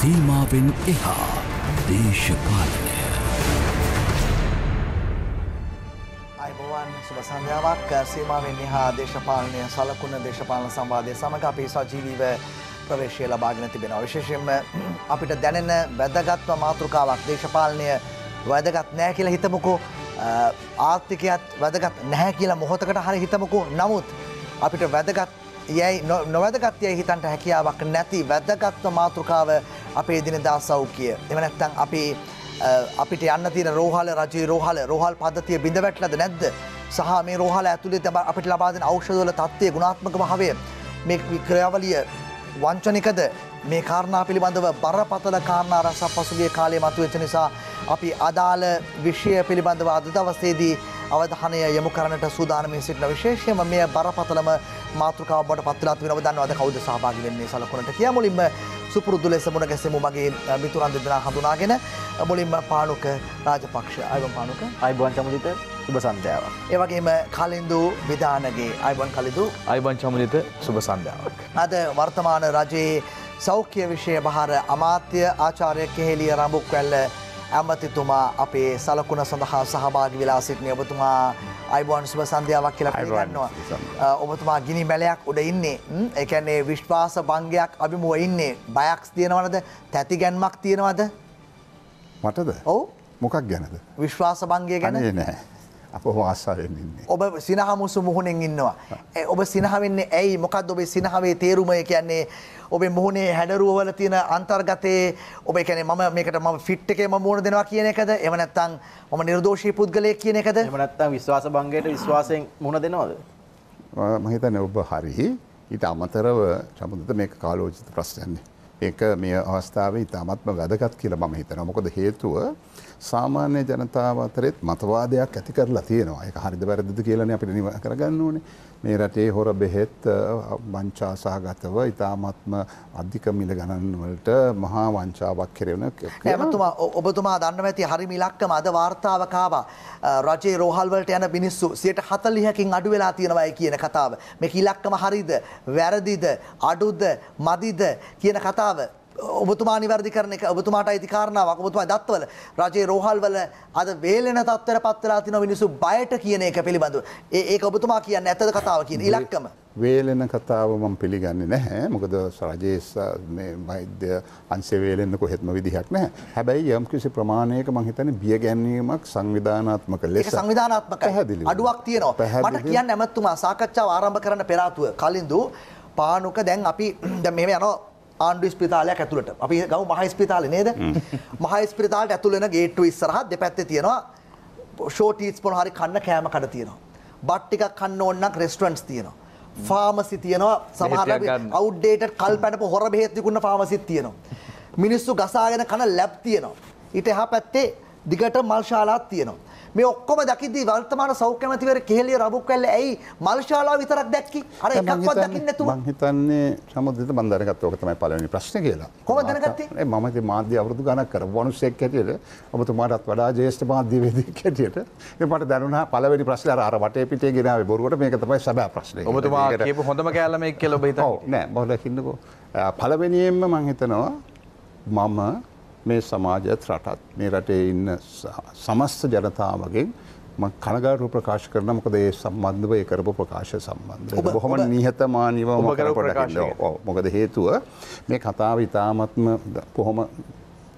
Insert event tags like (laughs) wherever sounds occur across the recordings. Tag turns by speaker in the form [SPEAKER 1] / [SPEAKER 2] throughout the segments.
[SPEAKER 1] සීමාවෙන් එහා දේශපාලනය
[SPEAKER 2] අයිබෝවන් සුබ සන්ධ්‍යාවක් සීමාවෙන් එහා දේශපාලනය සලකුණ දේශපාලන සම්බාධය සමඟ අපි සජීවීව ප්‍රවේශය ලබාගෙන තිබෙන විශේෂයෙන්ම අපිට දැනෙන වැදගත්ව මාතෘකාවක් දේශපාලනය වැදගත් නෑ කියලා හිතමුකෝ ආර්ථිකයත් වැදගත් නැහැ කියලා මොහොතකට හරි හිතමකෝ නමුත් අපිට වැදගත් යැයි නොවැදගත්යයි හිතන්ට හැකියාවක් නැති වැදගත්ව මාතෘකාව අපේ දිනදා සෞඛ්‍යය එම නැත්තං අපේ අපිට යන්න තියෙන රෝහල රජයේ රෝහල රෝහල් පද්ධතිය බිඳ වැටලද නැද්ද සහ මේ රෝහල ඇතුළේ තම අපිට ලබාදෙන ඖෂධවල තත්ත්වය ගුණාත්මක භාවය මේ ක්‍රියාවලිය වංචනිකද මේ කාරණා පිළිබඳව බරපතල කාරණා රසක් පසුගිය කාලේ මතුවෙච්ච නිසා අපි අදාළ විෂය පිළිබඳව අද දවසේදී අවධානය යොමු කරන්නට සූදානම් සිටින විශේෂයෙන්ම මේ බරපතලම මාතෘකාව බවට පත් වෙලා තියෙනව දන්නවද කවුද සහභාගී වෙන්නේ සලකුණට කියා මුලින්ම සුපුරුදු ලෙස මුණ ගැසෙමු මගේ මිතුරන් දෙදෙනා හඳුනාගෙන මුලින්ම පානුක රාජපක්ෂ අයවන් පානුක අයබුවන් චමුදිත සුබ සන්ධ්‍යාව. ඒවගේම කලින්දු විධානගේ
[SPEAKER 1] අයිබන් කලිදු අයිබන් චමුලිත සුබ සන්ධාවක්.
[SPEAKER 2] අද වර්තමාන රජයේ සෞඛ්‍ය විෂය භාර අමාත්‍ය ආචාර්ය කෙහෙලිය රඹුක්වැල්ල ඇමතිතුමා අපේ සලකුණ සඳහා සහභාගි වෙලා සිටින ඔබතුමා අයිබෝන් සුබ සන්ධ්‍යාවක් කියලා පිළිගන්නවා. ඔබතුමා ගිනි මැලයක් උඩ ඉන්නේ. ඒ කියන්නේ විශ්වාස භංගයක් අභිමුව ඉන්නේ. බයක් තියෙනවද? තැති ගැන්මක් තියෙනවද?
[SPEAKER 3] මටද? ඔව්. මොකක් ගැනද?
[SPEAKER 2] විශ්වාස භංගය ගැන? අනේ නෑ.
[SPEAKER 3] අප වාසාවෙන් ඉන්නේ.
[SPEAKER 2] ඔබ සිනහ මුසු මුහුණෙන් ඉන්නවා. ඔබ සිනහ වෙන්නේ ඇයි? මොකද්ද ඔබේ සිනහවේ තේරුමය කියන්නේ? ඔබේ මුහුණේ හැඩරුවවල තියෙන අන්තර්ගතයේ ඔබ කියන්නේ මම මේකට මම ෆිට් එකේ මම මුහුණ දෙනවා කියන එකද? එහෙම නැත්නම් මම නිර්දෝෂී පුද්ගලයෙක් කියන එකද? එහෙම නැත්නම් විශ්වාස භංගයට විශ්වාසයෙන් මුහුණ දෙනවද?
[SPEAKER 3] මම හිතන්නේ ඔබ හරි. ඊට අමතරව සම්බන්ධත මේක කාලෝචිත ප්‍රශ්නයන්නේ. ඒක මේ අවස්ථාවේ ඉතාමත්ම වැදගත් කියලා මම හිතනවා. මොකද හේතුව සාමාන්‍ය ජනතාව අතරෙත් මතවාදයක් ඇති කරලා තියෙනවා ඒක හරිද වැරදිද කියලානේ අපිට නිව කරගන්න ඕනේ මේ රටේ හොර බෙහෙත් වංචා සහගතව ඉතාමත්ම අධික මිල ගණන් වලට මහා වංචාවක් කෙරෙන
[SPEAKER 2] එමතුමා ඔබතුමා දන්න ඇති හරි මිලක්කම අද වාර්තාවක් ආවා රජේ රෝහල් වලට යන මිනිස්සු 140කින් අඩු වෙලා තියෙනවායි කියන කතාව මේක ඉලක්කම හරිද වැරදිද අඩුද මදිද කියන කතාව ඔබතුමා නිවැරදි කරන එක ඔබතුමාට අයිති කාරණාවක් ඔබතුමා දත්වල රජයේ රෝහල් වල අද වේලෙන තත්ත්වයට පත් වෙලා තිනවා මිනිස්සු බයට කියන එක පිළිබඳව. ඒ ඒක ඔබතුමා කියන්නේ ඇත්තද කතාව කියන ඉලක්කම?
[SPEAKER 3] වේලෙන කතාව මම පිළිගන්නේ නැහැ. මොකද රජයේ මේ වෛද්‍ය අංශය වේලෙන්න කොහෙත්ම විදිහක් නැහැ. හැබැයි යම් කිසි ප්‍රමාණයක මම හිතන්නේ බිය ගැනීමක් සංවිධානාත්මක ලෙස. ඒක සංවිධානාත්මකයි. අඩුවක් තියෙනවා. මට කියන්න
[SPEAKER 2] ඇමතුමා සාකච්ඡාව ආරම්භ කරන්න පෙර කලින්දු පානුක දැන් අපි (clears throat) දැන් මෙහෙම යනවා ආණ්ඩු ස්පිතාලයක් ඇතුළට අපි ගම මහස්පිතාල නේද මහස්පිතාලට ඇතුළෙන ගේට්ටු ඉස්සරහ දෙපැත්තේ තියෙනවා ෂෝටීස් පොන හරි කන්න කෑම කඩ තියෙනවා බට්ටික කන්න ඕන්නක් රෙස්ටරන්ස් තියෙනවා ෆාමසි තියෙනවා සමහර අවුඩ්ඩේට කල් පැනපු හොර බෙහෙත් විකුණන ෆාමසිත් තියෙනවා මිනිස්සු ගසාගෙන කන ලැබ් තියෙනවා ඊට එහා පැත්තේ දිගට මල් ශාලාත් තියෙනවා මේ ඔක්කොම දකිද්දී වර්තමාන සෞඛ්‍ය ඇමතිවර කෙහෙලිය රබුක් කැල්ල ඇයි මල්ශාලාව විතරක් දැක්කේ? අර එකක්වත් දකින්නේ නැතුව.
[SPEAKER 3] මං හිතන්නේ සමුදිත මං දැනගත්ත ඔක තමයි පළවෙනි ප්‍රශ්නේ කියලා. කොහොමද දැනගත්තේ? මම ඉතින් මාධ්‍ය අවුරුදු ගණක් කරපු මිනිස්සෙක් හැටියට ඔබතුමාටත් වඩා ජ්‍යෙෂ්ඨ මාධ්‍යවේදියෙක් හැටියට මේ මට දැනුණා පළවෙනි ප්‍රශ්නේ අර අර වටේ පිටේ ගෙනාවේ බොරුවට මේක තමයි සැබෑ ප්‍රශ්නේ. ඔබතුමා කියපු
[SPEAKER 1] හොඳම කැලම එක්ක කියලා ඔබ හිතන්නේ.
[SPEAKER 3] ඔව් නෑ බලලා කින්නකෝ. පළවෙනියෙන්ම මං හිතනවා මම මේ සමාජයත් රටත් මේ රටේ ඉන්න සමස්ත ජනතාවගෙන් මම කනගාටු ප්‍රකාශ කරනවා මොකද ඒ සම්බන්ධව ඒ කරපු ප්‍රකාශය සම්බන්ධව බොහොම නිහතමානීව මම කරපු මොකද හේතුව මේ කතාව ඉතාමත්ම බොහොම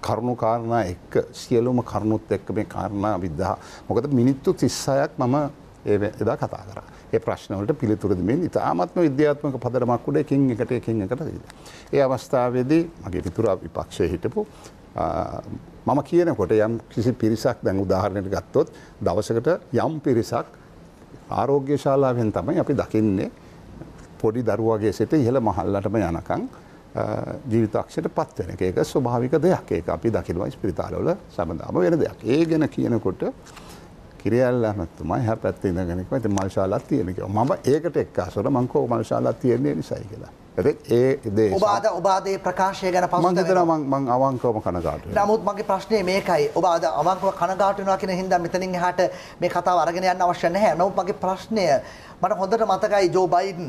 [SPEAKER 3] කරුණු කාරණා එක්ක සියලුම කරුණුත් එක්ක මේ කාරණා විද්ධා මොකද මිනිත්තු 36ක් මම ඒ එදා කතා කරා. ඒ ප්‍රශ්නවලට පිළිතුරු දෙමින් ඉතාමත්ම විද්‍යාත්මක පදරමක් උඩ එකින් එකට එකින් එකට දීලා. ඒ අවස්ථාවේදී මගේ මිතුරා විපක්ෂයේ හිටපු මම කියනකොට යම් කිසි පිරිසක් දැන් උදාහරණයට ගත්තොත් දවසකට යම් පිරිසක් ආරෝග්‍ය ශාලාවෙන් තමයි අපි දකින්නේ පොඩි දරුවගේ සිට ඉහළ මහල්ලටම යනකම් ජීවිතක්ෂයට පත්වෙන එක ඒක ස්වභාවික දෙයක් ඒක අපි දකිනවා ස්පිරිතාලවල සබඳාම වෙන දෙයක්. ඒ ගැන කියනකොට කිරියල්ලා නැත්තුමයි හැ පැත්ත ඉඳගෙනක ඇති මල්ශාලත් තියෙනක මම ඒකට එක් අසර මංකෝ මල්ශාලත් තියන්නේ නිසයි කියලා. ඒ ඔබාද
[SPEAKER 2] ඔබාදේ ප්‍රකාශය ගැන පමන්ගදර
[SPEAKER 3] මං අවංකවම කනගාට
[SPEAKER 2] නමුත් මගේ ප්‍රශ්නය මේකයි ඔබාද අවංකව කනගාටනවා කියෙන හිද මෙතනින් හට මේ කතා අරගෙන යන්න අවශ්‍ය නැහැ නොව මගේ ප්‍රශ්නය මට හොඳට මතකයි ජෝ බයිඩන්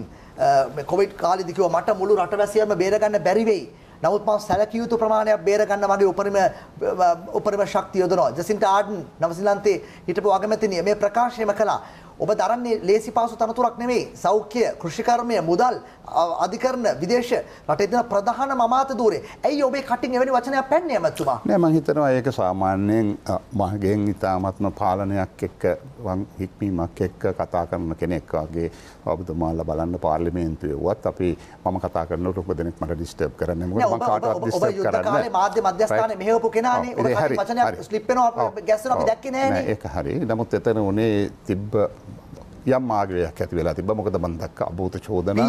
[SPEAKER 2] කොවිට් කාලිදිකව මට මුළු රටවැසියම බේරගන්න බැරිවෙයි නමුත් මං සැලකියයුතු ප්‍රමාණයක් බේරගන්න වගේ උපරිම උපරිම ශක්තියෝදනවා ජසින්ට ආඩන් නවසිලන්තේ හිටපු අගමැතිනය මේ ප්‍රකාශයම කලා ඔබ දරන්නේ ලේසි පාසු තනතුරක් නෙමේ සෞඛ්‍ය කෘෂිකර්මය මුදල් අධිකරණ විදේශ රටේ තියෙන ප්‍රධානම අමාත්‍ය ධූරේ. ඇයි ඔබේ කටින් එවැනි වචනයක් පැන්නේ අමතුමා?
[SPEAKER 3] නෑ මම හිතනවා ඒක සාමාන්‍යයෙන් මගෙන් ඉතාමත්ම පාලනයක් එක්ක වන් හික්මීමක් එක්ක කතා කරන කෙනෙක් වගේ ඔබතුමාලා බලන්න පාර්ලිමේන්තුවේ වුවත් අපි මම කතා කරනකොට ඔබ දෙනෙක් මට ඩිස්ටර්බ් කරන්නේ මොකද මම කාටවත් ඩිස්ටර්බ් කරන්නේ නෑ. ඔබ කාලේ මාධ්‍ය මධ්‍යස්ථානයේ
[SPEAKER 2] මෙහෙවපු කෙනානේ ඔබ කටින් වචනයක් ස්ලිප් වෙනවා ගැස්සෙනවා අපි දැක්කේ නෑනේ.
[SPEAKER 3] ඒක හරි. නමුත් එතන උනේ තිබ්බ යම් ආග්‍රයක් ඇති වෙලා තිබ මොකද බන්දක්ක අභූත චෝදන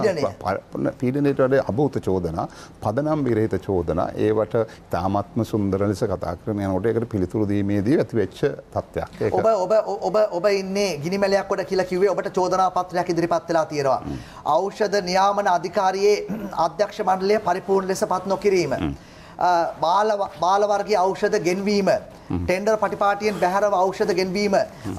[SPEAKER 3] පීඩනයට වැඩ අභූත චෝදන පදනම් විරේත චෝදන ඒවට තාමත්ම සුන්දර ලෙස කතා කරමය නොට එකට පිළිතුරු දීමේදී ඇති වෙච්ච තත්වයක් ඔබ
[SPEAKER 2] ඔබ ඔබ ඔබ ඉන්න ගිනිමලයක් කොට කියලා කිවේ ඔබට චෝදනා පත්‍රයක් ඉදිරිපත්වෙලා තියෙනවා. ඖෂධ නියාමන අධිකාරයේ අධ්‍යක්ෂ මණ්ඩලය පරිපූර්ණ ලෙස පත් නොකිරීම. බාලවර්ගේ ඖෂධ ගෙන්වීම. ටෙන්ඩර් පටිපාටියෙන් බැහැරව ඖෂධ ගෙන්වීම.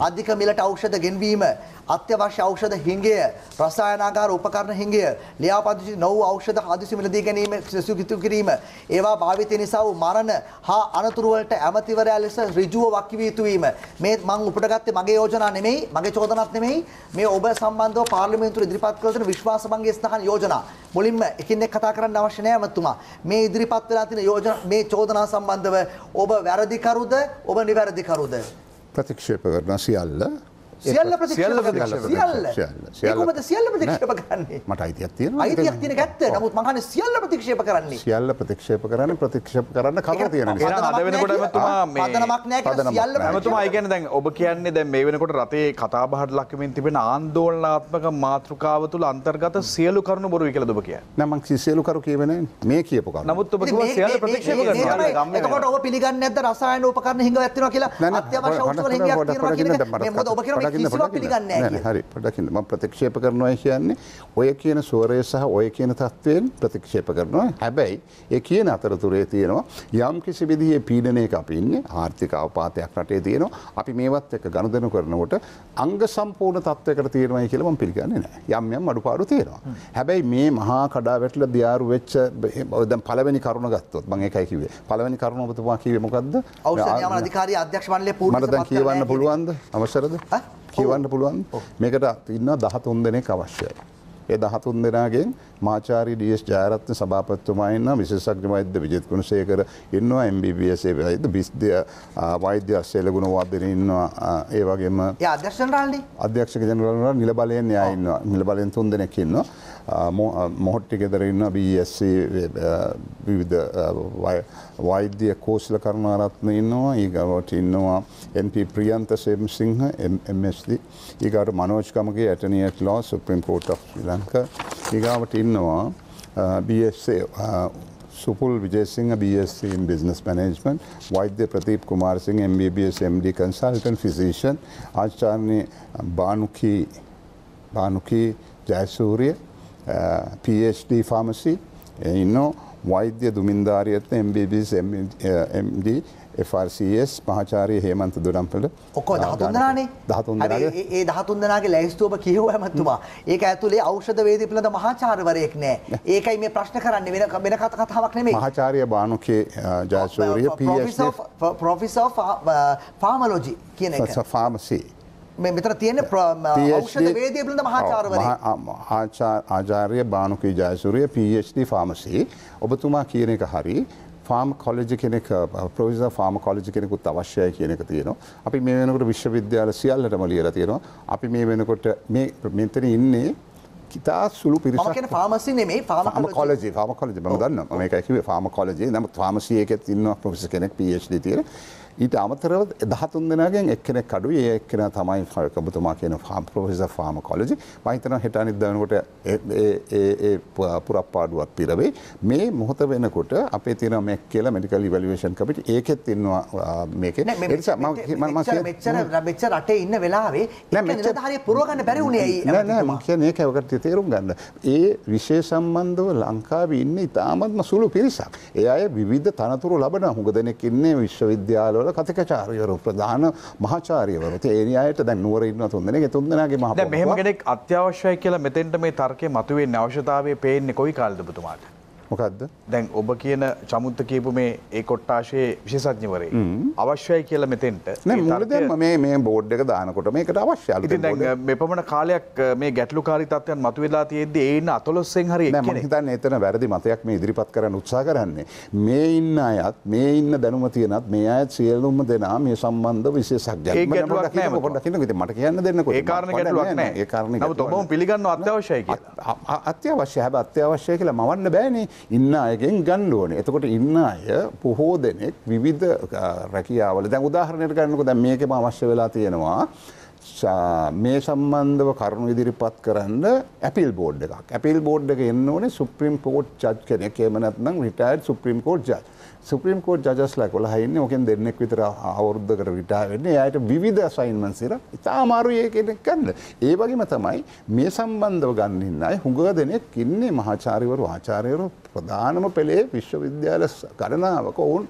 [SPEAKER 2] අධික මිලට ඖෂධ ගෙන්වීම. අත්‍යවශ්‍ය ඖෂධ හිඟය, රසායනාගාර උපකරණ හිඟය, ලියාපදිංචි නොවු ඖෂධ හදිසි මිලදී ගැනීම සිසුකිතු කිරීම, ඒවා භාවිතය නිසා වූ මරණ හා අනතුරු වලට ඇමතිවරයා ලෙස ඍජුව වකිවී යුතු වීම. මේ මම උපුටගත්තේ මගේ යෝජනා නෙමෙයි, මගේ චෝදනාවක් නෙමෙයි. මේ ඔබ සම්බන්ධව පාර්ලිමේන්තුවේ ඉදිරිපත් කළ තියෙන විශ්වාස භංගයේ ස්ථාන යෝජනා. මුලින්ම එකින් එක කතා කරන්න අවශ්‍ය නැහැ මතුමා. මේ ඉදිරිපත් වෙලා තියෙන යෝජනා මේ චෝදනා සම්බන්ධව ඔබ වැරදිකරුද, ඔබ නිවැරදිකරුද?
[SPEAKER 3] ප්‍රතික්ෂේප කරන සියල්ල සියල්ල ප්‍රතික්ෂේප කරනවා සියල්ල සියල්ල කොහොමද සියල්ල ප්‍රතික්ෂේප කරන්නේ මට අයිතියක් තියෙනවා අයිතියක් තියෙන
[SPEAKER 2] ගැත්ත නමුත් මං අහන්නේ සියල්ල ප්‍රතික්ෂේප කරන්නේ
[SPEAKER 3] සියල්ල ප්‍රතික්ෂේප කරන්නේ ප්‍රතික්ෂේප කරන්න කරුණ තියෙන නිසා අද වෙනකොට එමෙතුමා
[SPEAKER 2] මේ පදනමක් නැහැ කියලා සියල්ල එමෙතුමා
[SPEAKER 1] ඒ කියන්නේ දැන් ඔබ කියන්නේ දැන් මේ වෙනකොට රටේ කතාබහට ලක් වෙමින් තිබෙන ආందోලනාත්මක මාතෘකාව තුළ අන්තර්ගත සියලු කරුණු බොරුයි කියලා ඔබ කියන්නේ
[SPEAKER 3] නෑ මං සියලු කරු කියවේ නෑ මේ කියපු කරුණ නමුත් ඔබ කිව්වා සියල්ල ප්‍රතික්ෂේප කරනවා එතකොට
[SPEAKER 2] ඔබ පිළිගන්නේ නැද්ද රසායන උපකරණ හිඟ වැත්තිනවා කියලා අත්‍යවශ්‍ය ඖෂධ වල හිඟයක් තියෙනවා කියන එක මේ මොකද ඔබ කියන පටකින්න පිගන්න
[SPEAKER 3] හරි පටකින්න ම ප්‍රතික්ෂේප කරනවා කියන්නේ ඔය කියන සුවරය සහ ඔය කියන තත්ත්වයෙන් ප්‍රතික්ෂේප කරනවා හැබැයි ඒ කියන අතරතුරේ තියෙනවා යම් කිසි විදිහේ පීඩනයක අපි ඉන්නේ ආර්ථික අවපාතයක් රටේ තියෙනවා අපි මේවත් එක ගණදනු කරනකොට අංග සම්පූර්ණ තත්වයකට තියෙනවයි කියලා මම පිළිගන්නේ නැහැ යම් යම් අඩුපාඩු තියෙනවා හැබැයි මේ මහා කඩාවැටල දියාරු වෙච්ච දැන් පළවෙනි කරුණ ගත්තොත් මම ඒකයි කිව්වේ පළවෙනි කරුණ ඔබතුමා කිව්වේ මොකද්ද ඖෂධ නියාමන අධිකාරිය අධ්‍යක්ෂ මණ්ඩලයේ පූර්ණ මට දැන් කියවන්න පුළුවන්ද අවසරද කියවන්න පුළුවන් මේකට ඉන්න දහතුන් දෙනෙක් අවශ්‍යයි. ඒ දහතුන් දෙනාගෙන් මාචාරි ඩස් ජාරත්න සභාපත්තුමයින්න විශේෂක්්‍ර වෛද්‍ය විජත්කුණසේකර ඉන්නවා MBBසේ වෙයිද බිස්්දය වෛද්‍ය අස්සේල ගුණ වාදන ඉන්නවා ඒ වගේම
[SPEAKER 2] අධ්‍යක්ෂ
[SPEAKER 3] ජනරල් නිලබලයෙන් යයින්න නිලබලෙන් තුන් දෙනෙක්කින්නවා. මොහොට්ටි ගෙදරඉන්න බSC e විවිධ වෛද්‍ය කෝසිල කරුණාරත්න ඉන්නවා ඒගවට ඉන්නවා NP ප්‍රියන්ත සෙම් සිංහ MSD ඒකට මනෝජ්කමගේ ඇටනියට ලෝ සුප්‍රීම් කෝට් ලංක ඒගාවට ඉන්නවා BSA e සුපුල් විජේසිංහ BSCන් බිනස් මනේජ්මන් වෛද්‍ය Pradeep Kumarasinghe MBBS MD consultant physician ආචාර්ණය බානුකී බානුකී ජයසූරිය PhD pharmacy, ඉන්න වෛද්‍ය දුමින්දාරියත් MBBS MD FRCS පහචාරය හේමන්ත දුරම්පල ඔක්කෝ දහතුන්දනානේ දහතුන්
[SPEAKER 2] ඒ දහතුන්දනාගේ ලැයිස්තුවම කිව්වමත්තුමා ඒක ඇතුළේ අෞෂධ වේදී පිළඳ මහාචාර්වරයෙක් නෑ ඒකයි මේ ප්‍රශ්න කරන්න වෙන වෙන කත කතාවක් නෙමෙයි
[SPEAKER 3] මහාචාර්ය Banuke Jayasuriya PhD
[SPEAKER 2] professor pharmacology කියන එක ෆාමසි මෙතර තියෙන ෞෂධ වේදය බිලඳ මහාචාර්වර
[SPEAKER 3] ආචාර්ය බානුකී ජයසුරිය PhD ෆාමසි ඔබතුමා කියන එක හරි ෆාම් කොලජි කෙනෙක් ප්‍රෝස ෆාම කොලජි කෙනෙකුත් අවශ්‍යය කියනක තියෙනවා අපි මේ වෙනකොට විශ්වවිද්‍යාල සියල්ලටම ලියලා තියෙනවා අපි මේ වෙනකොට මේ මෙතන ඉන්නේ කිතා සුළු පිරිස
[SPEAKER 2] පාමසි නෙමේ පාම කොලජි
[SPEAKER 3] ාම කොලජි ම දන්න මේක කිවේ ාම කොලජි නම ාමසියකෙත් ඉන්න ප්‍රොෆෙස කෙනෙක් PhD තියෙන ඊට අමතරව දහතුන් දෙෙනගෙන් එක්කෙනෙක් කඩු ඒ එක්කෙන තමයි ෆල්කබතුමා කියන ෆාම් පොෆෙස ෆාම කොලජි මහිතන හිට නිදවනකොට පුරප්පාඩුවක් පිරවේ මේ මොහොත වෙනකොට අපේ තින මෙක් කියලා මඩිකල් ඉවලිවේෂන් කපිට ඒකෙත් තින්නවා මේක මෙච්ච
[SPEAKER 2] රටේ ඉන්න වෙලාවේ හරි පුරුවගන්න බැරිවුණේ
[SPEAKER 3] මක්ෂනය කැවකට තේරුම් ගන්න ඒ විශේ සම්බන්ධව ලංකාව ඉන්න ඉතාමත්ම සුළු පිරිසක් ඒ අය විධ තනතුරු ලබන හුඟ දෙනෙක් ඉන්නේ විශ්වවිද්‍යාලව වල කතිකචාරයවරු ප්‍රධාන මහාචාරයවරත ඒ අයට දැ නුවරන්න තුන්දන තුන්දනගේ මහ මෙහමගෙනෙක්
[SPEAKER 1] අත්‍යවශ්‍යය කියලා මෙතෙන්ට මේ තර්කය මතුවේ නවශ්‍යතාවය පේන්නේ කොයි කාල්දපතුමාට. මොකක්ද දැන් ඔබ කියන චමුත්ත කියපු මේ ඒ කොට්ටාශයේ විශේෂඥවරේ අවශ්‍යයි කියලා මෙතෙන්ට
[SPEAKER 3] මේ මේ බෝඩ් එක දානකොට මේකට අවශ්‍යයි
[SPEAKER 1] මේ පමණ කාලයක් මේ ගැටලු කාරි තත්වයන් මතු වෙලා තියෙද්දි ඒ ඉන්න අතලොස්සෙන් හරි
[SPEAKER 3] හිතන්න එතන වැරදි මතයක් මේ ඉදිරිපත් කරන්න උත්සා කරන්නේ මේ ඉන්න අයත් මේ ඉන්න දැනුම තියෙනත් මේ අයත් සියලුම දෙනා මේ සම්බන්ධ විශේෂඥ කොට මට කියන්න දෙන්නකො ඒ කාරණ ගැටලුවක් නෑ ඒ කාරණ ඔබම පිළිගන්න අත්‍යවශ්‍යයි කියලා අත්‍යවශ්‍ය හැබ අත්‍යවශ්‍ය කියලා මවන්න බෑනේ ඉන්න අයගෙන් ගන්න ඕනේ. එතකොට ඉන්න අය බොහෝ දෙනෙක් විවිධ රැකියාවල දැන් උදාහරණයක් ගන්නකො දැන් මේකම අවශ්‍ය වෙලා තියෙනවා මේ සම්බන්ධව කරුණු ඉදිරිපත් කරන්න ඇපිල් බෝඩ් එකක් ඇපිල් බෝඩ් එක එන්න ඕනේ සුප්‍රීම් කෝට් ජජ් කෙනෙක් එහෙම නැත්නම් රිටයර්ඩ් සුප්‍රීම් කෝට් ජජ් සුප්‍රීම් කෝට් ජජස්ලා 11 ඉන්නේ ඔකෙන් දෙන්නෙක් විතර අවුරුද්දකට රිටයර් වෙන්නේ එයාට විවිධ අසයින්මන්ට්ස් ඉර ඉතාම අමාරුයි ඒකෙනෙක් ගන්න ඒ වගේම තමයි මේ සම්බන්ධව ගන්න ඉන්න අය හුඟ දෙනෙක් ඉන්නේ මහාචාර්යවරු ආචාර්යවරු ප්‍රධානම පෙළේ විශ්වවිද්‍යාල ගණනාවක ඔවුන්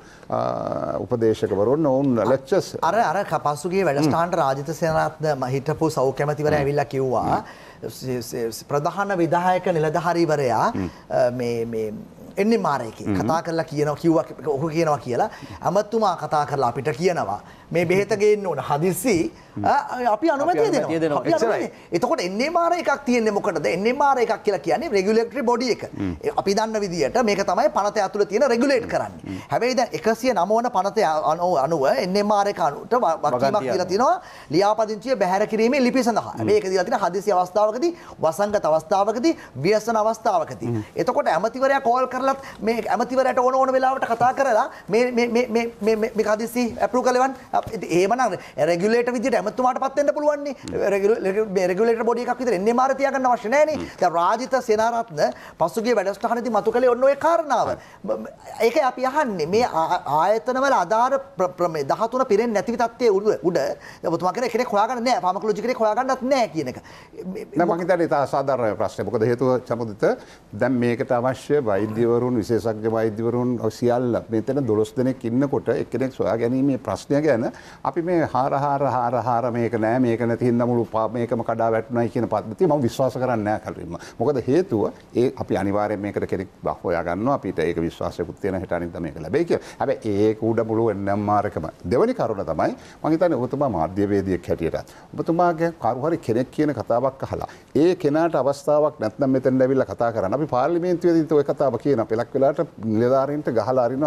[SPEAKER 3] උපදේශකවරුන් ඔවුන් ලෙක්චර්ස් අර අර කපසුගේ වැඩසටහනට
[SPEAKER 2] රාජිත සේනාරත්න අදද හිටපු සෞඛ්‍යමතිවර ඇවිල්ලා කිව්වා ප්‍රධාන විධායක නිලධහරිවරයා එන්නේ මාරයකේ කතා කරලා කියනවා කිව්වා ඔහු කියනවා කියලා ඇමතුමා කතා කරලා අපිට කියනවා මේ බෙහෙත ගේන්න ඕන හදිස්සි අපි අනුමැතිය දෙනවා අපි අනුමැතිය එතකොට එන්නේ මාර එකක් තියෙන්නේ මොකටද එන්නේ මාර එකක් කියලා කියන්නේ රෙගියුලේටරි බොඩි එක අපි දන්න විදිහට මේක තමයි පනත ඇතුළේ තියෙන රෙගුලේට් කරන්නේ හැබැයි දැන් 109 වන පනත අනුව එන්නේ මාර එක අනුට වගකීමක් කියලා තියෙනවා ලියාපදිංචිය බැහැර කිරීමේ ලිපි සඳහා මේක දීලා තියෙන හදිසි අවස්ථාවකදී වසංගත අවස්ථාවකදී ව්‍යසන අවස්ථාවකදී එතකොට ඇමතිවරයා කෝල් කරලා කරලත් මේ ඇමතිවරට ඕන ඕන වෙලාවට කතා කරලා මේ කදිසි ඇපරු කලවන් ඒමන රෙගුලේට විදිට ඇමතුමාට පත්වෙන්න පුළුවන්නේ රෙගුලේට බොඩි එකක් විතර එන්නේ මාරතියගන්න අවශ්‍ය නෑනේ දැන් රාජිත සේනාරත්න පසුගිය වැඩසටහනදී මතු කළේ ඔන්න ඔය කාරණාව ඒක අපි අහන්නේ මේ ආයතනවල අදාර ප්‍රමේ දහතුන පිරෙන් නැතිවි තත්වයේ උඩ උඩ ඔබතුමා කෙනෙක් කෙනෙක් හොයාගන්න නෑ ෆාමකොලොජි කෙනෙක් හොයාගන්නත් නෑ කියන එක
[SPEAKER 3] නෑ මම හිතන්නේ ඉතා අසාධාරණ ප්‍රශ්නයක් මොකද හේතුව සමුදිත දැන් මේකට අවශ්‍ය වෛද්‍යව වෛද්‍යවරුන් විශේෂඥ වෛද්‍යවරුන් සියල්ල මෙතන 12 දෙනෙක් ඉන්නකොට එක්කෙනෙක් සොයා ගැනීමේ ප්‍රශ්නය ගැන අපි මේ හාර හාර හාර හාර මේක නෑ මේක නැති හින්දා මුළු මේකම කඩා වැටුණයි කියන පද්ධතිය මම විශ්වාස කරන්නේ නෑ කලින්ම. මොකද හේතුව ඒ අපි අනිවාර්යෙන් මේකට කෙනෙක් හොයා ගන්නවා අපිට ඒක විශ්වාසයකුත් තියෙන හිට අනිද්දා මේක ලැබෙයි කියලා. හැබැයි ඒක උඩ මුළු NMR එකම දෙවනි කරුණ තමයි මම හිතන්නේ ඔබතුමා මාධ්‍යවේදියෙක් හැටියටත් ඔබතුමාගේ කරු හරි කෙනෙක් කියන කතාවක් අහලා ඒ කෙනාට අවස්ථාවක් නැත්නම් මෙතන ඇවිල්ලා කතා කරන්න අපි පාර්ලිමේන්තුවේදී ඔය කතාව කියන පෙලක් වෙලාට නිලධාරීන්ට ගහලාරින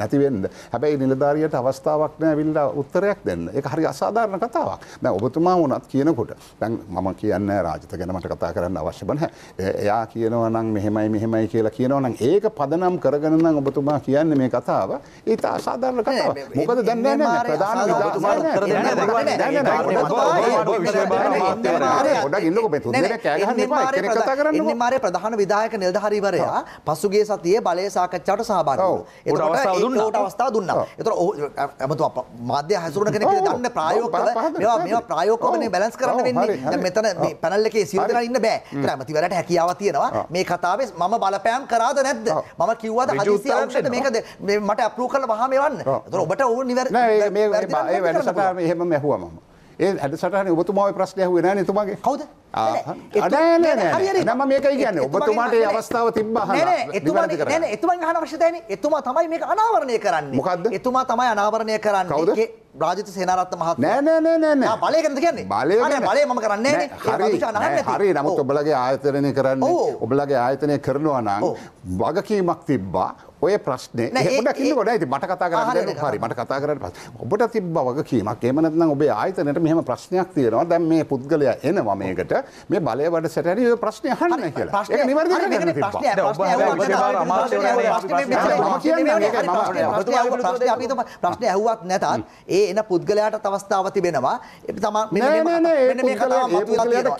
[SPEAKER 3] නැතිවෙන්ද හැබැයි නිලධාරියට අවස්ථාවක් නෑ විල්ලා උත්තරයක් දෙන්න එක හරි අසාධාරණ කතාවක් දැ ඔබතුමා වනත් කියනකොට දැන් මම කියන්න රාජත ගැනමට කතා කරන්න අවශ්‍ය බන එයා කියනවනම් මෙහෙමයි මෙහෙමයි කියලා කියනවනම් ඒක පදනම් කරගනනම් ඔබතුමා කියන්න මේ කතාව ඒත අසාධාරණ කතාව මොකද දන්න ප්‍රධාන ඉන්න
[SPEAKER 2] කෑ කතා කරන්න මාරය ප්‍රධාන විදායක නිලධහරිවරයා පසුගේ සතියේ බලය සාකච්ඡාවට සහභාගී වුණා. ඒකට අවස්ථාව දුන්නා. ඒතර ඇමතුමා මාධ්‍ය හැසුරුණ කෙනෙක් කියලා දන්න ප්‍රායෝගිකව මේවා මේවා ප්‍රායෝගිකව මේ බැලන්ස් කරන්න වෙන්නේ. දැන් මෙතන මේ පැනල් එකේ සියලු දෙනා ඉන්න බෑ. ඒතර ඇමතිවරට හැකියාව තියෙනවා. මේ කතාවේ මම බලපෑම් කරාද නැද්ද? මම කිව්වද හදිසි ආරක්ෂක මේකද මට අප්‍රූව් කරලා වහා මේ වන්න. ඒතර ඔබට ඕන නිවැරදි මේ මේ වැඩසටහන
[SPEAKER 3] එහෙම ඇහුවා මම. ඒ හැඩසටහන ඔබතුමාව ප්‍රශ්නය හුවේ නෑ නතුමාගේ කවුද නම මේක කියන්න ඔබතුමාට අවස්ථාව තිබ
[SPEAKER 2] එතුමන් හන වශ්‍යතයන එතුමා තමයි මේ අනාවරණය කරන්න මොකක්ද එතුමා තමයි අනාවරණය කරන්න කවද රාජිත සේනාරත්න මහත්මයා නෑ නෑ නෑ නෑ බලය ගැනද කියන්නේ බලය නෑ බලය මම කරන්නේ නෑනේ හරි නමුත්
[SPEAKER 3] ඔබලගේ ආයතනය කරන්නේ ඔබලගේ ආයතනය කරනවා නම් වගකීමක් තිබ්බා ඔය ප්‍රශ්නේ ඒකට කිව්වොත් නේද මට කතා කරන්න හරි මට කතා කරන්න පස්සේ ඔබට තිබ්බ වගකීමක් එහෙම නැත්නම් ඔබේ ආයතනයට මෙහෙම ප්‍රශ්නයක් තියෙනවා දැන් මේ පුද්ගලයා එනවා මේකට මේ බලය වැඩසටහන ඔය ප්‍රශ්නේ අහන්න කියලා ඒක නිවැරදි කරගන්න තිබ්බා
[SPEAKER 2] ප්‍රශ්නේ ඇහුවත් නැතත් ඒ ඒ එන පුද්ගලයාට අවස්ථාව තිබෙනවා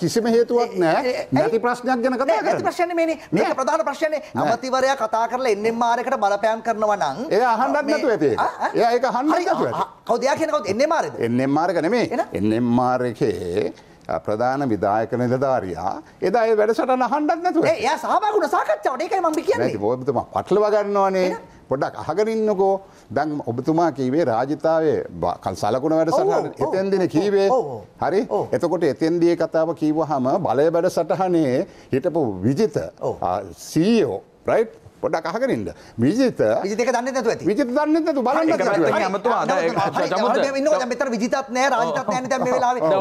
[SPEAKER 2] කිසිම
[SPEAKER 3] හේතුවක් නෑ නැති
[SPEAKER 2] ප්‍රශ්නයක් ගැන කතා කරන්නේ ප්‍රශ්නේ මේනේ මේක ප්‍රධාන ප්‍රශ්නේ අමතිවරයා කතා කරලා NMR එකට බලපෑම් කරනවා නම් එයා අහන්නත් නැතුව ඇති එයා ඒක අහන්නත් නැතුව ඇති කවුද එයා කියන්නේ කවුද NMR එකද
[SPEAKER 3] NMR එක නෙමෙයි NMR එකේ ප්‍රධාන විදායක නිලධාරයා එදා ඒ වැඩසටහන අහන්නත් නැතුව එයා
[SPEAKER 2] සහභාගී වුණා සාකච්ඡාවට ඒකයි මම කියන්නේ
[SPEAKER 3] ඔබතුමා පටලවා ගන්නවනේ පොඩක් අහගෙන ඉන්නකෝ දැන් ඔබතුමා කීවේ රාජිතාවේ සලකුණ වැඩසටහන එතෙන්දින කීවේ හරි එතකොට එතෙන්දිය කතාව කීවහම බලය වැඩ සටහනේ හිටපු විජිත සීෝ රයිට් පොඩක් අහගෙන ඉන්න. විජිත විජිත එක දන්නේ නැතුව ඇති. විජිත දන්නේ නැතුව බලන්න නැතුව.
[SPEAKER 2] මෙතන විජිතත් නැහැ රාජිතත් නැහැ දැන් මේ වෙලාවේ.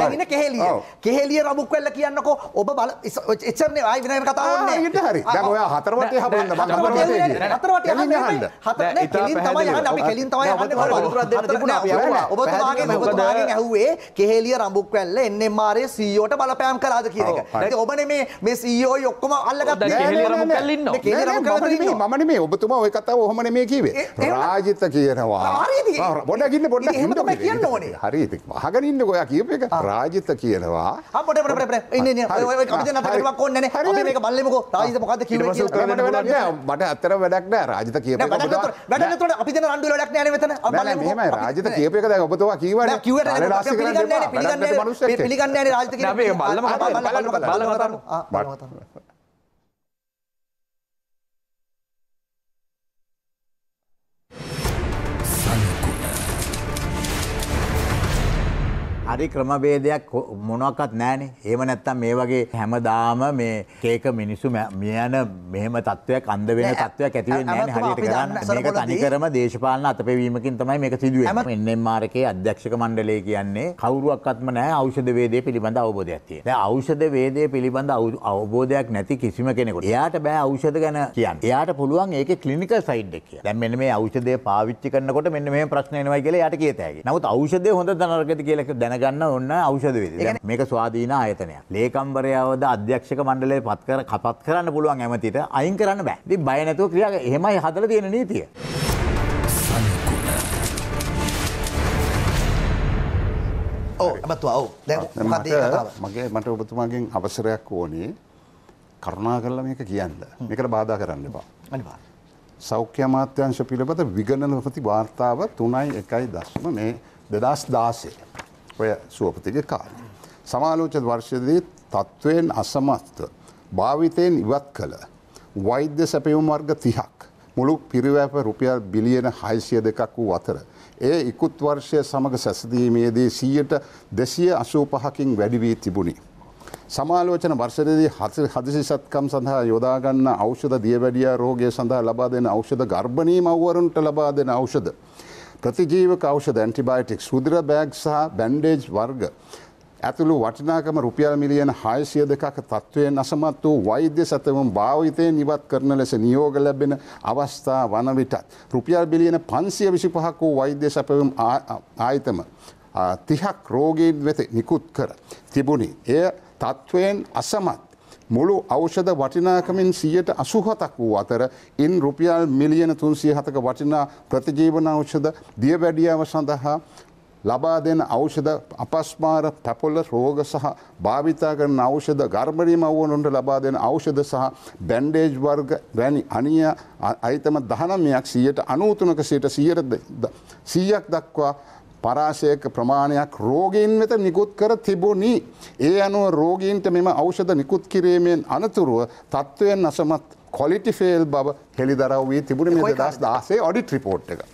[SPEAKER 2] දැන් ඉන්නේ කෙහෙලිය. කෙහෙලිය රබුක් වෙල්ල කියන්නකෝ ඔබ බල එච්චරනේ ආයි විනාඩි කතාව ඕනේ. ඊට හරි. දැන් ඔයා හතර වටේ හබන්න බං හතර වටේ. හතර වටේ අහන්න. හතර නේ කෙලින් තමයි අහන්නේ අපි කෙලින් තමයි අහන්නේ. වතුරක් දෙන්න තිබුණා අපි අහුවා. ඔබ තුමාගෙන් ඔබ තුමාගෙන් ඇහුවේ කෙහෙලිය රබුක් වෙල්ල NMR සීෝට e බලපෑම් කරාද කියන එක. ඉතින් ඔබනේ මේ මේ සීයෝ e ඔක්කොම අල්ලගත්ත කෙහෙලිය රබුක් වෙල්ල ඉන්නවා.
[SPEAKER 3] මන මේ ඔබතුම ඔය කතාව හොමන මේ කිවේ රාජිත කියනවා බොඩගන්න බොඩ කියන්න ඕනේ හරි හගනින්න ගොයා කියප එක රාජිත කියනවා හට මට අත්තර වැඩක්න රාජිත කිය වැඩ අපි රඩු ලක් න වෙතන මම රාජිත කියප එක ඔබතුවා කියවට කිව පිගන්න රාජ බලම
[SPEAKER 2] බලම
[SPEAKER 4] හරි ක්‍රමබේදයක් මොනක්වත් නෑනේ ඒම නැත්තම් මේ වගේ හැමදාම මේ කේක මිනිස්සු මියන මෙහම තත්වයක් අන්ද වෙන තත්වයක් ඇතිවෙන් නෑ හරිට කරන්න මේක තනිකරම දේශපාලන අත පැවීමකින් තමයි මේක සිදුව එන්නෙම් මාරකේ අධ්‍යක්ෂක මණ්ඩලය කියන්නේ කවරුවක්ත්ම නෑ අෞෂධවේදය පිළිබඳ අවබෝධයක් තිය අෞෂධවේදය පිළිබඳ අවබෝධයක් නැති කිසිම කෙනෙකුට එයාට බෑ අෞෂධ ගැන කියන්න එයාට පුළුවන් ඒක කලිනික සයිඩ් එක දැන් මෙන්න මේ අෞෂධය පාවිච්චි කරනකොට මෙන්න මේ ප්‍රශ්නයනවා කියලා යට කියතෑගේ නමුත් අෞෂධය හොඳ දනරගති කියලක දැන දැනගන්න ඔන්න ඖෂධ වේද. මේක ස්වාධීන ආයතනයක්. ලේකම්වරයවද අධ්‍යක්ෂක මණ්ඩලය පත් කර කපත් කරන්න පුළුවන් ඇමතිට අයින් කරන්න බෑ. ඉතින් බය නැතුව ක්‍රියා එහෙමයි හදලා තියෙන නීතිය.
[SPEAKER 3] ඔව් අමතුවා ඔව්. දැන් මොකද ඒ කතාව? මගේ මට ඔබතුමාගෙන් අවසරයක් ඕනේ. කරුණා කරලා මේක කියන්න. මේකට බාධා කරන්න එපා. අනිවාර්යයෙන්. සෞඛ්‍ය අමාත්‍යංශ පිළිබඳ විගණනපති වාර්තාව තුනයි එකයි දස්ම මේ දෙදස් දාසේ. ඔය සුවපතික කාලය. සමාලෝචන වර්ෂයේදී තත්ත්වයෙන් අසමත්ව භාවිතයෙන් ඉවත් කළ වෛද්‍ය සැපයුම් වර්ග තිහක් මුළු පිරිවැප රුපියල් බිලියන හයිසිය දෙකක් වූ අතර. ඒ ඉකුත් වර්ෂය සමඟ සැසදීමේදී සීයට දෙසිය අසූපහකින් වැඩිවී තිබුණි. සමාලෝචන වර්ෂයේදී හසි හදිසිසත්කම් සඳහා යොදාගන්න ඖෂධ දියවැඩියා රෝගය සඳහා ලබා දෙන ඖෂධ ගර්භණී මව්වරුන්ට ලබා දෙන ඖෂධ. ප්‍රතිජීවක ඖෂධ ඇන්ටිබයොටික්ස් රුධිර බෑග් සහ බැන්ඩේජ් වර්ග ඇතුළු වටිනාකම රුපියල් මිලියන 600 දෙකක තත්වයෙන් අසමත් වූ වෛද්‍ය සැතවුම් භාවිතයෙන් ඉවත් කරන ලෙස නියෝග ලැබෙන අවස්ථා වන විටත් රුපියල් බිලියන 525ක් වූ වෛද්‍ය සැපවුම් ආයතම 30ක් රෝගීන් වෙත නිකුත් කර තිබුණි. එය තත්වයෙන් අසමත් මුළු ඖෂධ වටිනාකමින් සියයට අසුහතක් වූ අතර ඉන් රුපියල් මිලියන තුන්සිය හතක වටිනා ප්‍රතිජීවන ඖෂධ දියවැඩියාව සඳහා ලබා දෙන ඖෂධ අපස්මාර පැපොල රෝග සහ භාවිතා කරන ඖෂධ ගර්භණී මව්වනුන්ට ලබා දෙන ඖෂධ සහ බැන්ඩේජ් වර්ග වැනි අනිය අයිතම 19ක් 193ක සිට 100ක් දක්වා පරාශයක ප්‍රමාණයක් රෝගීන් වෙත නිකුත් කර තිබුණි. ඒ අනුව රෝගීන්ට මෙම ඖෂධ නිකුත් කිරීමෙන් අනතුරුව තත්ත්වයෙන් අසමත් කොලිටි ෆේල් බව හෙළි දරව වී තිබුණ මේ දස් දාසේ ඔඩිට රිපෝට් එක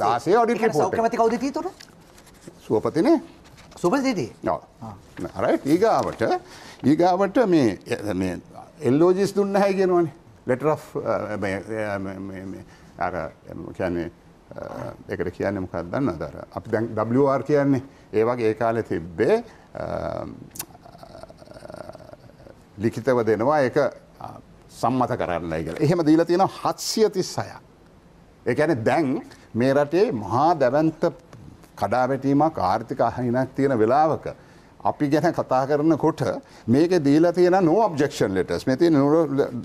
[SPEAKER 3] දාසේ ඔඩි කවද තුර සුවපතිනේ සුපතිදී අර ඒගාවට ඒගාවට මේ එල්ලෝජිස් දුන්න හැගෙනවනේ ලෙටර අර කැන්නේ එකට කියන්න මොකක් දන්න අදර අපි දැන් ඩ්වර් කියන්නේ ඒවගේ ඒ කාලෙ තිබ්බේ ලිකිතව දෙනවා එක සම්මත කරන්න ඉගල එහෙම දීල තියෙන හත්සිය තිස්සය එකන දැන් මේ රටේ මහා දැවන්ත කඩාවැටීමක් ආර්ථික අහිනක් තියෙන වෙලාවක අපි ගැන කතා කරනකොට මේක දීලා තියෙන නෝ ඔබ්ෙක්ෂන් ලෙටස් මෙති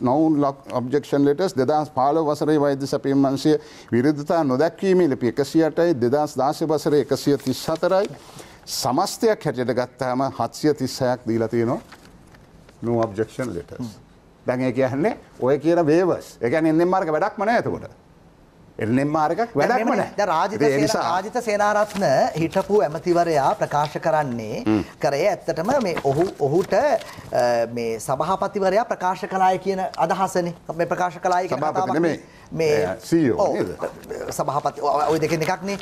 [SPEAKER 3] නොවන් ඔබ්ෙක්ෂන් ලෙටස් දෙදස් පාල වසරේ වෛද්‍ය සැපීම් වන්සේ විරුද්ධතා නොදැක්වීම ලිපි එකසියටයි දෙදස් දාශ වසර එකසිය තිස් හතරයි සමස්තයක් හැටට ගත්තාම හත්සිය තිස්සයක් දීලා තියෙනවා නෝ ඔබ්ෙක්ෂන් ලෙටස් දැඟ කියන්නේ ඔය කියන වේවස් එකැන එන්නෙන් මාර්ග වැඩක්මන ඇතකොට එරනෙම් මාරකක් වැඩක්ම නෑ රාජිත රාජිත සේනාරත්න හිටපු
[SPEAKER 2] ඇමතිවරයා ප්‍රකාශ කරන්නේ කරේ ඇත්තටම මේ ඔහු ඔහුට මේ සභහපතිවරයා ප්‍රකාශ කලාය කියන අදහසන මේ ප්‍රකාශ කලායි කතාවක් මේ මේ සභහපත් ඔය දෙකෙන එකක්නේ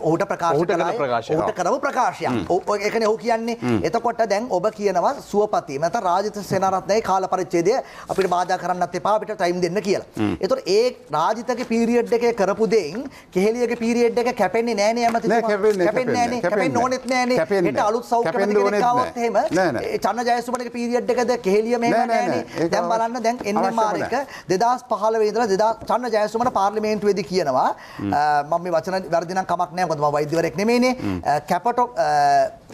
[SPEAKER 2] ඔහුට ප්‍රකාශ ඔහුට කරව ප්‍රකාශයක් එකන ඔහු කියන්නේ එතකොට දැන් ඔබ කියනවා සුවපති මත රාජිත සේනාරත්නය කාල පරිච්චේදය අපිට බාධා කරන්නත් එපා අපිට ටයිම් දෙන්න කියලා. එතකොට ඒ රාජිතක පීරියඩ් එකේ කරපු දෙයින් කෙහෙලියගේ පීරියඩ් එක කැපෙන්නේ නෑනේ ඇමති කැපෙන්නේ නෑනේ කැපෙන්නේ ඕනෙත් නෑනේ ඒට අලුත් සෞඛ්‍ය කෙනෙක් ආවොත් එහෙම චන්න ජයසුමනගේ පීරියඩ් එකද කෙහෙලිය මෙහෙම නෑනේ දැන් බලන්න දැන් එන්නේ මාරේක 2015 ඉඳලා 2000 සන්න ජයසුමන පාර්ලිමේන්තුවේදී කියනවා මම මේ වචන වැරදිනම් කමක් නෑ මොකද මම වෛද්‍යවරයෙක් නෙමෙයිනේ කැපටෝ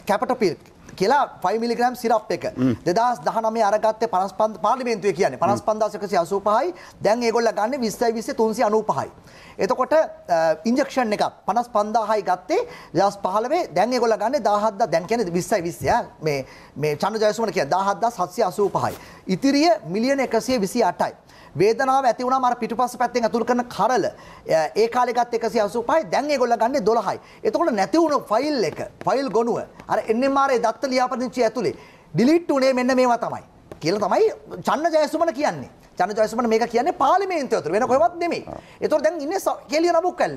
[SPEAKER 2] කැපටෝපිල් කියලා 5 මිලිග්‍රෑම් සිරප් එක 2019 අරගත්තේ 55 පාර්ලිමේන්තුවේ කියන්නේ 55185යි දැන් ඒගොල්ලෝ ගන්න 20 20 395යි. එතකොට ඉන්ජෙක්ෂන් එකක් 55000යි ගත්තේ 2015 දැන් ඒගොල්ලෝ ගන්න 17000 දැන් කියන්නේ 20 20 මේ මේ චන්ද්‍ර ජයසුමන කියන්නේ 17785යි. ඉතිරිය මිලියන 128යි. වේදනාව ඇති වුණාම අර පිටුපස්ස පැත්තෙන් ඇතුල් කරන කරල ඒ කාලේ ගත්ත 185යි දැන් ඒගොල්ලෝ ගන්නේ 12යි. එතකොට නැති වුණු ෆයිල් එක, ෆයිල් ගොනුව අර NMR ඒ දත්ත ලියාපදිංචි ඇතුලේ ඩිලීට් උනේ මෙන්න මේවා තමයි. කියලා තමයි චන්න ජයසුමන කියන්නේ. චන ජයසමන මේක කියන්නේ පාලිමේන්තුව තුළ වෙන කොහෙවත් නෙමෙයි. ඒතකොට දැන් ඉන්නේ කේලිය රඹුක් වැල්ල.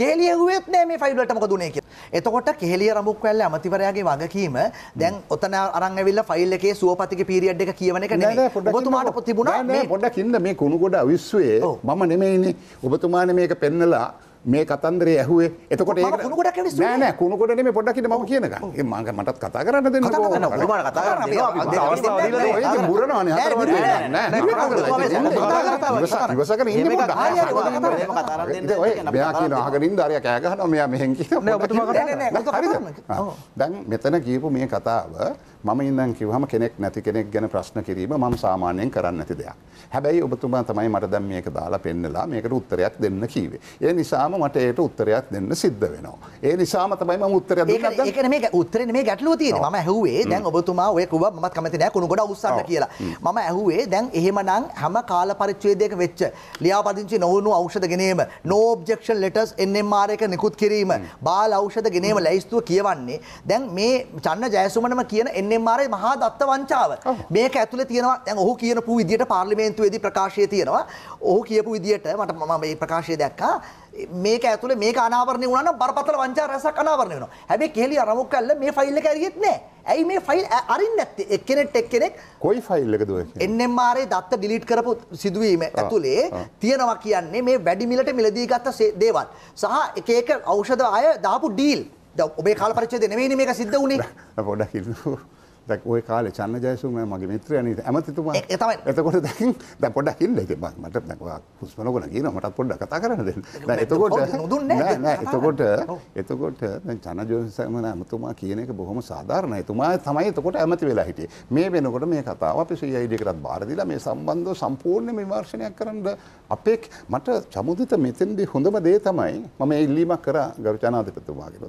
[SPEAKER 2] කේලිය හුවෙත් නෑ මේ ෆයිල් වලට මොකද උනේ කියලා. එතකොට කේලිය රඹුක් වැල්ල අමතිවරයාගේ වගකීම දැන් ඔතන අරන් ඇවිල්ලා ෆයිල් එකේ සුවපතිගේ පීරියඩ් එක කියවන එක නෙමෙයි. ඔබතුමාට තිබුණා මේ
[SPEAKER 3] පොඩ්ඩක් ඉන්න මේ කුණු ගොඩ අවිස්සුවේ මම නෙමෙයිනේ. ඔබතුමානේ මේක පෙන්නලා මේ කතන්දරේ ඇහුවේ එතකොට ඒක කුණුකොඩක් නෑ නෑ කුණුකොඩ නෙමෙයි පොඩ්ඩක් ඉන්න මම කියනක ඒ මං මටත් කතා කරන්න දෙන්න කතා කරන්න ඔබම කතා කරන්න අවස්ථාව දීලා ඒක මුරනවානේ හතර වටේ නෑ නෑ ඉවසගෙන ඉන්න පොඩ්ඩක් හරි හරි ඔබ කතා කරන්න දෙන්න ඔය මෙයා කියන අහගෙන ඉන්න අරයා කෑ ගහනවා මෙයා මෙහෙන් කියනවා නෑ ඔබතුමා කතා කරන්න හරිද දැන් මෙතන කියපු මේ කතාව මම ඉඳන් කිව්වම කෙනෙක් නැති කෙනෙක් ගැන ප්‍රශ්න කිරීම මම සාමාන්‍යයෙන් කරන්නේ නැති දෙයක්. හැබැයි ඔබතුමා තමයි මට දැන් මේක දාලා පෙන්නලා මේකට උත්තරයක් දෙන්න කිව්වේ. ඒ නිසාම මට ඒට උත්තරයක් දෙන්න සිද්ධ වෙනවා. ඒ නිසාම තමයි මම උත්තරයක් දුන්නා. ඒක ඒක නෙමෙයි
[SPEAKER 2] උත්තරේ නෙමෙයි ගැටලුව තියෙන්නේ. මම ඇහුවේ දැන් ඔබතුමා ඔය කුව මමත් කැමති නෑ කුණු ගොඩ උස්සන්න කියලා. මම ඇහුවේ දැන් එහෙමනම් හැම කාල පරිච්ඡේදයක වෙච්ච ලියාපදිංචි නොවුණු ඖෂධ ගෙනීම, no objection letters NMR එක නිකුත් කිරීම, බාල ඖෂධ ගෙනීම ලැයිස්තුව කියවන්නේ දැන් මේ චන්න ජයසුමනම කියන NMR මහා දත්ත වංචාව. මේක ඇතුලේ තියෙනවා දැන් ඔහු කියනපු විදියට පාර්ලිමේන්තුවේදී ප්‍රකාශය තියෙනවා. ඔහු කියපු විදියට මට මම මේ ප්‍රකාශය දැක්කා. මේක ඇතුලේ මේක අනාවරණය වුණා නම් බරපතල වංචා රැසක් අනාවරණය වෙනවා. හැබැයි කෙහෙලි අරමුක් කළා මේ ෆයිල් එක ඇරියෙත් නැහැ. ඇයි මේ ෆයිල් අරින්නේ නැත්තේ? එක්කෙනෙක් එක්කෙනෙක් කොයි ෆයිල් එකද ඔය කියන්නේ? NMR දත්ත ඩිලීට් කරපු සිදුවීම ඇතුලේ තියෙනවා කියන්නේ මේ වැඩි මිලට මිලදී ගත්ත දේවල්. සහ එක එක ඖෂධ අය දාපු ඩීල්. ඔබේ කාල පරිච්ඡේදය නෙවෙයිනේ මේක සිද්ධ වුණේ.
[SPEAKER 3] (laughs) පොඩ්ඩක් ඉන්න. දැක් ඔය කාලේ චන්න ජයසුම මගේ මිත්‍රයනේ ඇමතිතුමා ඒ තමයි එතකොට දැන් දැන් පොඩ්ඩක් ඉන්න ඉතින් මම මට දැන් ඔයා හුස්ම නොගන කියනවා මටත් පොඩ්ඩක් කතා කරන්න දෙන්න දැන් එතකොට නෑ නෑ එතකොට එතකොට දැන් චන්න ජයසුම ඇමතිතුමා කියන එක බොහොම සාධාරණයි එතුමා තමයි එතකොට ඇමති වෙලා හිටියේ මේ වෙනකොට මේ කතාව අපි CID එකටත් බාර දීලා මේ සම්බන්ධව සම්පූර්ණ විමර්ශනයක් කරන්න අපේ මට චමුදිත මෙතෙන්දී හොඳම දේ තමයි මම ඉල්ලීමක් කරා ගරු ජනාධිපතිතුමාගෙන්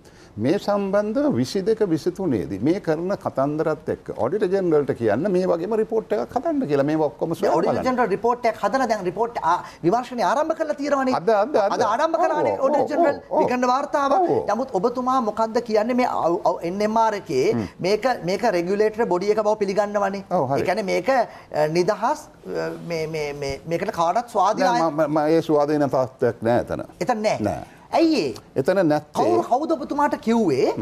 [SPEAKER 3] මේ සම්බන්ධව 22 23 දී මේ කරන කතන්දරත් එක් ඔඩිට ජනරල්ට කියන්න මේ වගේම රිපෝට් එක කතන්න කියලා මේ ඔක්කොම ජනල්
[SPEAKER 2] රිපෝට් එකක් හදලා දැන් රිපෝට් විමර්ශනය ආරම්භ කරලා තියෙනවනේ අද අද ආරම්භ කරානේ ඔඩිට ජනරල් විකන්න වාර්තාවක් නමුත් ඔබතුමා මොකද්ද කියන්නේ මේ NMR එකේ මේක මේක රෙගියුලේටර් බොඩි එක බව පිළිගන්නවනේ ඒ කියන්නේ මේක නිදහස් මේ මේ මේකට කාටවත් ස්වාධීනයි
[SPEAKER 3] මම ඒ ස්වාධීන තත්ත්වයක් නෑ එතන එතන නෑ ඇයි එතන නැත්
[SPEAKER 2] කවුරු කවුද ඔබතුමාට කිව්වේ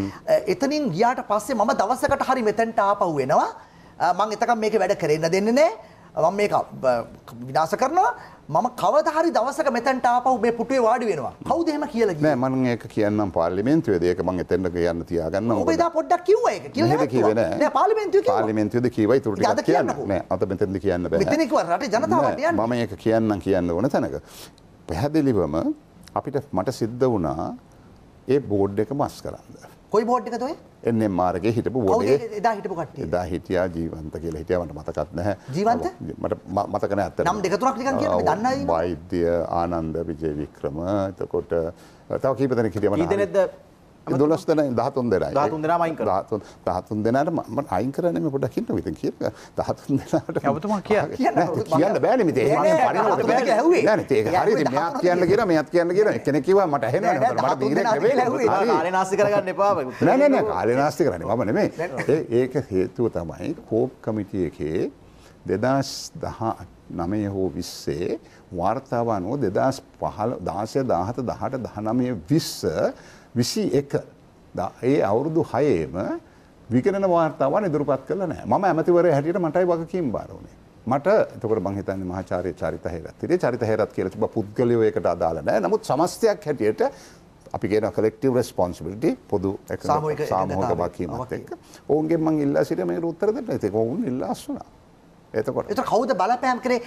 [SPEAKER 2] එතනින් ගියාට පස්සේ මම දවසකට හරි මෙතැන්ට ආපහු වෙනවා මං එතකම් මේක වැඩ කරන්න දෙන්නේ නෑ මම මේක විනාශ කරනවා මම කවද හරි දවසක මෙතැන්ට ආපහු මේ පුටුවේ වාඩි වෙනවා
[SPEAKER 3] කවුද එහෙම කියලා නෑ මම ඒක කියන්නම් පාර්ලිමේන්තුවේදී ඒක මං එතෙන්ට කියන්න තියාගන්න ඕනේ ඔබ එදා
[SPEAKER 2] පොඩ්ඩක් කිව්වා ඒක කියලා නෑ කිව්වේ නෑ නෑ පාර්ලිමේන්තුවේ කිව්වා
[SPEAKER 3] පාර්ලිමේන්තුවේදී කිව්වයි තුරු ටිකක් කියන්න නෑ අත මෙතෙන්ද කියන්න බෑ මෙතන
[SPEAKER 2] කිව්වා රටේ ජනතාවට යන්න
[SPEAKER 3] මම ඒක කියන්නම් කියන්න ඕන තැනක පැහැදිලිවම අපිට මට සිද්ධ වුණා ඒ බෝඩ් එක මස් කරන්න.
[SPEAKER 2] කොයි බෝඩ් එකද ඔය?
[SPEAKER 3] එන්නේ මාර්ගයේ හිටපු බෝඩ් එකේ.
[SPEAKER 2] එදා හිටපු කට්ටිය.
[SPEAKER 3] එදා හිටියා ජීවන්ත කියලා හිටියා මට මතකත් නැහැ. ජීවන්ත? මට මතක නැහැ අතන. නම් දෙක තුනක් නිකන් කියන්න මේ දන්නයි. වෛද්‍ය ආනන්ද විජේ වික්‍රම එතකොට තව කීප දෙනෙක් හිටියා මම. කී දෙනෙක්ද දොලස් දෙනයි දහතුන් දෙනයි දහතුන් දෙනා මයින් කරා දහතුන් දහතුන් දෙනාට මම අයින් කරන්නේ මේ පොඩ්ඩක් ඉන්න මෙතන කියන දහතුන් දෙනාට ඔබතුමා කියන්න කියන්න බෑනේ මිතේ මම පරිණෝත බෑනේ ඇහුවේ නෑ නේද ඒක හරියට මෙයාත් කියන්න කියලා මෙයාත් කියන්න කියලා කෙනෙක් කිව්වා මට ඇහෙනවනේ මට දීරෙක් නෙවෙයි කාලේ නාස්ති කරගන්න එපා නෑ නෑ නෑ කාලේ නාස්ති කරන්නේ මම නෙමෙයි ඒක හේතුව තමයි කෝප් කමිටි එකේ 2019 හෝ 20 වාර්තාව අනුව 2015 16 17 18 19 20 විසි එක ඒ අවුරුදු හයේම විකරන වාර්තාවන් ඉදිරිපත් කළ නෑ මම ඇමතිවර හැටියට මටයි වගකීම් බාරවනේ මට තකට බංහිතන්න මහාචාරය චරිත හේරත්තිරේ චරිත හේරත් කියල තිබ පුද්ගලයකට අදාල නෑ නමුත් සමස්තයක් හැටියට අපි කියන කලෙක්ටව රෙස්පොන්සිිලිටි පොදු සාමෝක වකීමක් එක් ඔවුන්ගේ මං ඉල්ලා සිට මේ රුත්තරදට ඇති ඔවුන් ඉල්ලාස්සුනා එතකොට එතකොට කවුද බලපෑම් කරේ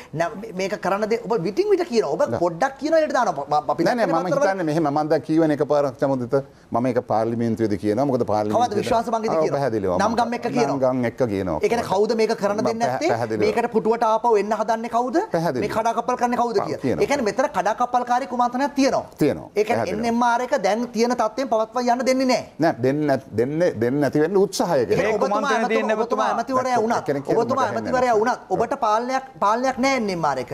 [SPEAKER 3] මේක කරන්න දේ ඔබ විටින්
[SPEAKER 2] විට කියන ඔබ පොඩ්ඩක් කියන එකට දානවා අපි නෑ නෑ මම හිතන්නේ
[SPEAKER 3] මෙහෙම මම දැන් කියවන එක පාරක් චමුදිත මම ඒක පාර්ලිමේන්තුවේදී කියනවා මොකද පාර්ලිමේන්තුවේ කවුද විශ්වාස භංගෙද කියනවා පැහැදිලිව නම් ගම් එක කියනවා ගම් එක කියනවා ඒ කියන්නේ
[SPEAKER 2] කවුද මේක කරන්න දෙන්නේ නැත්තේ මේකට පුටුවට ආපහු එන්න හදන්නේ කවුද මේ කඩාකප්පල් කරන්නේ කවුද කියලා ඒ කියන්නේ මෙතන කඩාකප්පල්කාරී කුමන්ත්‍රණයක් තියෙනවා
[SPEAKER 3] තියෙනවා ඒ කියන්නේ
[SPEAKER 2] NMR එක දැන් තියෙන තත්ත්වයෙන් පවත්වා යන්න දෙන්නේ
[SPEAKER 3] නෑ නෑ දෙන්නේ දෙන්නේ දෙන්නේ නැති වෙන්න උත්සාහය කරනවා ඔබතුමා ඇමතිවරයා වුණා ඔබතුමා ඇමතිවරයා වුණා
[SPEAKER 2] වුණත් ඔබට පාලනයක් පාලනයක් නැහැ එන්එම්ආර් එක.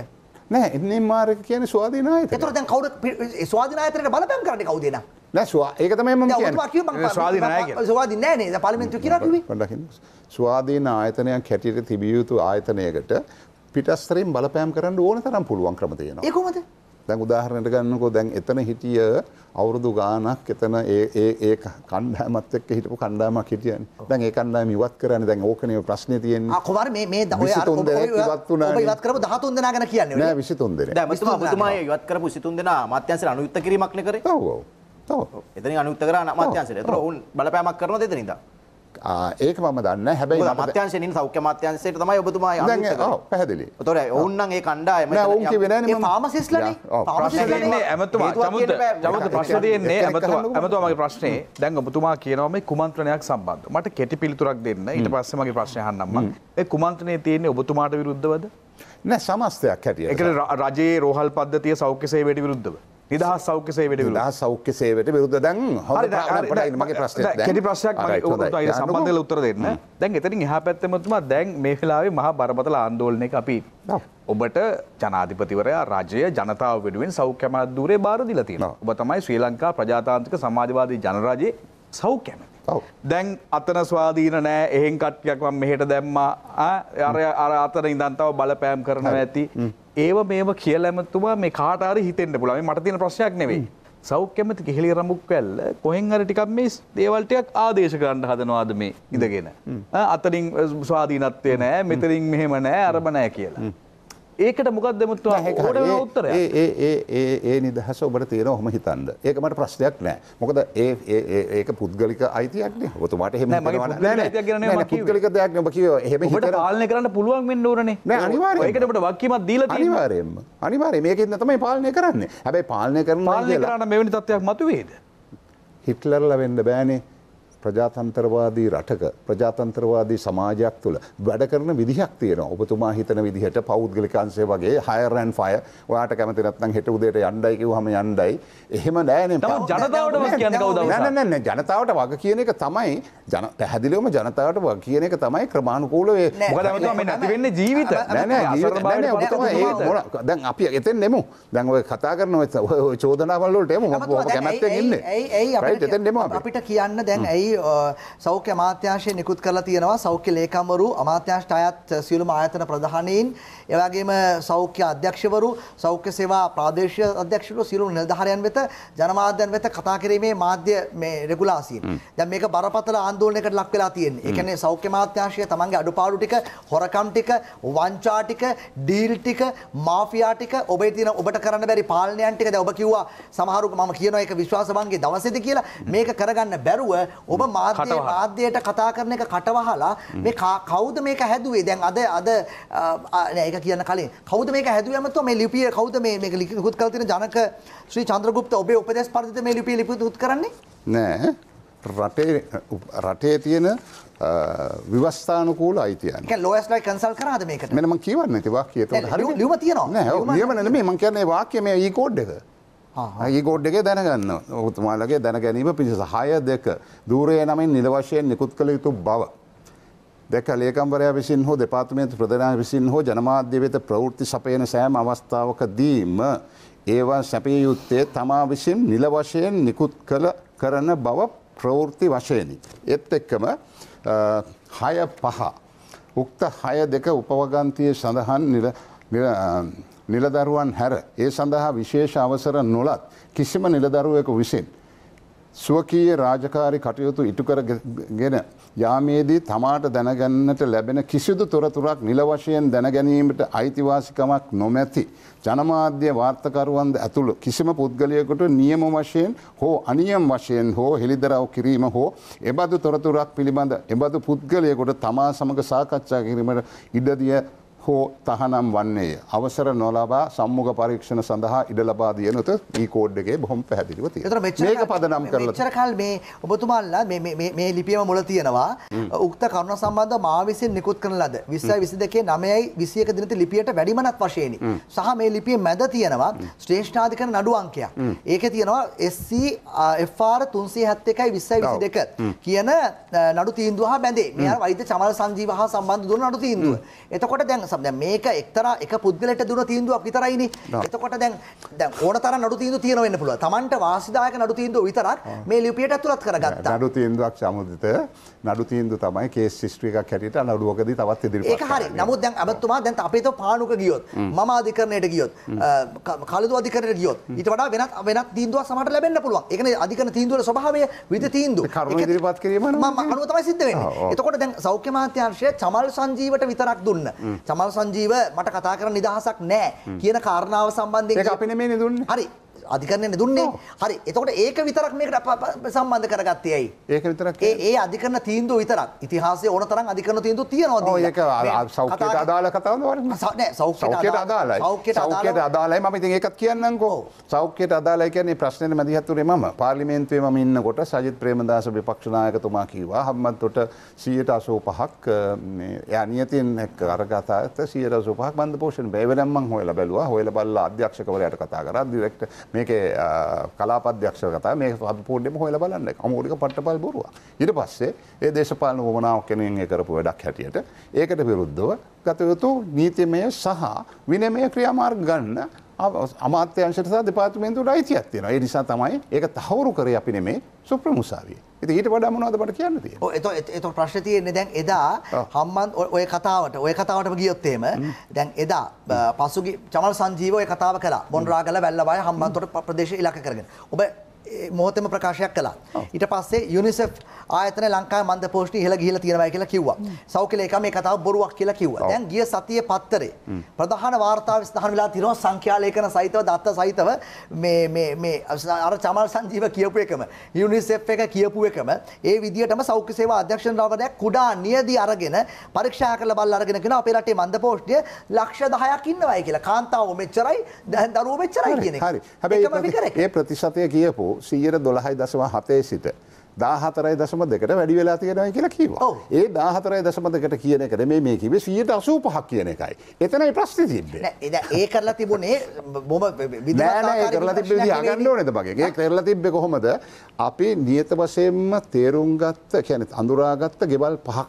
[SPEAKER 2] නෑ එන්එම්ආර් එක කියන්නේ ස්වාධීන ආයතනය. ඒතකොට දැන් කවුද ස්වාධීන ආයතනයට බලපෑම් කරන්නේ කවුද එනම්? නෑ ස්වා ඒක තමයි මම කියන්නේ. ස්වාධීන ආයතනය කියන්නේ. ස්වාධීන නෑ නේද? පාර්ලිමේන්තුව කියලා කිව්වේ.
[SPEAKER 3] බලන්න. ස්වාධීන ආයතනයක් හැටියට තිබිය යුතු ආයතනයකට පිටස්තරින් බලපෑම් කරන්න ඕන තරම් පුළුවන් ක්‍රම තියෙනවා. ඒ කොහොමද? දැන් උදාහරණයට ගන්නකෝ දැන් එතන හිටිය අවුරුදු ගානක් එතන ඒ කණ්ඩාමත් එක්ක හිටපු කණ්ඩාමක් හිටියන් දැන් ඒ කණ්ඩායම ඉවත් කරන්නේ දැන් ඕකනේ ප්‍රශ්නේ තියෙන්නේ කොහොමද
[SPEAKER 2] මේ මේ ඔය අර ඉවත් වුණා ඉවත් කරපු 13 දෙනා ගැන කියන්නේ නෑ 23 දෙනා දැන්
[SPEAKER 5] මුතුමා මුතුමා ඉවත් කරපු 23 දෙනා අමාත්‍යාංශයට අනුයුක්ත කිරීමක්නේ කරේ ඔව්
[SPEAKER 3] ඔව් ඔව්
[SPEAKER 5] එතනින් අනුයුක්ත කරා අමාත්‍යාංශයට ඒතර ඔවුන් බලපෑමක් කරනවද එතනින්ද
[SPEAKER 3] ඒක මම දන්න හැබයි
[SPEAKER 5] මත්‍යන්ශය සෞඛ්‍ය මත්‍යන්සේට තමයි ඔබතුමා පැහදිලි තොර ඔවුන්න් ඒ කණ්ඩායම
[SPEAKER 2] පාමසිස්ල
[SPEAKER 1] ප්‍රශ්තියන්නේ ඇමතුමගේ ප්‍රශ්නය දැන් ඔබතුමා කියනවම කුමන්ත්‍රණයක් සම්බන්ධ මට කෙටි පිළිතුරක් දෙන්න ඊට පස්සමගේ ප්‍රශ්නයහන්නම් කුමන්ත්‍රණය තියන්නේ ඔබතුමාට විරුද්ධවද
[SPEAKER 3] නෑ සමස්තයක් හැටිය එක
[SPEAKER 1] රජයේ රෝහල් පද්ධතිය සෞඛ්‍ය සේවයට විරුද්ධව නිදහස් සෞඛ්‍ය සේවයට නිදහස් සෞඛ්‍ය සේවයට විරුද්ධ දැන් හොඳ ප්‍රාණපටයි මගේ ප්‍රශ්නේ කෙටි ප්‍රශ්නයක් මගේ සම්බන්ධව උත්තර දෙන්න දැන් එතනින් එහා පැත්තෙම තුමා දැන් මේ වෙලාවේ මහා බරපතල ආන්දෝලනයක අපි ඔබට ජනාධිපතිවරයා රජය ජනතාව වෙනුවෙන් සෞඛ්‍ය අමාත්‍යදූරේ බාර දීලා තියෙනවා ඔබ තමයි ශ්‍රී ලංකා ප්‍රජාතාන්ත්‍රික සමාජවාදී ජනරජයේ සෞඛ්‍ය ඇමති දැන් අතන ස්වාධීන නෑ එහෙන් කට්ටියක් මම මෙහෙට දැම්මා අර අතන ඉඳන් තව බලපෑම් කරනවා ඇති ඒව මේව කියලා ඇමතුමා මේ කාට හරි හිතෙන්න පුළුවන්. මේ මට තියෙන ප්‍රශ්නයක් නෙවෙයි. සෞඛ්‍යමති කෙහෙලි රඹුක් ඇල්ල කොහෙන් හරි ටිකක් මේ දේවල් ටිකක් ආදේශ කරන්න හදනවාද මේ ඉඳගෙන. අතරින් ස්වාධීනත්වය නෑ, මෙතරින් මෙහෙම නෑ, අරම නෑ කියලා. ඒකට මොකක් දෙමුත්වා උත්තර
[SPEAKER 3] ඒ නිදහස ඔබට තියෙන හොම හිතන්න ඒක මට ප්‍රශ්නයක් නෑ මොකද ඒ ඒක පුද්ගලික අයිතියක්න ඔතුමාට හෙම පුද්ගලික දෙයක් ඔබ කිව හෙම හට පාලන කරන්න පුළුවන් වෙන්න ඕරන අනිවාරයකටට වක්කීමත් දීල අනිවාරයම අනිවාරය මේකෙත් තමයි පාලනය කරන්න හැබැයි පාලනය කරන පාලනය කරන්න මෙවැනි තත්වයක් මතුවේද හිටලරල වෙන්න බෑනේ ප්‍රජාතන්ත්‍රවාදී රටක ප්‍රජාතන්ත්‍රවාදී සමාජයක් තුළ වැඩ කරන විදිහක් තියෙන ඔබතුමා හිතන විදිහට පෞද්ගලිකන්සේ වගේ හයරන් ෆය වාට කැමති රත්නම් හෙට උදේට යන්ඩයි කිව්වම යන්ඩයි එහෙම නෑන ජනතාවට ජනතාවට වග කියන එක තමයි ජන පැහැදිලිවම ජනතාවට වග කියන එක තමයි ක්‍රමාණුකූලවේ වෙන්න ජීවිත දැන් අපි එතෙන් නෙමු දැන් ඔය කතා කරන චෝදනාවල්ලට එම කැමැත්තෙන් ඉන්න ඇයි ඇයි එතෙන්
[SPEAKER 2] නෙම අපිට කියන්න දැන් ඇයි සෞඛ්‍ය අමාත්‍යාංශය නිකුත් කරලා තියෙනවා සෞඛ්‍ය ලේකම්වරු අමාත්‍යාංශයට අයත් සියලුම ආයතන ප්‍රධානීන් ඒ වගේම සෞඛ්‍ය අධ්‍යක්ෂවරු සෞඛ්‍ය සේවා ප්‍රාදේශීය අධ්‍යක්ෂවරු සියලුම නිලධාරියන් වෙත ජනමාධ්‍යන් වෙත කතා කිරීමේ මාධ්‍ය මේ රෙගුලාසියෙන් දැන් මේක බරපතල ආందోලනයකට ලක් වෙලා තියෙන්නේ. ඒ කියන්නේ සෞඛ්‍ය අමාත්‍යාංශය තමන්ගේ අඩුපාඩු ටික හොරකම් ටික වංචා ටික ඩීල් ටික මාෆියා ටික ඔබේ තියෙන ඔබට කරන්න බැරි පාලනයන් ටික දැන් ඔබ කිව්වා සමහරු මම කියනවා ඒක විශ්වාස වංගේ දවසේදී කියලා මේක කරගන්න බැරුව ඔබ මාධ්‍ය මාධ්‍යයට කතා කරන එක කටවහලා මේ කවුද මේක හැදුවේ දැන් අද අද ඒක කියන්න කලින් කවුද මේක හැදුවේ අමතෝ මේ ලිපිය කවුද මේ මේක ලිකුත් කරලා තියෙන ජනක ශ්‍රී චන්ද්‍රගුප්ත ඔබේ උපදේශ පරිදිත මේ ලිපිය ලිපිත් කරන්නේ
[SPEAKER 3] නෑ රටේ රටේ තියෙන විවස්ථානකූල අයිතියන්
[SPEAKER 2] ලෝස්ලයි කන්සල් කරද මේක
[SPEAKER 3] මෙම කියවන්න තිවා කියත හරි ලිම තියනවා නියමන මේ මං කියන්නේ වාක්‍ය මේ ඒකෝඩ් e එක ඒ ගෝඩ්ඩගේ දැනගන්න ඔතුමාලගේ දැන ගැනීම පිණිස හය දෙක දූරය නමින් නිලවශයෙන් නිකුත් කළ යුතු බව. දෙක ලේකම්බරය විසින් හෝ දෙපාර්තමේන්තු ප්‍රධාන විසින් හෝ ජනමාධ්‍ය වෙත ප්‍රවෘත්ති සපයන සෑම අවස්ථාවකදීම ඒවා සැපිය යුත්තේ තමා විසින් නිල වශයෙන් නිකුත් කළ කරන බව ප්‍රවෘත්ති වශයනි. එත් එක්කම හය පහ. උක්ත හය දෙක උපවගන්තිය සඳහන් නිල නිලදරුවන් හැර ඒ සඳහා විශේෂ අවසර නොලත් කිසිම නිලදරුවෙකු විසින්. සුවකීය රාජකාරි කටයුතු ඉටුකරගෙන යාමේදී තමාට දැනගන්නට ලැබෙන කිසිදු තොරතුරක් නිලවශයෙන් දැනගැනීමට අයිතිවාසිකමක් නොමැති. ජනමාධ්‍ය වාර්තකරුවන්ද ඇතුළු කිසිම පුද්ගලයකුට නියම වශයෙන් හෝ අනියම් වශයෙන් හෝ හෙළිදරව් කිරීම හෝ එබඳු තොරතුරක් පිළිබඳ එබඳු පුද්ගලයකුට තමා සමඟ සාකච්ඡා කිරීමට ඉඩදිය හෝ තහනම් වන්නේ අවසර නොලබා සම්මුග පරීක්ෂණ සඳහා ඉඩ ලබා දියනොත ඒ කෝඩ්ඩගේ බොහොම පැදිලිව මේක පදනම් කරලා
[SPEAKER 2] චරකල් මේ ඔබතුමල්ලා මේ ලිපියම මුල තියෙනවා උක්ත කරුණ සම්බන්ධ මා විසින් නිකුත් කරන ලද විස්සයි විසි දෙකේ නමයයි විසියක දිනති ලිපියට වැඩිමනක් වශයනි සහ මේ ලිපිය මැද තියෙනවා ශ්‍රේෂ්ඨාධිකරන නඩු අංකයක් ඒක තියෙනවා SCFR තුන්සේ හැත්ත එකයි විස්සයි විසි දෙක කියන නඩු තීන්දුව හා බැඳේ මෙයා වෛද්‍ය චමල් සංජීව හා සම්බන්ධ දුන්න නඩු තීන්දුව එතකොට දැන් සම් දැන් මේක එක්තරා එක පුද්ගලයට දුන තීන්දුවක් විතරයිනේ. එතකොට දැන් දැන් ඕනතරම් නඩු තීන්දුව තියෙන වෙන්න පුළුවන්. Tamanට වාසිදායක නඩු තීන්දුව විතරක් මේ ලිපියට ඇතුළත්
[SPEAKER 3] කරගත්තා. නඩු තීන්දුවක් සමුදිත නඩු තීන්දු තමයි කේස් හිස්ටරි එකක් හැටියට නඩුවකදී තවත් ඉදිරිපත් ඒක හරි. නමුත්
[SPEAKER 2] දැන් අබතුමා දැන් අපේ තෝ පානුක ගියොත් මම අධිකරණයට ගියොත් කලදු අධිකරණයට ගියොත් ඊට වඩා වෙනත් වෙනත් තීන්දුවක් සමහරට ලැබෙන්න පුළුවන්. ඒ කියන්නේ අධිකරණ තීන්දුවල ස්වභාවය විවිධ තීන්දු. කරුණු ඉදිරිපත් කිරීම මම අනුව තමයි සිද්ධ වෙන්නේ. එතකොට දැන් සෞඛ්‍ය මාත්‍යාංශය චමල් සංජීවට විතරක් දුන්න. චමල් සංජීව මට කතා කරන්න නිදහසක් නැහැ කියන කාරණාව සම්බන්ධයෙන් ඒක අපි නෙමෙයි දුන්නේ. හරි. අධිකරණය දුන්නේ හරි එතකොට ඒක විතරක් මේකට සම්බන්ධ කරගත්තේ ඇයි ඒක විතරක් ඒ අධිකරණ තීන්දුව විතරක් ඉතිහාසයේ ඕන තරම් අධිකරණ තීන්දුව තියෙනවා ඒක සෞඛ්‍යයට
[SPEAKER 3] අදාළ කතාවද වරන්නේ සෞඛ්‍යයට අදාළයි සෞඛ්‍යයට අදාළයි මම ඉතින් ඒකත් කියන්නම්කෝ සෞඛ්‍යයට අදාළයි කියන්නේ ප්‍රශ්නේ මැදිහත්ුනේ මම පාර්ලිමේන්තුවේ මම ඉන්නකොට සජිත් ප්‍රේමදාස විපක්ෂනායකතුමා කිව්වා හම්බන්තොට 185ක් එයා නියතින් කරගතත 185ක් බන්ද පෝෂණ බැවලම්මන් හොයලා බැලුවා හොයලා බලලා අධ්‍යක්ෂකවරයාට කතා කරා ඩිරෙක්ටර් මේක කලාපද්‍යක්ෂ කතා මේ පූර්ණෙම හොයලා බලන්න අමෝරික පට්ටපල් බොරුව. ඊට පස්සේ ඒ දේශපාලන වමනාවක් කෙනෙන් ඒ කරපු වැඩක් හැටියට ඒකට විරුද්ධව ගත යුතු නීතිමය සහ විනමය ක්‍රියාමාර්ග ගන්න අමාත්‍යංශයට සහ දෙපාර්තමේන්තුවට අයිතියක් තියෙනවා. ඒ නිසා තමයි ඒක තහවුරු කරේ අපි නෙමේ සුප්‍රීම උසාවිය. ඉතින් ඊට වඩා මොනවද මට කියන්න තියෙන්නේ?
[SPEAKER 2] ඔව් එතකොට එතකොට ප්‍රශ්නේ තියෙන්නේ දැන් එදා
[SPEAKER 3] හම්මන් ඔය
[SPEAKER 2] කතාවට ඔය කතාවටම ගියොත් එහෙම දැන් එදා පසුගිය චමල් සංජීව ඔය කතාව කළා. බොන්රාගල වැල්ලවාය හම්බන්තොට ප්‍රදේශය ඉලක්ක කරගෙන. ඔබ මොහොතම ප්‍රකාශයක් කළා. ඊට පස්සේ UNICEF ආයතන ලංකාවේ මන්ද පෝෂණ ඉහළ ගිහිලා තියෙනවා කියලා කිව්වා. සෞඛ්‍ය ලේකම් මේ කතාව බොරුවක් කියලා කිව්වා. දැන් ගිය සතියේ පත්තරේ ප්‍රධාන වාර්තාව ස්ථාන වෙලා තියෙනවා සංඛ්‍යා ලේඛන සහිතව දත්ත සහිතව මේ මේ මේ අර චමල් සංජීව කියපු එකම UNICEF එක කියපු එකම ඒ විදිහටම සෞඛ්‍ය සේවා අධ්‍යක්ෂණවරයා කුඩා නියදී අරගෙන පරීක්ෂා කරලා බලලා අරගෙන කියන අපේ රටේ මන්ද පෝෂණය ලක්ෂ 10ක් ඉන්නවයි කියලා. කාන්තාවෝ මෙච්චරයි දැන් දරුවෝ
[SPEAKER 3] මෙච්චරයි කියන එක. හරි. හැබැයි ඒ ප්‍රතිශතය කියපෝ වූ සීර දොළහයි දසම හතේ සිට. දාහතරයි දසම දෙකට වැඩි වෙලා තියෙනයි කියලා කිවා ඒ දාහතරයි දසම දෙකට කියන එකද මේ මේ කිවේ සියට අසූ පහක් කියන එකයි එතනයි ප්‍රශ්ති තිබ්බේ ඒ කරලා තිබුණේ බොම
[SPEAKER 2] කරලා තිබ ගන්න
[SPEAKER 3] නද බගේ කරලා තිබ්බෙ කොහොමද අපි නියත වසයෙන්ම තේරුම් ගත්ත කැනෙත් අඳුරාගත්ත ගෙවල් පහක්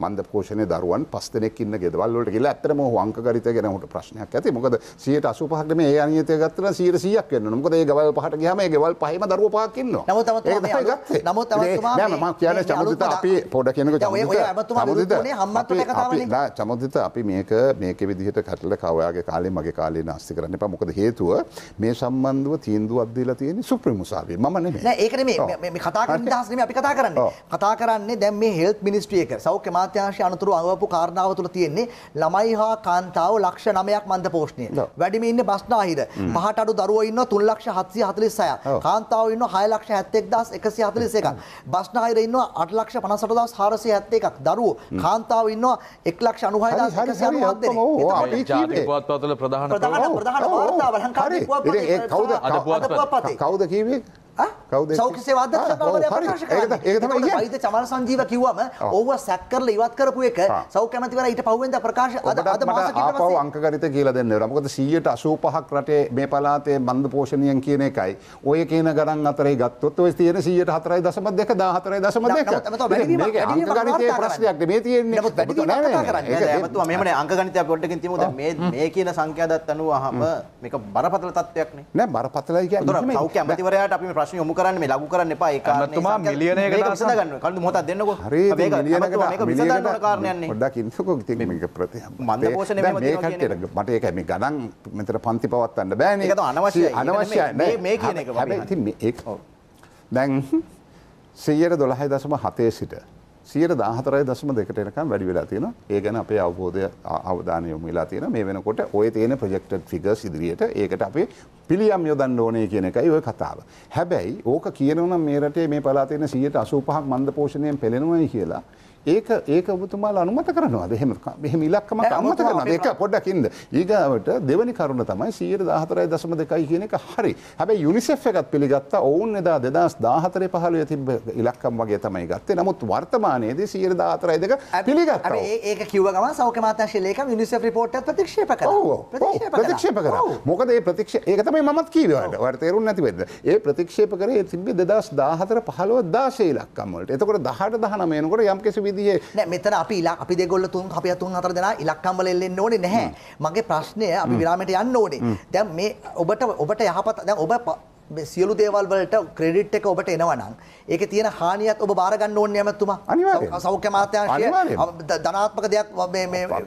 [SPEAKER 3] මන්ද පෝෂණය දරුවන් පස් දෙනෙක් ඉන්න ගෙදවල්ලට කියලා ඇත්තම අංකරිත ගැන හට ප්‍රශ්නයක් ඇති මොකද සියට අසුපහක්ට මේ අනිතය ගත්තන සීර සියක් වන්න මොකද ඒ ගවල් පහට ගහම ගෙවල් පහම දරුව පාකින්න නමුත් කියන චමුදිත අපි පොඩ කියනක චමුදිත අපි මේක මේක විදිහට කටල කවයාගේ කාලේ මගේ කාලේ නාස්ති කරන්න එපා මොකද හේතුව මේ සම්බන්ධව තීන්දුව අද්දීලා තියෙන සුප්‍රීම සාවේ මම නෙමෙයි ඒකනේ මේ කතා කරන්න දහස්නේ
[SPEAKER 2] අපි කතා කරන්නේ
[SPEAKER 3] කතා කරන්නේ දැන් මේ හෙල්ත් මිනිස්ට්‍රි එක සෞඛ්‍ය මාධ්‍ය අමාත්‍යංශය අනතුරු
[SPEAKER 2] අනුවපු කාරණාව තුළ තියෙන්නේ ළමයි හා කාන්තාව ලක්ෂ නමයක් මන්ද පෝෂ්ණය වැඩිම ඉන්න බස්නාහිර පහට අඩු දරුවෝ ඉන්න තුන් ලක්ෂ හත්සිය හතලිස් සය කාන්තාව ඉන්න හය ලක්ෂ හැත්තෙක් දස් එකසිය හතලිස් එකක් බස්නාහිර ඉන්න අට ලක්ෂ පනසට දස් හාරසිය හැත්තේ එකක් දරුවෝ කාන්තාව ඉන්න එක් ලක්ෂ අනුහය දස් එකසිය අනුවක් දෙනෙක්
[SPEAKER 3] පත්වල ප්‍රධාන ප්‍රධාන ප්‍රධාන
[SPEAKER 2] වාර්තාව ලංකාවේ කවුද
[SPEAKER 3] කවුද කීවේ කවද සෞඛ්‍ය සේවා අධ්‍යක්ෂ බලවරයා ප්‍රකාශ කරන්නේ. ඒක තමයි කියන්නේ. වෛද්‍ය
[SPEAKER 2] චමල් සංජීව කිව්වම ඕව සැක් කරලා ඉවත් කරපු එක සෞඛ්‍ය ඇමතිවරයා ඊට පහුවෙන්ද ප්‍රකාශ අද අද මාස කිහිපයක් පස්සේ ආපහු
[SPEAKER 3] අංක ගණිත කියලා දෙන්න වෙනවා. මොකද 185ක් රටේ මේ පළාතේ මන්ද පෝෂණියන් කියන එකයි ඔය කියන ගණන් අතරේ ගත්තොත් ඔය තියෙන 104.2 14.2 මේක අංක ගණිතයේ ප්‍රශ්නයක්ද මේ තියෙන්නේ. නමුත් වැඩි දියුණුවක් කතා කරන්නේ. එහමතුමා මෙහෙමනේ
[SPEAKER 5] අංක ගණිතය අපි පොඩ්ඩකින් තියමු. දැන් මේ මේ කියන සංඛ්‍යා දත් අනුවහම මේක බරපතල තත්ත්වයක් නේ.
[SPEAKER 3] නෑ බරපතලයි කියන්නේ. සෞඛ්‍ය
[SPEAKER 5] ඇමතිවරයාට අපි මේ ප්‍රශ්න යොමු කරන්න මේ ලඝු කරන්න එපා ඒ කාරණේ තුමා මිලියනයකට විසඳ ගන්න කවුද මොහොතක් දෙන්නකො හරි මිලියනකට මේක විසඳන්න ඕන කාරණයන්නේ පොඩ්ඩක්
[SPEAKER 3] ඉන්නකො ඉතින් මේක ප්‍රති මන්දපෝෂණය මෙහෙම දෙනවා කියන්නේ මට ඒකයි මේ ගණන් මෙතන පන්ති පවත්වන්න බෑනේ ඒක තමයි අනවශ්‍යයි අනවශ්‍යයි මේ මේ කියන එක හැබැයි ඉතින් මේක දැන් 112.7 සිට සියයට දාහතරයි දශම දෙකට එනකම් වැඩි වෙලා තියෙන ඒ ගැන අපේ අවබෝධය අවධානය යොමු වෙලා තියෙන මේ වෙනකොට ඔය තියෙන ප්‍රොජෙක්ටඩ් ෆිගර්ස් ඉදිරියට ඒකට අපි පිළියම් යොදන්න ඕනේ කියන එකයි ඔය කතාව. හැබැයි ඕක කියනවනම් මේ රටේ මේ පළාතේ තියෙන 185ක් මන්දපෝෂණයෙන් පෙළෙනවයි කියලා ඒක ඒක ඔබතුමාලා අනුමත කරනවාද? එහෙම එහෙම ඉලක්කමක් අනුමත කරනවාද? ඒක පොඩ්ඩක් ඉන්න. ඊගාවට දෙවැනි කරුණ තමයි 114.2 කියන එක හරි. හැබැයි UNICEF එකත් පිළිගත්තා. ඔවුන් එදා 2014 15 තිබ්බ ඉලක්කම් වගේ තමයි ගත්තේ. නමුත් වර්තමානයේදී 114.2 පිළිගත්තා. අර ඒක කිව්ව ගමන් සෞඛ්‍ය අමාත්‍යාංශයේ ලේකම් UNICEF report එකත් ප්‍රතික්ෂේප කළා. ඔව්. ප්‍රතික්ෂේප කළා. මොකද ඒ ප්‍රතික්ෂේප ඒක තමයි මමත් කිව්වේ ඔයාලට. ඔයාලට තේරුම් නැති වෙන්න. ඒ ප්‍රතික්ෂේප කරේ තිබ්බේ 2014 15 16 ඉලක්කම් වලට. එතකොට 18 19 යනකොට යම් කිසි විදිේ නෑ මෙතන අපි ඉලා අපි දෙගොල්ල
[SPEAKER 2] තුන් අපි තුන් අතර දෙනා ඉලක්කම්වල එල්ලෙන්න ඕනේ නැහැ මගේ ප්‍රශ්නය අපි විරාමයට යන්න ඕනේ දැන් මේ ඔබට ඔබට යහපත දැන් ඔබ සියලු දේවල් වලට ක්‍රෙඩිට් එක ඔබට එනවනම් ඒකේ තියෙන හානියත් ඔබ බාර ගන්න ඕනේ ඇමතුමා. අනිවාර්යයෙන්. සෞඛ්‍ය මාත්‍යාංශය ධනාත්මක දෙයක් මේ මේ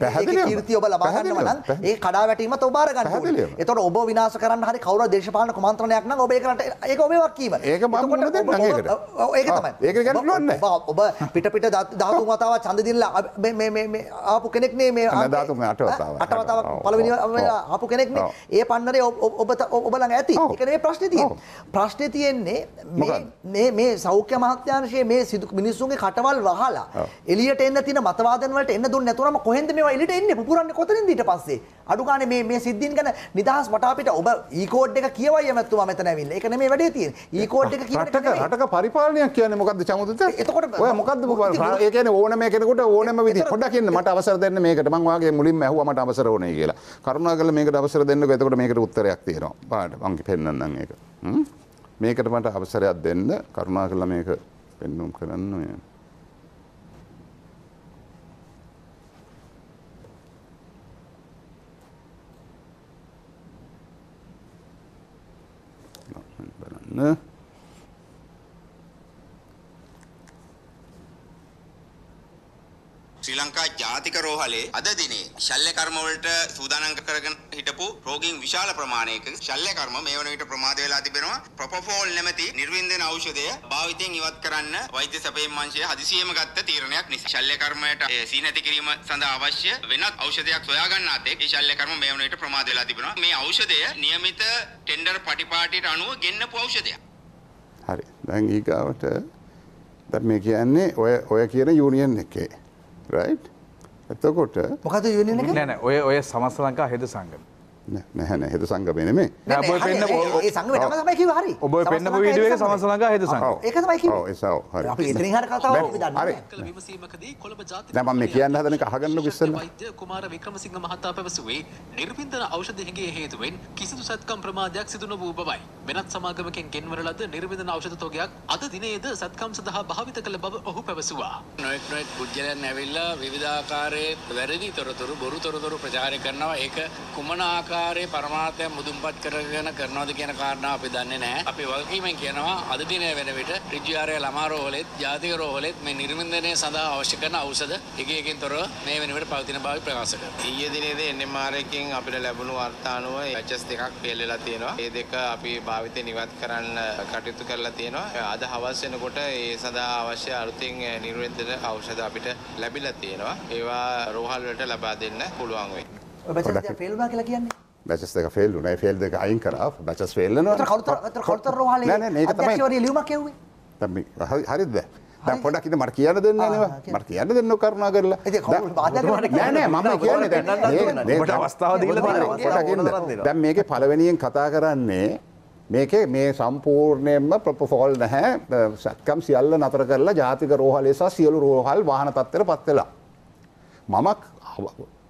[SPEAKER 2] කීර්තිය ඔබ ලබා ගන්නවා නම් ඒ කඩා වැටීමත් ඔබ බාර ගන්න ඕනේ. එතකොට ඔබ විනාශ කරන්න හරි කවුරු දේශපාලන කුමන්ත්‍රණයක් නම් ඔබ ඒකට ඒක ඔබේ වක්කීම. ඒක මම මොකද දෙන්නම් ඒකට. ඒක තමයි. ඒක ගන්න පුළුවන් නැහැ. ඔබ පිට පිට 13 වතාවක් ඡන්ද දීලා මේ මේ මේ ආපු කෙනෙක් නේ මේ 13 8 වතාවක්. 8 වතාවක් පළවෙනි ආපු කෙනෙක් නේ. ඒ පන්නරේ ඔබ ඔබ ළඟ ඇති. ඒකනේ ප්‍රශ්නේ තියෙන්නේ. ප්‍රශ්නේ තියෙන්නේ මේ සෞඛ්‍ය මහත්‍යංශයේ මේ සිදු මිනිස්සුන්ගේ කටවල් වහලා එළියට එන්න තියෙන මතවාදන් වලට එන්න දුන්නේ නැතුවම කොහෙන්ද මේවා එළියට එන්නේ පුපුරන්නේ කොතනින්ද ඊට පස්සේ අඩු ගානේ මේ මේ සිද්ධීන් ගැන නිදහස් මට අපිට ඔබ ඊ e කෝඩ් එක කියවයි යමැතුමා මෙතන ඇවිල්ලා ඒක නෙමෙයි වැඩේ තියෙන්නේ ඊ e කෝඩ් එක කියන රටක
[SPEAKER 3] රටක පරිපාලනයක් කියන්නේ මොකද්ද චමුදිත එතකොට ඔය මොකද්ද ඒ කියන්නේ ඕනම කෙනෙකුට ඕනම විදිහ පොඩ්ඩක් ඉන්න මට අවසර දෙන්න මේකට මං වාගේ මුලින්ම ඇහුවා මට අවසර ඕනේ කියලා කරුණාකරලා මේකට අවසර දෙන්නකෝ එතකොට මේකට උත්තරයක් තියෙනවා පාට මං පෙන්නන්නම් ඒක මේකට මට අවසරයක් දෙන්න කරුණා කරලා මේක පෙන්නුම් කරන්න මේ බලන්න
[SPEAKER 1] ශ්‍රී ලංකා ජාතික
[SPEAKER 5] රෝහලේ අද දිනේ ශල්‍ය කර්ම වලට සූදානම් කරගෙන හිටපු රෝගීන් විශාල ප්‍රමාණයක ශල්‍ය කර්ම මේ වන විට ප්‍රමාද වෙලා තිබෙනවා. ප්‍රොපොෆෝල් නැමැති නිර්වින්දන ඖෂධය භාවිතයෙන් ඉවත් කරන්න වෛද්‍ය සැපයීම් අංශය හදිසියෙම ගත්ත තීරණයක් නිසා ශල්‍ය කර්මයට සීනති කිරීම සඳහා අවශ්‍ය වෙනත් ඖෂධයක් සොයා ගන්නා තෙක් ඒ ශල්‍ය කර්ම මේ වන විට ප්‍රමාද වෙලා තිබෙනවා. මේ ඖෂධය නියමිත ටෙන්ඩර් පටිපාටියට අනුව ගෙන්නපු ඖෂධයක්.
[SPEAKER 3] හරි. දැන් ඊගාවට දැන් මේ කියන්නේ ඔය ඔය කියන යුනියන් එකේ රයිට් එතකොට
[SPEAKER 1] මොකද යුනියන එක නෑ නෑ ඔය ඔය සමස්ත ලංකා හෙද සංගම
[SPEAKER 3] නැහැන හෙද සංගමය නෙමේ
[SPEAKER 2] ඔබ පෙන්න විඩුවේ සමසලඟ
[SPEAKER 3] හෙද සං නම මේ කියන්න හදන අහගන්න විස්සල
[SPEAKER 4] කුමාර වික්‍රමසිංහ මහතා පැවසුවේ නිර්වින්දන අවෂධහගේ හේතුවෙන් කිසිදු සත්කම් ප්‍රමාදයක් සිදුන වූ බවයි වෙනත් සමාගමකෙන් ගෙන්වර ලද නිර්විධන අවෂධ තෝගයක් අද දිනේද සත්කම් සඳහා භාවිත කළ බව ඔහු පැවසුවා නොයිට් නොයිට් පුද්ගලයන් ඇවිල්ලා විවිධාකාරයේ වැරදි තොරතුරු බොරු තොරතුරු ප්‍රචාරය කරනවා ඒක කුමන ආකාර ආකාරයේ පරමාර්ථය මුදුන්පත් කරගෙන කරනවද කියන කාරණාව අපි දන්නේ නැහැ. අපි වගකීමෙන් කියනවා අද දිනේ වෙන විට ඍජුආරය ළමා රෝහලෙත් ජාතික රෝහලෙත් මේ නිර්මන්දනය සඳහා අවශ්‍ය කරන ඖෂධ එක එකකින් තොරව මේ වෙන විට පවතින බව ප්‍රකාශ කරනවා. ඊයේ දිනේදී NMR එකෙන් අපිට ලැබුණු අර්ථ අනුව HS දෙකක්
[SPEAKER 5] ෆේල් වෙලා තියෙනවා. ඒ දෙක අපි භාවිතයෙන් ඉවත් කරන්න කටයුතු කරලා තියෙනවා. අද හවස වෙනකොට ඒ සඳහා අවශ්‍ය අලුතින් නිර්මන්දන ඖෂධ අපිට ලැබිලා තියෙනවා. ඒවා රෝහල් වලට ලබා දෙන්න පුළුවන් වෙයි.
[SPEAKER 2] බැචස් ෆෙල්ුණා කියලා කියන්නේ
[SPEAKER 3] බැචස් එක ෆෙල් වුණා ෆෙල් දෙක අයින් කරා බැචස් ෆෙල් වෙනවා ඒතර කවුරුතර ඒතර කවුරුතර
[SPEAKER 2] රෝහලේ නෑ නෑ ඒක තමයි අධ්‍යක්ෂවරිය ලියුමක් එව්වේ
[SPEAKER 3] දැන් හරිද දැන් පොඩ්ඩක් ඉතින් මට කියන්න දෙන්න නේද මට කියන්න දෙන්න කරුණා කරලා ඉතින් කවුරු බාධා කරන්නේ නෑ නෑ මම කියන්නේ දැන් මේකට අවස්ථාව දීලා තියෙනවා පොඩ්ඩක් ඉන්න දැන් මේකේ පළවෙනියෙන් කතා කරන්නේ මේකේ මේ සම්පූර්ණයෙන්ම ප්‍රොපොෆෝල් නැහැ සත්කම් සියල්ල නතර කරලා ජාතික රෝහලේ සහ සියලු රෝහල් වාහන තත්ත්වයට පත් වෙලා මමක්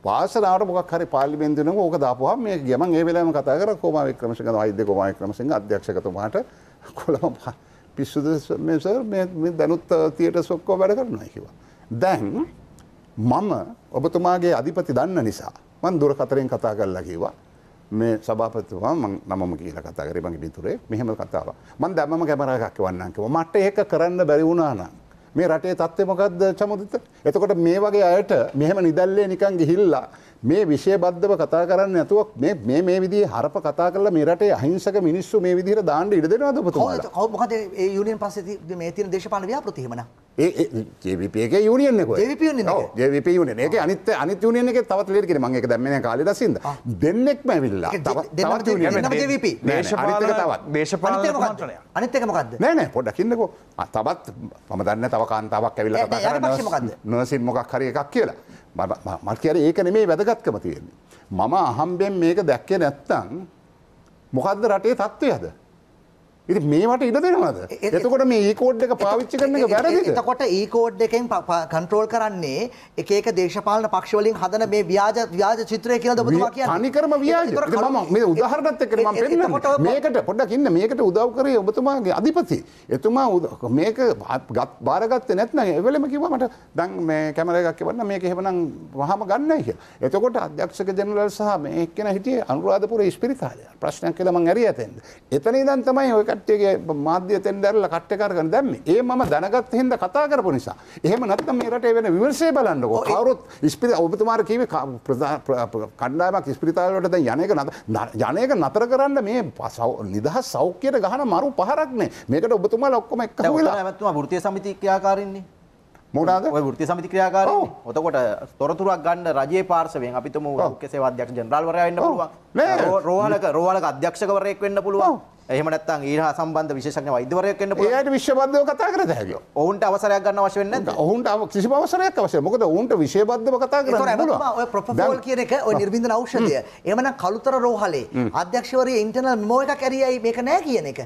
[SPEAKER 3] පාසනාවට මොක් හරි පාලිබෙන්දින ඕක දාපුහම මේ ගමන් ඒ වෙලාම කතා කර කෝමාවක් ක්‍රමසික වෛද්‍ය කෝමය ක්‍රමසිංහ අධ්‍යක්ෂකතුමාට කොළම පිස්සුද මේ දැනුත් තියට සොක්කෝ වැඩ කරනවා කිවා. දැන් මම ඔබතුමාගේ අධිපති දන්න නිසා මන් දුරකතරයෙන් කතා කරලා කිවා මේ සභාපතිවා නම කියල කතාකර මගේ බිතුරේ මෙහෙම කතාව මන් දැම කැමරක් වන්නකිව මට ඒක කරන්න බැරි වුණානම් මේ රටේ තත්ත්වමකක්ද චමුදිත. එතකොට මේ වගේ අයට මෙහෙම නිදල්ලේ නිකන් ගිහිල්ලා මේ විශයබද්ධව කතා කරන්න ඇතුවක් මේ මේ විදි හරප කතා කරලා මේරට අහිංසක මිනිස්සු මේ විදිර දාන්න ඉඩ දෙෙනවාද පතු
[SPEAKER 2] මොකද යුනියන් පස්සේ මේ
[SPEAKER 3] තින දේශපාන ව්‍යාපෘතිීමන ජවිපියක යුනියන්නෙක ජවිප යුන එක අනිත අනිත යුනියන එක තවත් ලෙරෙ මගේ දැමන කාල දසිද දෙන්නෙක්ම ඇවිල්ලා දේශපාලතවත් අනිතක මොකක්ද නෑන පොඩ්ඩකින්නකෝ තවත් පමදන්න තව කාන්තාවක් ඇවිල්ල නසින් මොකක් හරි එකක් කියලා මල්කර ඒකන මේ වැදගත්කම තියෙන්නේ. මම අහම්බෙන් මේක දැක්කේ නැත්තං මොකක්ද රටේ තත්ත්වයද. ඉති මේමට ඉඩ දෙනවද එතකොට මේ ඒකෝඩ් e
[SPEAKER 2] එක පාවිච්චි කරන එක වැරදි එතකොට ඒකෝඩ් e එකෙන් කන්ට්‍රෝල් කරන්නේ එක එක දේශපාලන
[SPEAKER 3] පක්ෂවලින් හදන මේ ව්‍යාජ ව්‍යාජ චිත්‍රය කියලා ඔබතුමා කියන්නේ අනිකරම ව්‍යාජ මම මේ උදාහරණත් එක්ක මම පෙන්නන්න මේකට පොඩ්ඩක් ඉන්න මේකට උදව් කරේ ඔබතුමාගේ අධිපති එතුමා මේක බාරගත්තේ නැත්නම් එවෙලෙම කිව්වා මට දැන් මේ කැමර එකක් එවන්න මේක එහෙමනම් වහම ගන්නයි කියලා එතකොට අධ්‍යක්ෂක ජෙනරල් සහ මේ එක්කෙනා හිටියේ අනුරාධපුර ඉස්පිරිතාලය ප්‍රශ්නයක් කියලා මම ඇරිය ඇතෙන්ද එතන ඉඳන් තමයි ඔය කට්ටියගේ මාධ්‍ය තෙන් දැරල කට්ටකරගන දැම ඒ ම දැනගත් හිද කතා කරපු නිසා එහම නත්නම් මේ රට වෙන විවර්සේ බලන්නක කවරුත් ස්පිරි ඔබතුමාර කිව කණ්ඩායමක් ස්පිරිතාලට ද යනක නත ජනයක නතර කරන්න මේ පසව නිදහ සෞඛ්‍යයට ගහන මරු පහරක්නේ මේකට ඔබතුමා ලොක්කොම එක් වෙලා ඇත්තුම ෘතිය සමිතික්්‍යයාකාරන්නේ මොනාද ෘති සමති ක්‍රියාකාර ඔතකොට තොරතුරක්
[SPEAKER 5] ගන්න රජයේ පාර්සවෙන් අපිතුම කෙසේ අධ්‍යක්ෂ ජනරල්වරයා වෙන්න පුළුවන් රෝහලක රෝහලක අධ්‍යක්ෂකවරයෙක් වෙන්න පුළුවන් එහෙම නැත්නම් ඊහා සම්බන්ධ විශේෂඥ වෛද්‍යවරයෙක් වෙන්න පුළුවන්
[SPEAKER 3] ඒකට විශ්වබද්ධව කතා කරද හැකියි ඔවුන්ට අවසරයක් ගන්න අවශ්‍ය වෙන්නේ නැද්ද ඔවුන්ට කිසිම අවසරයක් අවශ්‍ය මොකද ඔවුන්ට විශේෂබද්ධව කතා කරන්න පුළුවන් ඔය
[SPEAKER 2] ප්‍රොපෝල් කියන එක ඔය නිර්වින්දන ඖෂධය
[SPEAKER 3] එහෙමනම් කලුතර රෝහලේ අධ්‍යක්ෂවරයා
[SPEAKER 2] ඉන්ටර්නල් මෝ එකක් ඇරියයි මේක නෑ කියන එක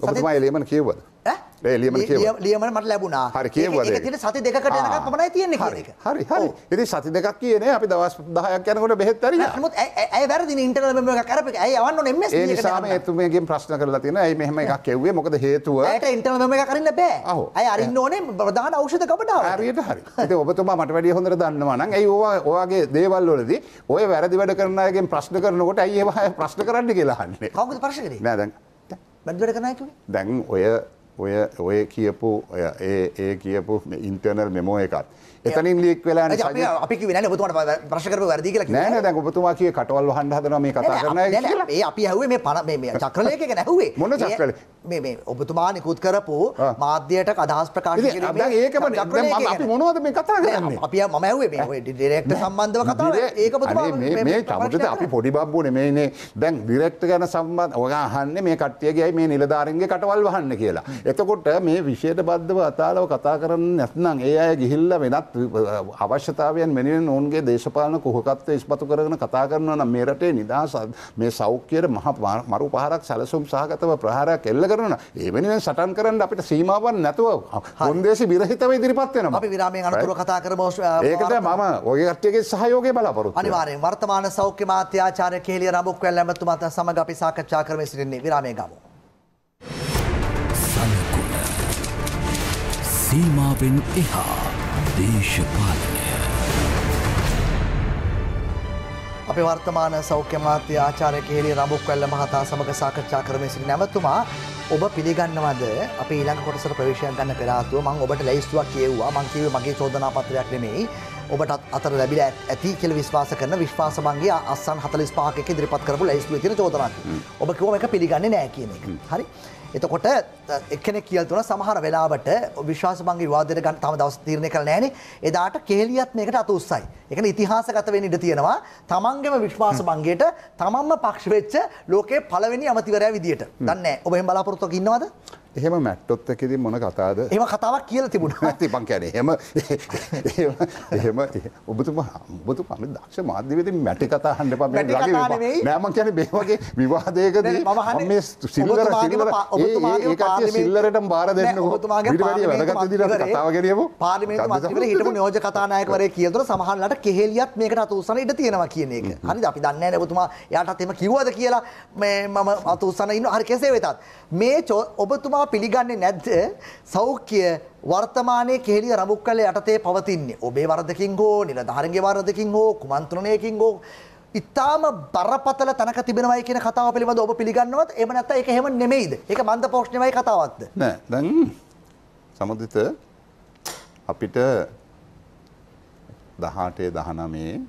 [SPEAKER 3] ඔබතුමා එලෙමන් කියවද ඈ ලියමන ලියමන මට ලැබුණා හරි කියවද සති දෙකට යනක පමණයි තියන්නේ හරි හරි හරි ඉති සති දෙකක් කියන අපි දවස් දහයක් යනකොට බෙහෙත් හරි නමුත් ඇයි වැරදි ඉන්ටර්නල් මෙමරි එකක් අරපේ ඇයි යවන්න ඕනේ එම්එස් ඒ නිසාම එතුමියගෙන් ප්‍රශ්න කරලා තියෙනවා ඇයි මෙහෙම එකක් කෙව්වේ මොකද හේතුව ඇයට
[SPEAKER 2] ඉන්ටර්නල් මෙමරි එකක් අරින්න බෑ
[SPEAKER 3] ඇයි අරින්න ඕනේ ප්‍රධාන ඖෂධ ගබඩාව හරියට හරි ඉතින් ඔබතුමා මට වැඩිය හොඳට දන්නවා නම් ඇයි ඔවා ඔයාගේ දේවල් වලදී ඔය වැරදි වැඩ කරන අයගෙන් ප්‍රශ්න කරනකොට ඇයි ඒවා ප්‍රශ්න කරන්න කියලා අහන්නේ කවුද ප්‍රශ්න කරේ නෑ දැන් වැඩ කරන අය කිව්වේ දැන් ඔය ඔය ඔය කියපු ඒ කියපු ඉන්ටර්නල් මෙමෝ එකත් එතනින් ලීක් වෙලා අපි වෙන ඔබතුමට ප්‍රශකර වැදි කියලා නෑ දැන් ඔබතුමා කිය කටවල් වහන්ඩ හදන මේ කතා කරන ඒ අපි හුවේ
[SPEAKER 2] මේ පන මේ චක්‍රලයක නැහුවේ මොන චක්‍රල මේ ඔබතුමා නිකුත් කරපු මාධ්‍යයට අදහස් ප්‍රකාශ ඒකම අපි
[SPEAKER 3] මොනවද මේ කතා කරන්න අපි මම ඇවේ ඩිරෙක්ට සම්බන්ධව කතා ඒක මේ තමටද අපි පොඩි බබ්බු නෙමේනේ දැන් ඩිරෙක්ට ගැන සම්බන්ධ ඔය අහන්නේ මේ කට්ටියගේ මේ නිලධාරන්ගේ කටවල් වහන්න කියලා එතකොට මේ විෂයට බද්ධව අතාලව කතා කරන්න නැත්නම් ඒ අය ගිහිල්ල වෙනත් අවශ්‍යතාවයන් මෙනිෙන් ඔවන්ගේ දේශපාලන කොහොකත්ව ඉස්පතු කරන කතා කරන නම් මේරටේ නිදහස මේ සෞඛ්‍යයට මහ මරු පහරක් සැලසුම් සහගතව ප්‍රහාරයක් එල්ල කරන ඒ වෙනුවෙන් සටන් කරන්න අපිට සීමාවන් නැතුව හොන්දේසි විරහිතව ඉදිරිපත්වෙන අපි විරාමය අනතුර
[SPEAKER 2] කතා කරම ඒකට
[SPEAKER 3] මම ඔය කට්ටියගේ සහයෝගය බලාපොරොත් අනිවාරයෙන්
[SPEAKER 2] වර්තමාන සෞඛ්‍ය මාත්‍යාචාරය කෙලිය රමුක්වැල් ඇමතුමත සමඟ අපි සාකච්ඡා කරම සිටින්නේ විරාමය ගමු.
[SPEAKER 1] සීමාවෙන් එහා දේශපාලනය
[SPEAKER 2] අපේ වර්තමාන සෞඛ්‍ය මාත්‍ය ආචාර්ය කේලි රඹුක්වැල්ල මහතා සමග සාකච්ඡා කරමින් සිටින නැවතුමා ඔබ පිළිගන්නවද අපේ ඊළඟ කොටසට ප්‍රවේශයක් ගන්න පෙර ආතුව මම ඔබට ලැයිස්තුවක් කියවුවා මම කිව්වේ මගේ චෝදනා පත්‍රයක් නෙමෙයි ඔබටත් අතර ලැබිලා ඇති කියලා විශ්වාස කරන විශ්වාස මංගිය අස්සන් 45ක ඉදිරිපත් කරපු ලැයිස්තුවේ තියෙන චෝදනාවක්. ඔබ කිව්වා මේක පිළිගන්නේ නැහැ කියන එක. හරි. එතකොට එකනෙ කියල් තුන සමහර වෙලාවට විශ්වාස බංගි වාදයට ගන්න තම දවස් තීරණය කළ නෑනේ එදාට කේලියත් මේකට අත උස්සයි. එකන ඉතිහාසගත වෙන ඉඩ තියෙනවා තමන්ගම විශ්වාස බංගේට තමන්ම පක්ෂවෙච්ච ලෝකයේ
[SPEAKER 3] පළවෙනි අමතිවරයා විදියට දන්න ඔබෙන් බලාපොරොත්තුවක් ඉන්නවද එහෙම මැට්ටොත් එකෙද මොන කතාද එම කතාවක් කියල තිබුණ ඇති පං කැන හෙම එහෙම ඔබතුම හම්බතු පම දක්ෂ මාධ්‍යවති මැටි කතා හන්න ප නෑම කැන බේවගේ විවාදයකද මහන සිල්ලර සිල්ලර සිල්ලරට බාර දෙන්න හොතුමාගේතාවගරම පාර්ම හිට
[SPEAKER 2] නෝජ කතානායකවර කියතුර සමහල්ලට කෙහෙලියත් මේකට අතුසන ඉට තියෙනවා කියන එක හරි අපි දන්න නැවතුමා යාටත් එම කිව්වද කියලා මම අතුසන ඉන්න හරි කෙසේ වෙතත් මේ චෝ ඔබතුමා පිළිගන්නේ නැද්ද සෞඛ්‍ය වර්තමානයේ කෙහෙළිය රඹුක්කල යටතේ පවතින්නේ. ඔබේ වරදකින් හෝ නිලධාරන්ගේ වරදකින් හෝ කුමන්ත්‍රණයකින් හෝ ඉතාම බරපතල තැනක තිබෙනවයි කියන කතාව පිළිබඳ ඔබ පිළිගන්නවත් එහෙම නැත්නම් ඒක එහෙම නෙමෙයිද? ඒක මන්ද පෝෂණයමයි කතාවක්ද?
[SPEAKER 3] නෑ. දැන් සමදිත අපිට 18 19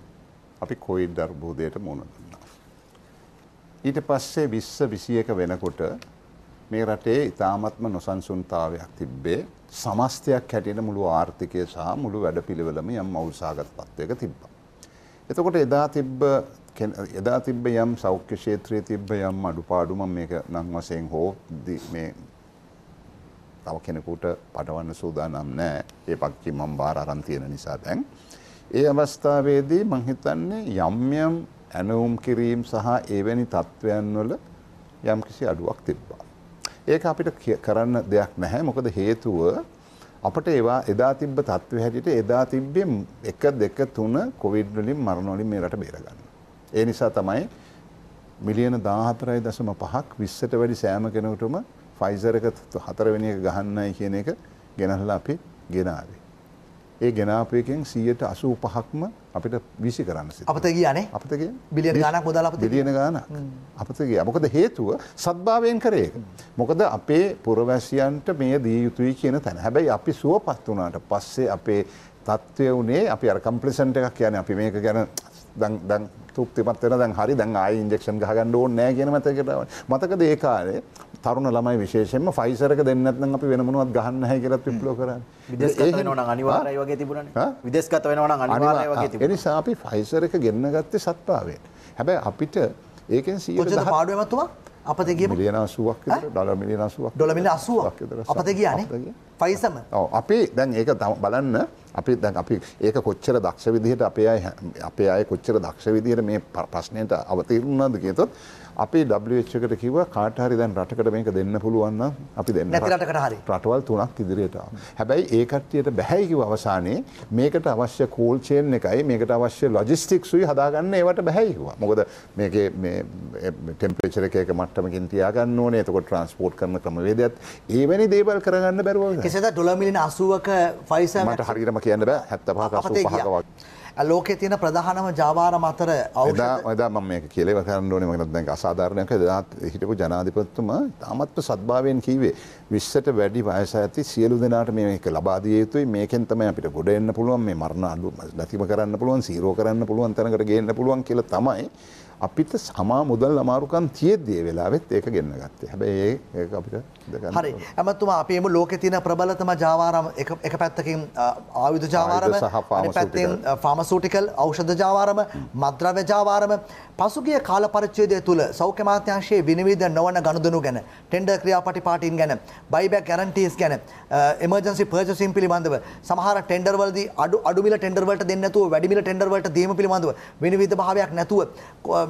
[SPEAKER 3] අපි කොවිඩ් අර්බුදයට මුහුණ දුන්නා. ඊට පස්සේ 20 21 වෙනකොට මේ රටේ ඉතාමත්ම නොසන්සුන්තාවයක් තිබ්බේ සමස්තයක් හැටියට මුළු ආර්ථිකය සහ මුළු වැඩපිළිවෙලම යම් අවුල්සාගත තත්වයක තිබ්බා. එතකොට එදා තිබ්බ එදා තිබ්බ යම් සෞඛ්‍ය ක්ෂේත්‍රයේ තිබ්බ යම් අඩුපාඩු මම මේක නම් වශයෙන් හෝ මේ තව කෙනෙකුට පටවන්න සූදානම් නැහැ. ඒ පක්ෂි මම බාර අරන් තියෙන නිසා දැන් ඒ අවස්ථාවේදී මම හිතන්නේ යම් යම් ඇනවුම් කිරීම සහ එවැනි තත්වයන් වල යම්කිසි අඩුවක් තිබ්බා. ඒක අපිට කරන්න දෙයක් නැහැ මොකද හේතුව අපට ඒවා එදා තිබ්බ තත්ත්වය හැටියට එදා තිබ්බේ 1 2 3 කොවිඩ් වලින් මරණ වලින් මේ රට බේරගන්න. ඒ නිසා තමයි මිලියන 14.5ක් 20ට වැඩි සෑම කෙනෙකුටම ෆයිසර් එක හතරවෙනි එක ගහන්නයි කියන එක ගෙනහලා අපි ගෙනාවේ. ඒ ගෙනාපයකෙන් 85%ක්ම අපිට විසි කරන්න අපත කියනේ අපත බිලියන ගානක් මුදල් අප බිලියන ගාන අපතගේ මොකද හේතුව සත්භාවයෙන් කරේ මොකද අපේ පුරවැසියන්ට මේ දී යුතුයි කියන තැන හැබැයි අපි සුව පත් වනාට පස්සේ අපේ තත්ත්වය වනේ අපි අර කම්පලිසන්ට එකක් කියන අපි මේක ගැන දන් තෘප්තිමත් වෙන දැන් හරි දැන් ආයි ඉන්ජෙක්ෂන් ගහගන්න ඕනේ නැහැ කියන මතකයටම මතකද ඒ කාලේ තරුණ ළමයි විශේෂෙන්ම ෆයිසරක දෙන්නත්නම් අපි වෙනමනුවත් ගහන්න හැ කියලත් විප්ලෝ කරන්න විදෙස්ගත වෙනවන අනිවාරය වගේ තිබුණන විදෙස්ගත වෙනවන අනිවාරය වගේ එනිසා අපි ෆයිසරක ගෙන්න්න ගත්තේ සත්පාවේ හැබැයි අපිට ඒකෙන් සිය පාඩුවමතුවා අපත ගිය මිලියන අසුවක් ඩොල මිලියන අසුවක් ඩොල මිලියන අසුවක් අපත ගියානේ පයිසම ඔව් අපේ දැන් ඒක බලන්න අපි දැන් අපි ඒක කොච්චර දක්ෂ විදිහට අපේ අය අපේ අය කොච්චර දක්ෂ විදිහට මේ ප්‍රශ්නයට අවතීරුණාද කියතොත් අපි ඩ්කට කිව කාට හරි දැන් රටකට මේක දෙන්න පුළුවන්න අපි දෙන්න රටවල් තුනක් ඉදිරියට හැබැයි ඒකට්ටියට බැහැයිකිව අවසානයේ මේකට අවශ්‍ය කෝල්චයෙන් එකයි මේකට අවශ්‍ය ලොජිස්ටික් සුයි හදාගන්න ඒවට බැහැයිවා මොකද මේක ටෙම්පරේචර එකක මට්ටමකින් තියාගන්න ඕනේ එතකොට ට්‍රන්ස්පෝර්ට් කරන ක්‍රමවේදයත් ඒවැනි දේවල් කරගන්න බැරුව කිසිද ඩොලමිලින් අසුවක ෆයිසමට හරිරම කියන්න බෑ හැත්තපහ පහකවක්. ලෝකේ තියෙන
[SPEAKER 2] ප්‍රධානම ජාවාරම අතර
[SPEAKER 3] අවදා මම මේක කියලේ කරන්නඩෝන මකත් දැන් අසාධාරණයක දත් හිටපු ජනාධිපත්තුම තාමත්ව සද්භාවයෙන් කීවේ විශ්සට වැඩි වයස ඇති සියලු දෙනාට මේක ලබාදිය යුතුයි මේකෙන් තමයි අපිට ගොඩ එන්න පුළුවන් මේ මරණ අඩු නැතිම කරන්න පුළුවන් සීරෝ කරන්න පුළුවන් තැනකට ගේන්න පුළුවන් කියල තමයි අපිට සමා මුදල් අමාරුකන් තියද්දේ වෙලාවෙත් ඒක ගෙන්න්න ගත්තේ හැබැයි ඒ අපිට හරි
[SPEAKER 2] ඇමතුම අපේම ලෝක තියන ප්‍රබලතම ජාවාරම් එක පැත්තකින් ආයුධ ජාවාරම පැත්තෙන් ෆාමසූටිකල් ෞෂධ ජාවාරම මද්‍රව්‍ය ජාවාරම පසුගිය කාල පරිච්චේදය තුළ සෞඛ්‍ය මාත්‍යංශයේ විනිවිද නොවන ගනුදනු ගැන ටෙන්ඩ ක්‍රියාපටි පාටීන් ගැන බයිබැක් ගැරන්ටස් ගැන එමර්ජන්සි පර්ජසිම් පිළිබඳව සමහර ටෙන්ඩර්වලද අඩු අඩුමිල ටෙන්ඩර්වට දෙන්නතුව වැඩිමිල ටෙන්ඩර්වට දීම පිළිබඳව විනිවිධ භාවයක් නැතුව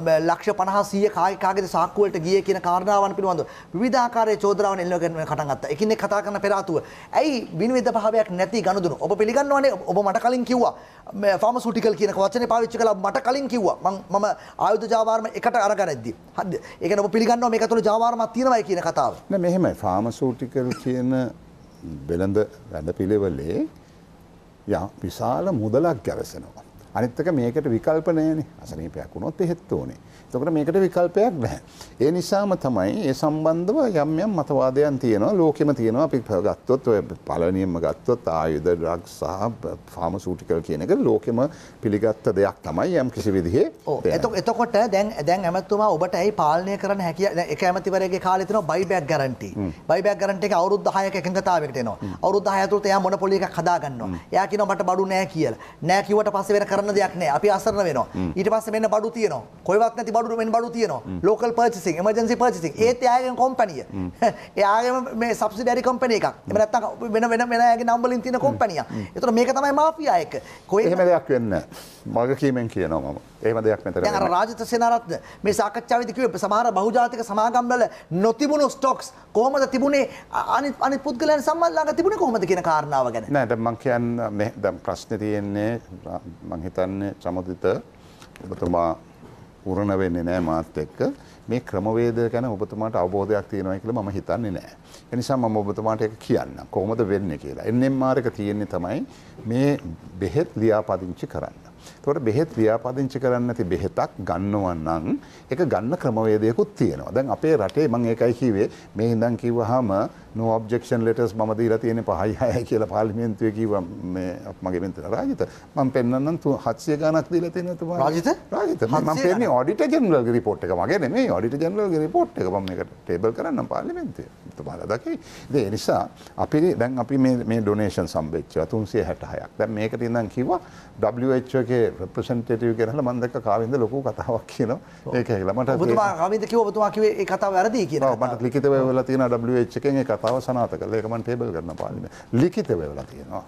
[SPEAKER 2] ලක්ෂ 50 100 කාගේ කාගේද සාක්කුවලට ගියේ කියන කාරණාවන් පිළිබඳව විවිධාකාරයේ චෝදනාවන් එල්ල කරගෙන පටන් ගත්තා. එකින් එක කතා කරන පෙර ආතුව. ඇයි විනිවිද භාවයක් නැති ගනුදෙනු? ඔබ පිළිගන්නවනේ ඔබ මට කලින් කිව්වා ෆාමසූටිකල් කියන වචනේ පාවිච්චි කළා මට කලින් කිව්වා. මම මම ආයුධ ජාවාරම එකට අරගෙනද්දි. හරිද? ඒ කියන්නේ ඔබ පිළිගන්නවා මේක ඇතුළේ ජාවාරමක් තියෙනවයි කියන කතාව.
[SPEAKER 3] නෑ මෙහෙමයි ෆාමසූටිකල් කියන වෙළඳ වැඩපිළිවෙලේ යා විශාල මුදලක් ගැවසෙනවා. අනිත්තක මේකට විකල්ප නෑනේ අසනීපයක් වුණොත් එහෙත් ඕනේ එතකොට මේකට විකල්පයක් නැහැ. ඒ නිසාම තමයි ඒ සම්බන්ධව යම් යම් මතවාදයන් තියෙනවා ලෝකෙම තියෙනවා අපි ගත්තොත් ඔය පළවෙනියෙන්ම ගත්තොත් ආයුධ ඩ්‍රග්ස් සහ ෆාමසූටිකල් කියන එක ලෝකෙම පිළිගත්ත දෙයක් තමයි යම් කිසි විදිහේ. ඔව්.
[SPEAKER 2] එතකොට දැන් දැන් ඇමතුමා ඔබට ඇයි පාලනය කරන්න හැකිය එක ඇමතිවරයෙක්ගේ කාලේ තියෙනවා බයිබැක් ගැරන්ටි. බයිබැක් ගැරන්ටි එක අවුරුදු 10ක එකඟතාවයකට එනවා. අවුරුදු 10 ඇතුළත එයා මොනොපොලි එකක් හදා ගන්නවා. එයා කියනවා මට බඩු නෑ කියලා. නෑ කිව්වට පස්සේ වෙන කරන්න දෙයක් නෑ. අපි අසරණ වෙනවා. ඊට පස්සේ මෙන්න බඩු තියෙනවා. කොයිවත් නැති බඩු මෙන් බඩු තියනවා ලෝකල් පර්චසින් එමජන්සි පර්චසින් ඒත් එයාගේ කොම්පැනිය එයාගේම මේ සබ්සිඩරි කොම්පැනි එකක් එහෙම නැත්නම් වෙන වෙන වෙන එයාගේ නම් වලින් තියෙන කොම්පැනියක් ඒතර මේක තමයි මාෆියා එක
[SPEAKER 3] කොයි එහෙම දෙයක් වෙන්නේ මග කීමෙන් කියනවා මම එහෙම දෙයක් මෙතන දැන් අර
[SPEAKER 2] රාජිත සේනාරත්න මේ සාකච්ඡාවේදී කිව්වේ සමහර බහුජාතික සමාගම් වල නොතිබුණු ස්ටොක්ස් කොහොමද තිබුණේ අනිත් අනිත් පුද්ගලයන් සම්මත ළඟ තිබුණේ කොහොමද
[SPEAKER 3] කියන කාරණාව ගැන නෑ දැන් මම කියන්නේ දැන් ප්‍රශ්නේ තියෙන්නේ මම හිතන්නේ සමුදිත ඔබතුමා පුරණ වෙන්නේ නෑ මාත් එක්ක මේ ක්‍රමවේද ගැන ඔබතුමාට අවබෝධයක් තියෙනවා කියලා මම හිතන්නේ නෑ. ඒ නිසා මම ඔබතුමාට ඒක කියන්නම්. කොහොමද වෙන්නේ කියලා. NMR එක තියෙන්නේ තමයි මේ බෙහෙත් ලියාපදිංචි කරන්න. එතකොට බෙහෙත් ලියාපදිංචි කරන්න නැති බෙහෙතක් ගන්නවා නම් ඒක ගන්න ක්‍රමවේදයකුත් තියෙනවා. දැන් අපේ රටේ මම ඒකයි කිව්වේ මේ ඉඳන් කිව්වහම නෝ ඔබ්ෙක්ෂන් ලෙටස් ම දීලා තියෙන පහයි හය කියලා පාලිමෙන්න්තුව කිව මගේ මෙත රාජිත මම පෙන්න්න තු හත්සය ගනක් දීල තියෙන රජිත රජිත ම පෙන ඩිට ජනල රිපෝට් එක මගේ මේ ඩිට ජනල රිපෝට් එක ම එක ටේබල් කරන්න පාලිමෙන්තය බලදකි දේ නිසා අපි දැන් අපි මේ ඩොනේෂන් සම්බච්ච තුන්සේ හැටහයක් දැ මේකට ඉඳන් කිවා ඩ්ගේ ප්‍රපසන්ටේටව කරහල මන්දක කාවිද ලොකු කතාවක් කියන ඒක හෙලමට ම
[SPEAKER 2] කිව තුමාකිවේ කතා
[SPEAKER 3] වැරදි කියන මට ලිතව වෙලා තියෙන ඩ්ච් එක කතාව සනාත කළ එකමන් ටේබල් කරන පාලින ලිකිත වෙවලා තියෙනවා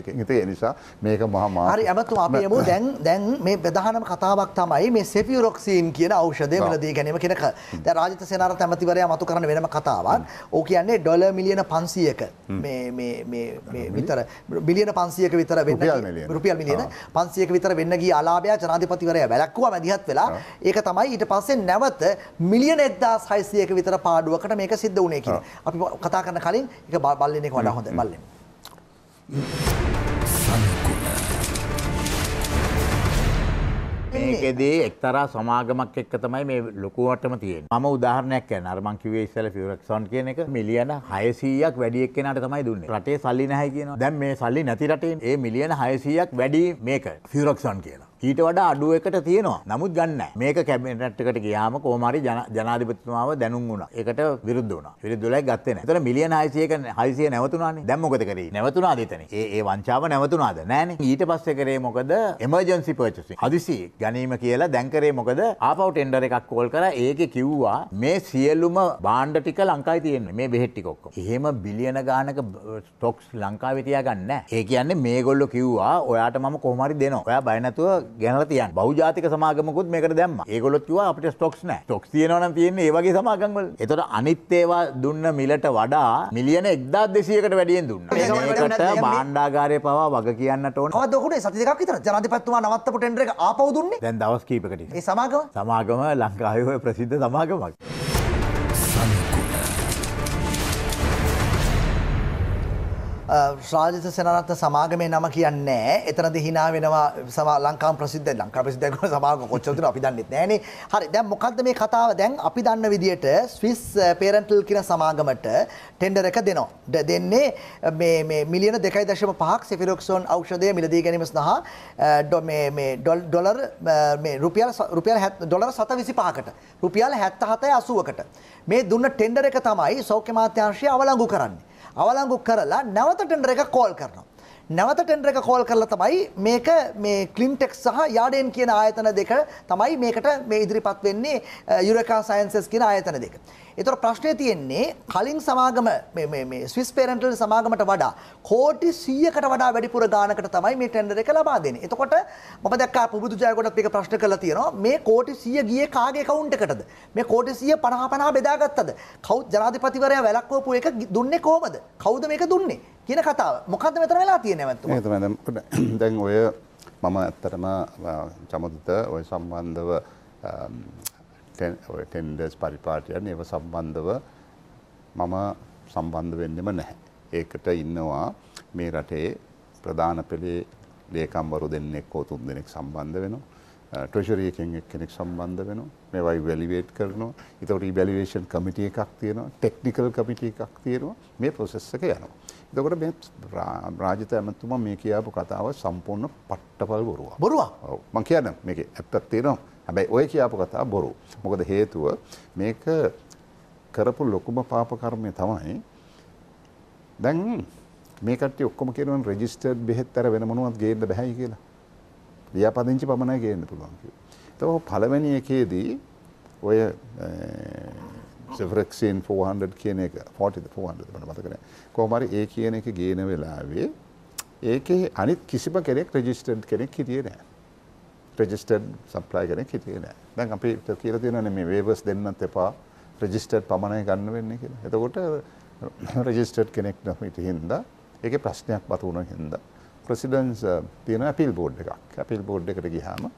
[SPEAKER 3] එක ඉති නිසා මේක මහම හරි
[SPEAKER 2] ඇමතු අපම දැන් දැන් මේ ප්‍රධානම කතාවක් තමයි මේ සෙපියරොක්සීන් කියන ෞෂධය මලදී ගැනීම කෙනක ද රාජත සේනාර තැමතිවරයා මතු කරන වෙනම කතාවක් ඕ කියන්නේ ඩොල මිලියන පන්සියක විතර බිලියන පන්සියක විතර වෙන්න රුපියල් මිලියන පන්සියක විතර වෙන්නගේ අලාභයා ජනාධිපතිවරය වැලක්වා මැදිහත් වෙලා ඒක තමයි ඊට පස්සේ නැවත මිලියන එක්දා සයිසියක විතර පාඩුවකට මේක සිද්ධ වනේ කිය අපි අපි කතා කරන කලින් එක බල්ලෙන එක වඩා හොඳ බල්ලෙන්.
[SPEAKER 4] මේකෙදී එක්තරා සමාගමක් එක්ක තමයි මේ ලොකුවටම තියෙන්නේ. මම උදාහරණයක් කියන්න. අර මං කිව්වේ ඉස්සෙල්ලා ෆියුරක්සොන් කියන එක මිලියන 600ක් වැඩි එක්කෙනාට තමයි දුන්නේ. රටේ සල්ලි නැහැ කියනවා. දැන් මේ සල්ලි නැති රටේ මේ මිලියන 600ක් වැඩි මේක ෆියුරක්සොන් කියලා. ඊට වඩා අඩුවකට තියෙනවා. නමුත් ගන්න. මේක කැබිනට් එකට ගියාම කොහොම හරි ජනාධිපතිතුමාව දැනුම් වුණා. ඒකට විරුද්ධ වුණා. විරුද්ධ වෙලා ගත්තේ නැහැ. ඒතර මිලියන 600ක 600 නැවතුණානේ. දැන් මොකද කරේ? නැවතුණාද එතන? ඒ ඒ වංචාව නැවතුණාද? නැහනේ. ඊට පස්සේ කරේ මොකද? Emergency purchasing. හදිසි ගැනීම කියලා දැන් කරේ මොකද? ආපහු ටෙන්ඩර් එකක් කෝල් කරා. ඒකේ කිව්වා මේ සියලුම බාණ්ඩ ටික ලංකාවේ තියෙන්නේ. මේ බෙහෙත් ටික ඔක්කොම. එහෙම බිලියන ගානක ස්ටොක්ස් ලංකාවේ තියාගන්නේ නැහැ. ඒ කියන්නේ මේගොල්ලෝ කිව්වා ඔයාට මම කොහොම හරි දෙනවා. ඔයා බය නැතුව ගැනල තියන් බෞජාතික සමාගමකුත් මේකට දැම්ම ඒගොලොත්තුව අපට ස්ටොක්ස් නෑ ටොක්ස් තියනවන තියන්නේ ඒවගේ සමාගම්වල එතොට අනිත්තේවා දුන්න මිලට වඩා මිලියන එක්දා දෙසියකට වැඩියෙන් දුන්න ඒකට බාණ්ඩාගාරය පවා වග කියන්න ටෝන දොකට සතිකක් තර
[SPEAKER 2] ජනතිපත්තුවා නවත්තපු
[SPEAKER 4] ටෙන්ඩර ආපවදුන්නේ දැන් දවස් කීපකට ඒ සමාගම සමාගම ලංකායව ප්‍රසිද්ධ සමාගමක්.
[SPEAKER 2] ශ්‍රාජිත සෙනරත්න සමාගමේ නම කියන්නේ එතනද හිනා වෙනවා සම ලංකාම් ප්‍රසිද්ධ ලංකා ප්‍රසිද්ධ සමාගම කොච්චරද අපි දන්නෙත් නෑනේ. හරි දැන් මොකද්ද මේ කතාව? දැන් අපි දන්න විදියට ස්විස් පේරන්ටල් කියන සමාගමට ටෙන්ඩර් එක දෙනවා. දෙන්නේ මේ මේ මිලියන 2.5ක් සෙෆිරොක්සොන් ඖෂධය මිලදී ගැනීම සඳහා මේ මේ ඩොලර් මේ රුපියල් රුපියල් ඩොලර් 725කට රුපියල් 77.80කට මේ දුන්න ටෙන්ඩර් එක තමයි සෞඛ්‍ය මාත්‍යාංශය අවලංගු කරන්නේ. අවලංගු කරලා නැවත ටෙන්ඩර් එක කෝල් කරනවා. නැවත ටෙන්ඩර් එක කෝල් කරලා තමයි මේක මේ ක්ලින්ටෙක් සහ යාඩෙන් කියන ආයතන දෙක තමයි මේකට මේ ඉදිරිපත් වෙන්නේ යුරකා eh, සයන්සස් කියන ආයතන දෙක. එතකොට ප්‍රශ්නේ තියෙන්නේ කලින් සමාගම මේ මේ මේ ස්විස් පේරන්ටල් සමාගමට වඩා කෝටි 100කට වඩා වැඩිපුර ගාණකට තමයි මේ ටෙන්ඩර් එක ලබා දෙන්නේ. එතකොට මම දැක්කා පුබුදු ජයකොඩත් එක ප්‍රශ්න කරලා තියෙනවා මේ කෝටි 100 ගියේ කාගේ account එකටද? මේ කෝටි 100 50 50 බෙදාගත්තද? කවුද ජනාධිපතිවරයා වැළක්වපු එක දුන්නේ කොහමද? කවුද මේක දුන්නේ? කියන කතාව. මොකද්ද මෙතන වෙලා තියෙන්නේ
[SPEAKER 3] නැවතුම? (coughs) දැන් ඔය මම ඇත්තටම චමුදිත ඔය සම්බන්ධව ටෙන්ඩස් පරිපාටයන් ඒව සම්බන්ධව මම සම්බන්ධ වෙන්නෙම නැහැ. ඒකට ඉන්නවා මේ රටේ ප්‍රධාන පෙළේ ලේකම්වරු දෙන්නෙක් හෝ තුන් දෙනෙක් සම්බන්ධ වෙනවා. ට්‍රෙෂරියකින් එක්කෙනෙක් සම්බන්ධ වෙනවා මේවා ඉවැලියුවේට් කරනවා. ඒතකොට ඉවැලියුවේෂන් කමිටි එකක් තියෙනවා, ටෙක්නිකල් කමිටි එකක් තියෙනවා. මේ ප්‍රොසෙස් එක යනවා. එතකොට මේ රාජිත ඇමතුමා මේ කියාපු කතාව සම්පූර්ණ පට්ටපල් බොරුවක්. බොරුවක්. ඔව්. මම කියන්නේ මේකේ ඇත්තක් තියෙනවා. හැබැයි ඔය කියාපු කතා බොරු. මොකද හේතුව මේක කරපු ලොකුම පාප කර්මය තමයි දැන් මේ කට්ටිය ඔක්කොම කියනවා රෙජිස්ටර්ඩ් බෙහෙත් අර වෙන මොනවත් ගේන්න බෑයි කියලා. ලියාපදිංචි පමණයි ගේන්න පුළුවන් කියලා. ඒතකොට පළවෙනි එකේදී ඔය සෙෆරෙක්සින් 400 කියන එක 40 400 මට මතක නෑ. කොහොම හරි ඒ කියන එක ගේන වෙලාවේ ඒකේ අනිත් කිසිම කෙනෙක් රෙජිස්ටර්ඩ් කෙනෙක් හිටියේ නෑ. රෙජිස්ටඩ් සප්ලයි කෙනෙක් හිටියේ නෑ. දැන් අපිට කියලා තියෙනවානේ මේ වේවර්ස් දෙන්නත් එපා. රෙජිස්ටඩ් පමණයි ගන්න වෙන්නේ කියලා. එතකොට රෙජිස්ටඩ් (laughs) කෙනෙක් නොහිට හින්දා ඒකේ ප්‍රශ්නයක් වතු වුණා හින්දා ප්‍රෙසිඩන්ස් uh, තියෙන අපිල් බෝඩ් එකක්. අපිල් බෝඩ් එකට ගියාම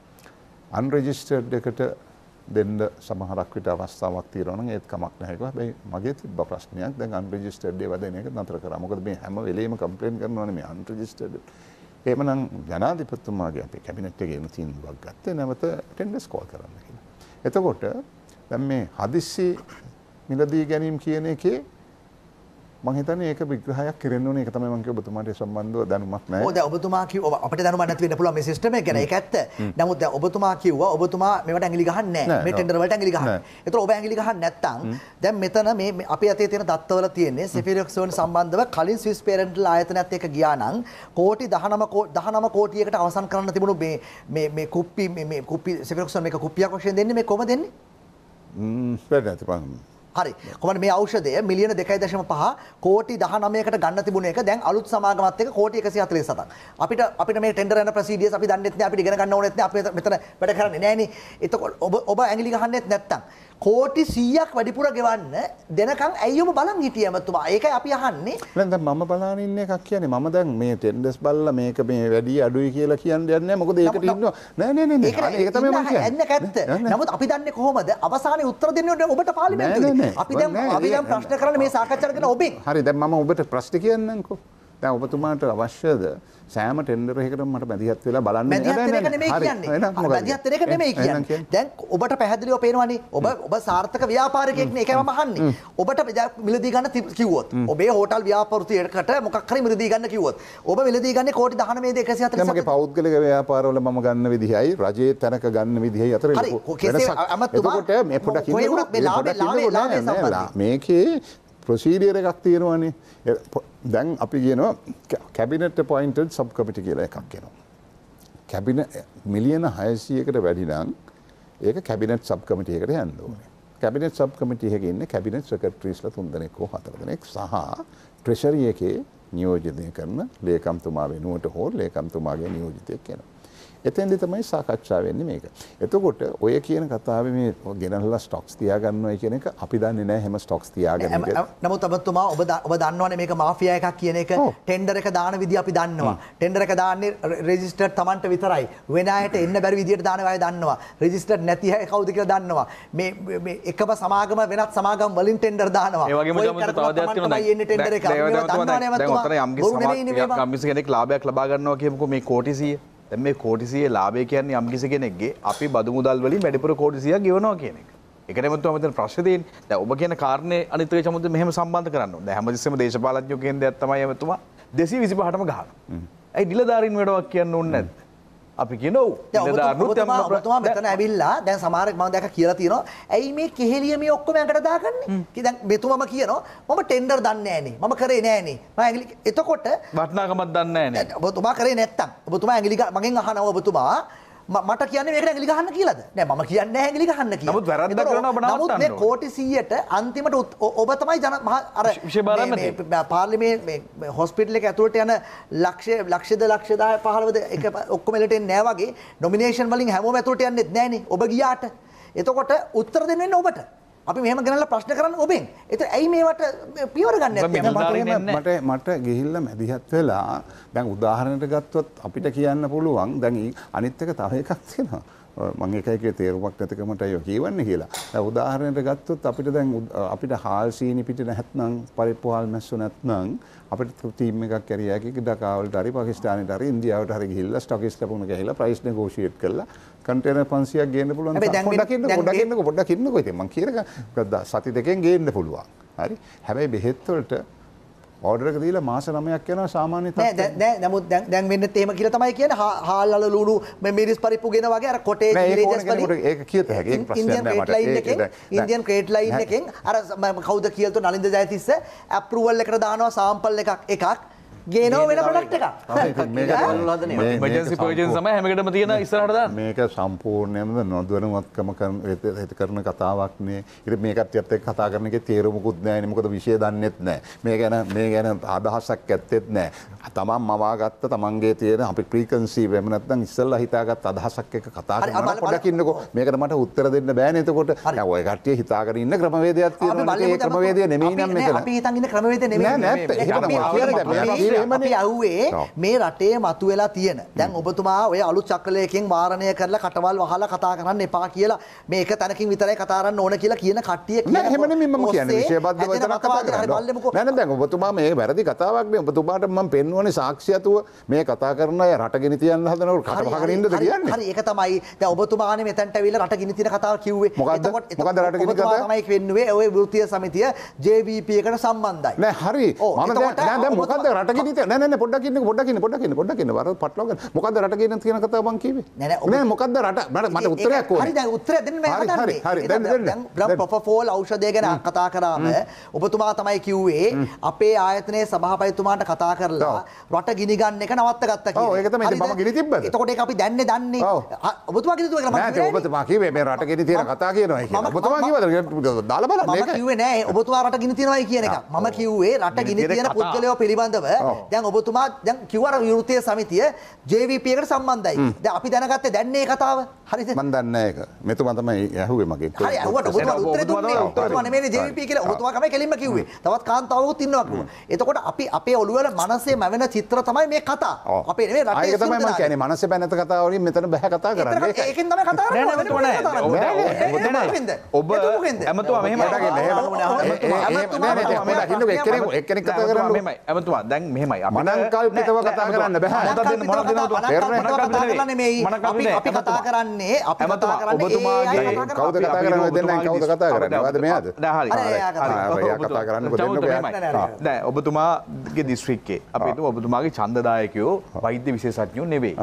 [SPEAKER 3] අන්රෙජිස්ටඩ් එකට දෙන්න සමහරක් විට අවස්ථාවක් තියෙනවා නම් ඒත් කමක් නැහැ කියලා. හැබැයි මගේ තිබ්බ ප්‍රශ්නයක් දැන් අන්රෙජිස්ටර්ඩ් ඒවා දෙන එක නතර කරා. මොකද මේ හැම වෙලෙම කම්ප්ලේන් කරනවානේ මේ අන්රෙජිස්ටර්ඩ් එමනම් ජනාධිපත්තුමාගේ අපේ කැබිනට් එකේ එන තීන්දුවක් ගත්තේ නැවත ටෙන්ඩර්ස් කෝල් කරන්න කියලා. එතකොට දැන් මේ හදිස්සි මිලදී ගැනීම කියන එකේ මහිතන ඒක විග්‍රහයක් කරන්න එක තම මගේ ඔබතුමාට සම්බන්ධ දැනුමක් න ද
[SPEAKER 2] ඔබතුමා කිව අපට දැනුම නැතිවන්න පුළුවන් මේ සිස්ටම ගැන එක ඇත්ත නමුත් ඔබතුමා කිව්වා ඔබතුමා මේවට ඇඟිලි ගහන්න නෑ මේ ටෙන්ඩර් වලට ඇඟිලි ගහන්න. ඒතර ඔබ ඇඟිලි ගහන්න නැත්තම් දැන් මෙතන මේ අපි අතේ තියෙන දත්තවල තියෙන්නේ සෙෆිරොක්සෝන් සම්බන්ධව කලින් ස්විස් පේරන්ටල් ආයතනයත් එක්ක ගියා නම් කෝටි 19 19 කෝටියකට අවසන් කරන්න තිබුණු මේ මේ මේ කුප්පි මේ කුප්පි සෙෆිරොක්සෝන් මේක කුප්පියක් වශයෙන් දෙන්නේ මේ කොහොමද දෙන්නේ?
[SPEAKER 3] ම්ම් වැඩ නැති පහම
[SPEAKER 2] හරි කොමට මේ ඖෂධය මිලියන 2.5 කෝටි 19කට ගන්න තිබුණ එක දැන් අලුත් සමාගමත් එක්ක කෝටි 147ක්. අපිට අපිට මේ ටෙන්ඩර් යන ප්‍රොසීඩියස් අපි දන්නෙත් නෑ අපිට ඉගෙන ගන්න ඕනෙත් නෑ අපි මෙතන වැඩ කරන්නේ නෑනේ. එතකොට ඔබ ඔබ ඇඟිලි ගහන්නෙත් නැත්තම් කෝටි 100ක් වැඩිපුර ගෙවන්න දෙනකන් ඇයි ඔබ බලන් හිටියේ ඇමතුමා? ඒකයි අපි අහන්නේ.
[SPEAKER 3] නෑ දැන් මම බලන ඉන්න එකක් කියන්නේ මම දැන් මේ ටෙන්ඩර්ස් බලලා මේක මේ වැඩි අඩුයි කියලා කියන්න යන්නේ නැහැ. මොකද ඒකට ඉන්නවා. නෑ නෑ නෑ නෑ. ඒක තමයි මම කියන්නේ. එන්නක
[SPEAKER 2] ඇත්ත. නමුත් අපි දන්නේ කොහොමද? අවසානයේ උත්තර දෙන්නේ ඔබට පාර්ලිමේන්තුවේ. අපි දැන් අපි දැන් ප්‍රශ්න කරන්නේ මේ සාකච්ඡාව කරන ඔබෙන්.
[SPEAKER 3] හරි දැන් මම ඔබට ප්‍රශ්න කියන්නම්කෝ. දැන් ඔබතුමාට අවශ්‍යද සෑම ටෙන්ඩර එකකට මට මැදිහත් වෙලා බලන්න
[SPEAKER 2] දැන් ඔබට පැහැදිලිව පේනවනේ ඔබ ඔබ සාර්ථක ව්‍යාපාරිකයෙක්නේ ඒකම මහන්නේ ඔබට මිලදී ගන්න කිව්වොත් ඔබේ හෝටල් ව්‍යාපාරෘතියකට මොකක් හරි මිලදී ගන්න කිව්වොත් ඔබ මිලදී ගන්නේ කෝටි 19
[SPEAKER 3] 140 මගේ පෞද්ගලික ව්‍යාපාරවල මම ගන්න විදිහයි රජයේ තැනක ගන්න විදිහයි අතර වෙනසක් එතකොට මේ පොඩක් ඉන්නකොට මේකේ ප්‍රසීඩියර එකක් තියෙනවනේ දැන් අපි කියනවා කැබිනට පොයින්ටඩ් සබ් කමිටි කියලා එකක් කියනවා. කැබින මිලියන හයසයකට වැඩිනම් ඒක කැබිනට් සබ් කමිටියකට යන්න ඕනේ. කැබිනට් සබ් කමිටිය එකේ ඉන්නේ කැබිනට් සෙක්‍රටරිස්ලා තුන් දෙනෙක් හෝ හතර දෙනෙක් සහ ට්‍රෙෂරි එකේ නියෝජනය කරන ලේකම්තුමා වෙනුවට හෝ ලේකම්තුමාගේ නියෝජිතයෙක් වෙනවා. එතෙන්දි තමයි සාකච්ඡා වෙන්නේ මේක. එතකොට ඔය කියන කතාවේ මේ ගෙනල්ලා ස්ටොක්ස් තියාගන්නවා කියන එක අපි දන්නේ නැහැ හැම ස්ටොක්ස් තියාගෙන එක.
[SPEAKER 2] නමුත් ඔබතුමා ඔබ ඔබ දන්නවනේ මේක මාෆියා එකක් කියන එක ටෙන්ඩර් එක දාන විදිය අපි දන්නවා. ටෙන්ඩර් එක දාන්නේ රෙජිස්ටර්ඩ් Tamanට විතරයි. වෙන අයට එන්න බැරි විදියට දාන අය දන්නවා. රෙජිස්ටර්ඩ් නැති අය කවුද කියලා දන්නවා. මේ මේ එකම සමාගම වෙනත් සමාගම් වලින් ටෙන්ඩර් දානවා. ඒ වගේම තව දෙයක් තියෙනවා. දැන් ටෙන්ඩර් එක. දැන් ඔතන යම්කිසි සමාගමක්
[SPEAKER 1] යම්කිසි කෙනෙක් ලාභයක් ලබා ගන්නවා කියමුකෝ මේ කෝටි 100. දැන් මේ කෝටිසිය ලාභය කියන්නේ යම්කිසි කෙනෙක්ගේ අපි බදු මුදල් වලින් වැඩිපුර කෝටිසියක් ගෙවනවා කියන එක. ඒකට එමුතුම මෙතන ප්‍රශ්නේ තියෙන්නේ. දැන් ඔබ කියන කාරණේ අනිත් ඒ සමුද්ද මෙහෙම සම්බන්ධ කරන්න ඕනේ. දැන් හැමතිස්සෙම දේශපාලඥයෝ කියන දෙයක් තමයි එමුතුමා 225ටම ගහනවා. ඇයි නිලධාරීන් වැඩක් කියන්න ඕනේ නැද්ද? අපි කියනව ඔබතුමා මෙතන ඇවිල්ලා දැන් සමහරක් මම දැක කියලා තියෙනවා ඇයි මේ කෙහෙලිය මේ ඔක්කොම ඇඟට
[SPEAKER 2] දාගන්නේ කි දැන් මෙතුමම කියනවා මම ටෙන්ඩර් දන්නේ නැහනේ මම කරේ නැහනේ මම ඇඟිලි එතකොට
[SPEAKER 1] වටිනාකමක් දන්නේ
[SPEAKER 2] නැහනේ ඔබතුමා කරේ නැත්තම් ඔබතුමා ඇඟිලි මගෙන් අහනවා ඔබතුමා මට කියන්නේ මේකට ඇඟිලි ගහන්න කියලාද? නෑ මම කියන්නේ නැහැ ඇඟිලි ගහන්න කියලා. නමුත් වැරද්දක් කරනවා ඔබ නවත්තන්න ඕනේ. නමුත් මේ කෝටි 100ට අන්තිමට ඔබ තමයි ජන අර මේ පාර්ලිමේ මේ හොස්පිටල් එක ඇතුළට යන ලක්ෂය ලක්ෂද ලක්ෂ 10 15ද එක (laughs) ඔක්කොම එලට එන්නේ නෑ වගේ නොමිනේෂන් වලින් හැමෝම ඇතුළට යන්නෙත් නෑනේ. ඔබ ගියාට. එතකොට උත්තර දෙන්න වෙන්නේ ඔබට. අපි මෙහම ගැනල ප්‍රශ්න කරන්න ඔබෙන් එත ඇයි මේවට පියවර ගන්න මට
[SPEAKER 3] මට ගිහිල්ල මැදිහත් වෙලා දැන් උදාහරණයට ගත්වත් අපිට කියන්න පුළුවන් දැඟී අනිත්තක තව එකක් තියෙනවා. මංඒකයික තේරුමක් නැතකමට යො කියවන්න කියලා උදාහරණයට ගත්තොත් අපිට දැන් අපිට හාල්සීනි පිට නැත්නම් පරිප්පුහල් මැස්සු නැත්නම් අපිට තීම එකක් කැරයකි දකාවලට හරි පකිස්ානට හරි ඉන්දියාවට හරි හිල්ල ටොකිස් ලපුුණ හිලා ප්‍රයිස්්න ගෝෂයට කරලා කන්ටේනර් 500ක් ගේන්න පුළුවන් පොඩ්ඩක් ඉන්න පොඩ්ඩක් ඉන්නකෝ පොඩ්ඩක් ඉන්නකෝ ඉතින් මං කියනක සති දෙකෙන් ගේන්න පුළුවන් හරි හැබැයි බෙහෙත් වලට ඕඩරක දීල මාස නමයක් යන සාමාන්‍ය නමුත් දැන් වෙන්න තේම කියල තමයි කියන හාල් අල ලුණු මිරිස් පරිප්පු ගෙන
[SPEAKER 2] වගේ අර කොටේ
[SPEAKER 3] ඉන්දියන් ක්‍රේට් ලයින් එකෙන්
[SPEAKER 2] අර කෞද කියලතු නලින්ද ජයතිස්ස ඇප්රුවල් එකට දානවා සාම්පල් එකක් එකක් ගේනෝ වෙන පටක්ට එකක් ම
[SPEAKER 3] හැමකටම තියෙන ඉස්රට මේක සම්පූර්ණයම නොදුවනවත්කම ඇති කරන කතාවක්නේ ඉර මේකත් ඇත්තේ කතා කරනක තේරමුකුත් නෑනමකද විශය දන්නෙත් නෑ මේ ගැන මේ ගැන අදහසක් ඇත්තෙත් නෑ තමන් මවාගත්ත තමන්ගේ තියෙන අපි ප්‍රීකන්සී වැමනත්න ඉස්සල්ල හිතාගත් අදහසක් එක කතා පොඩකින්නකො මේකට මට උත්තර දෙන්න බෑනතකොට ඔය කටිය හිතාකරන්න ක්‍රමවේදයක් ක්‍රමවේදය නෙමී නම්
[SPEAKER 2] හිතන්න ක්‍රමවේද නෙ ඒමනේ ඇව්වේ මේ රටේ මතු වෙලා තියෙන දැන් ඔබතුමා ඔය අලු චක්‍රලයකින් වාරණය කරලා කටවල් වහලා කතා කරන්න එපා කියලා මේක තැනකින් විතරයි කතාරන්න ඕන කියලා කියන කට්ටිය හෙමන මෙම කියන විශේබද්ධ
[SPEAKER 3] ඔබතුමා මේ වැරදි කතාවක්නේ ඔබතුමාට මම පෙන්වන සාක්ෂියතුව මේ කතා කරන අය රට ගෙන තියන්න හදනවට කටහගනින්ද කියන්න හරි
[SPEAKER 2] ඒක තමයි ඔබතුමාන මෙතැන්ටවිල රට ගිනි තින කතාව කිව්වේ මොකද මොකද රට ගිනි කතාව
[SPEAKER 3] තමයි වෙන්නේ ඔය වෘත්තීය සමිතිය JVP එකට සම්බන්ධයි නෑ හරි මම දැන් දැන් මොකද රට න පොඩක් න්න පොඩක් න්න පොඩක් න්න පොඩක් න්න ර පටලග මොකද රට කියන තියන කතාවන් කිවේ නෑ මොකද රට මට මට උත්තරයක් උත්තර පොෆෝල් අවෂදය ගැන
[SPEAKER 2] කතා කරාම ඔබතුමා තමයි කිව්වේ අපේ ආයතනය සභහපයතුමාට කතා කරලා රට ගිනිගන්න එක නවත්ත ගත්ත ඒකතම ගිනි තිබ තකොට අපි දැන්න දන්නේ ඔබතුමා කිතු
[SPEAKER 3] ඔබතුමා කිවේ මේ රට ගෙන තියෙන කතා කියනවා ඔබතුමා කිව දාලබල
[SPEAKER 2] කිවේ නෑ ඔබතුවා රට ගිනි තියෙනවයි කියන එක මම කිව්වේ රට ගිනි තියෙන පුද්ගලයෝ පිළිබඳව දැන් ඔබතුමා දැන් කිව්වර විවෘතීය සමිතිය JVP එකට සම්බන්ධයි. දැන් අපි දැනගත්තේ දැන් මේ කතාව හරිද? මම දන්නේ ඒක.
[SPEAKER 3] මෙතුමා තමයි ඇහුවේ මගේ. හරි ඇහුවට ඔබතුමා උත්තර දුන්නේ ඔබතුමා නෙමෙයි
[SPEAKER 2] JVP කියලා ඔබතුමා තමයි කෙලින්ම කිව්වේ. තවත් කාන්තාවකුත් ඉන්නවා කිව්වා. එතකොට අපි අපේ ඔළුවල මනසේ මැවෙන චිත්‍ර තමයි මේ කතා. අපේ නෙමෙයි රටේ ඒක තමයි මම කියන්නේ
[SPEAKER 3] මනසේ බැනත කතා වලින් මෙතන බෑ කතා කරන්නේ. ඒකෙන්
[SPEAKER 2] තමයි කතා කරන්නේ.
[SPEAKER 1] ඔබ ඇමතුවා මෙහෙම ඇමතුවා මෙහෙම ඇමතුවා මෙහෙම එක්කෙනෙක් කතා කරනවා මෙහෙමයි. ඇමතුවා දැන් මෙහෙමයි
[SPEAKER 3] මනංකල්පිතව කතා කරන්න බැහැ අපි කතා කරන්නේ අපි කතා කරන්නේ කවුද කතා කරන්නේ දෙන්නෙන් කවුද කතා කරන්නේ වාද මෙයාද
[SPEAKER 1] කතා කරන්න දැන් ඔබතුමාගේ දිස්ත්‍රික්කේ අපි හිතමු ඔබතුමාගේ ඡන්දදායකයෝ වෛද්‍ය විශේෂඥයෝ නෙවෙයි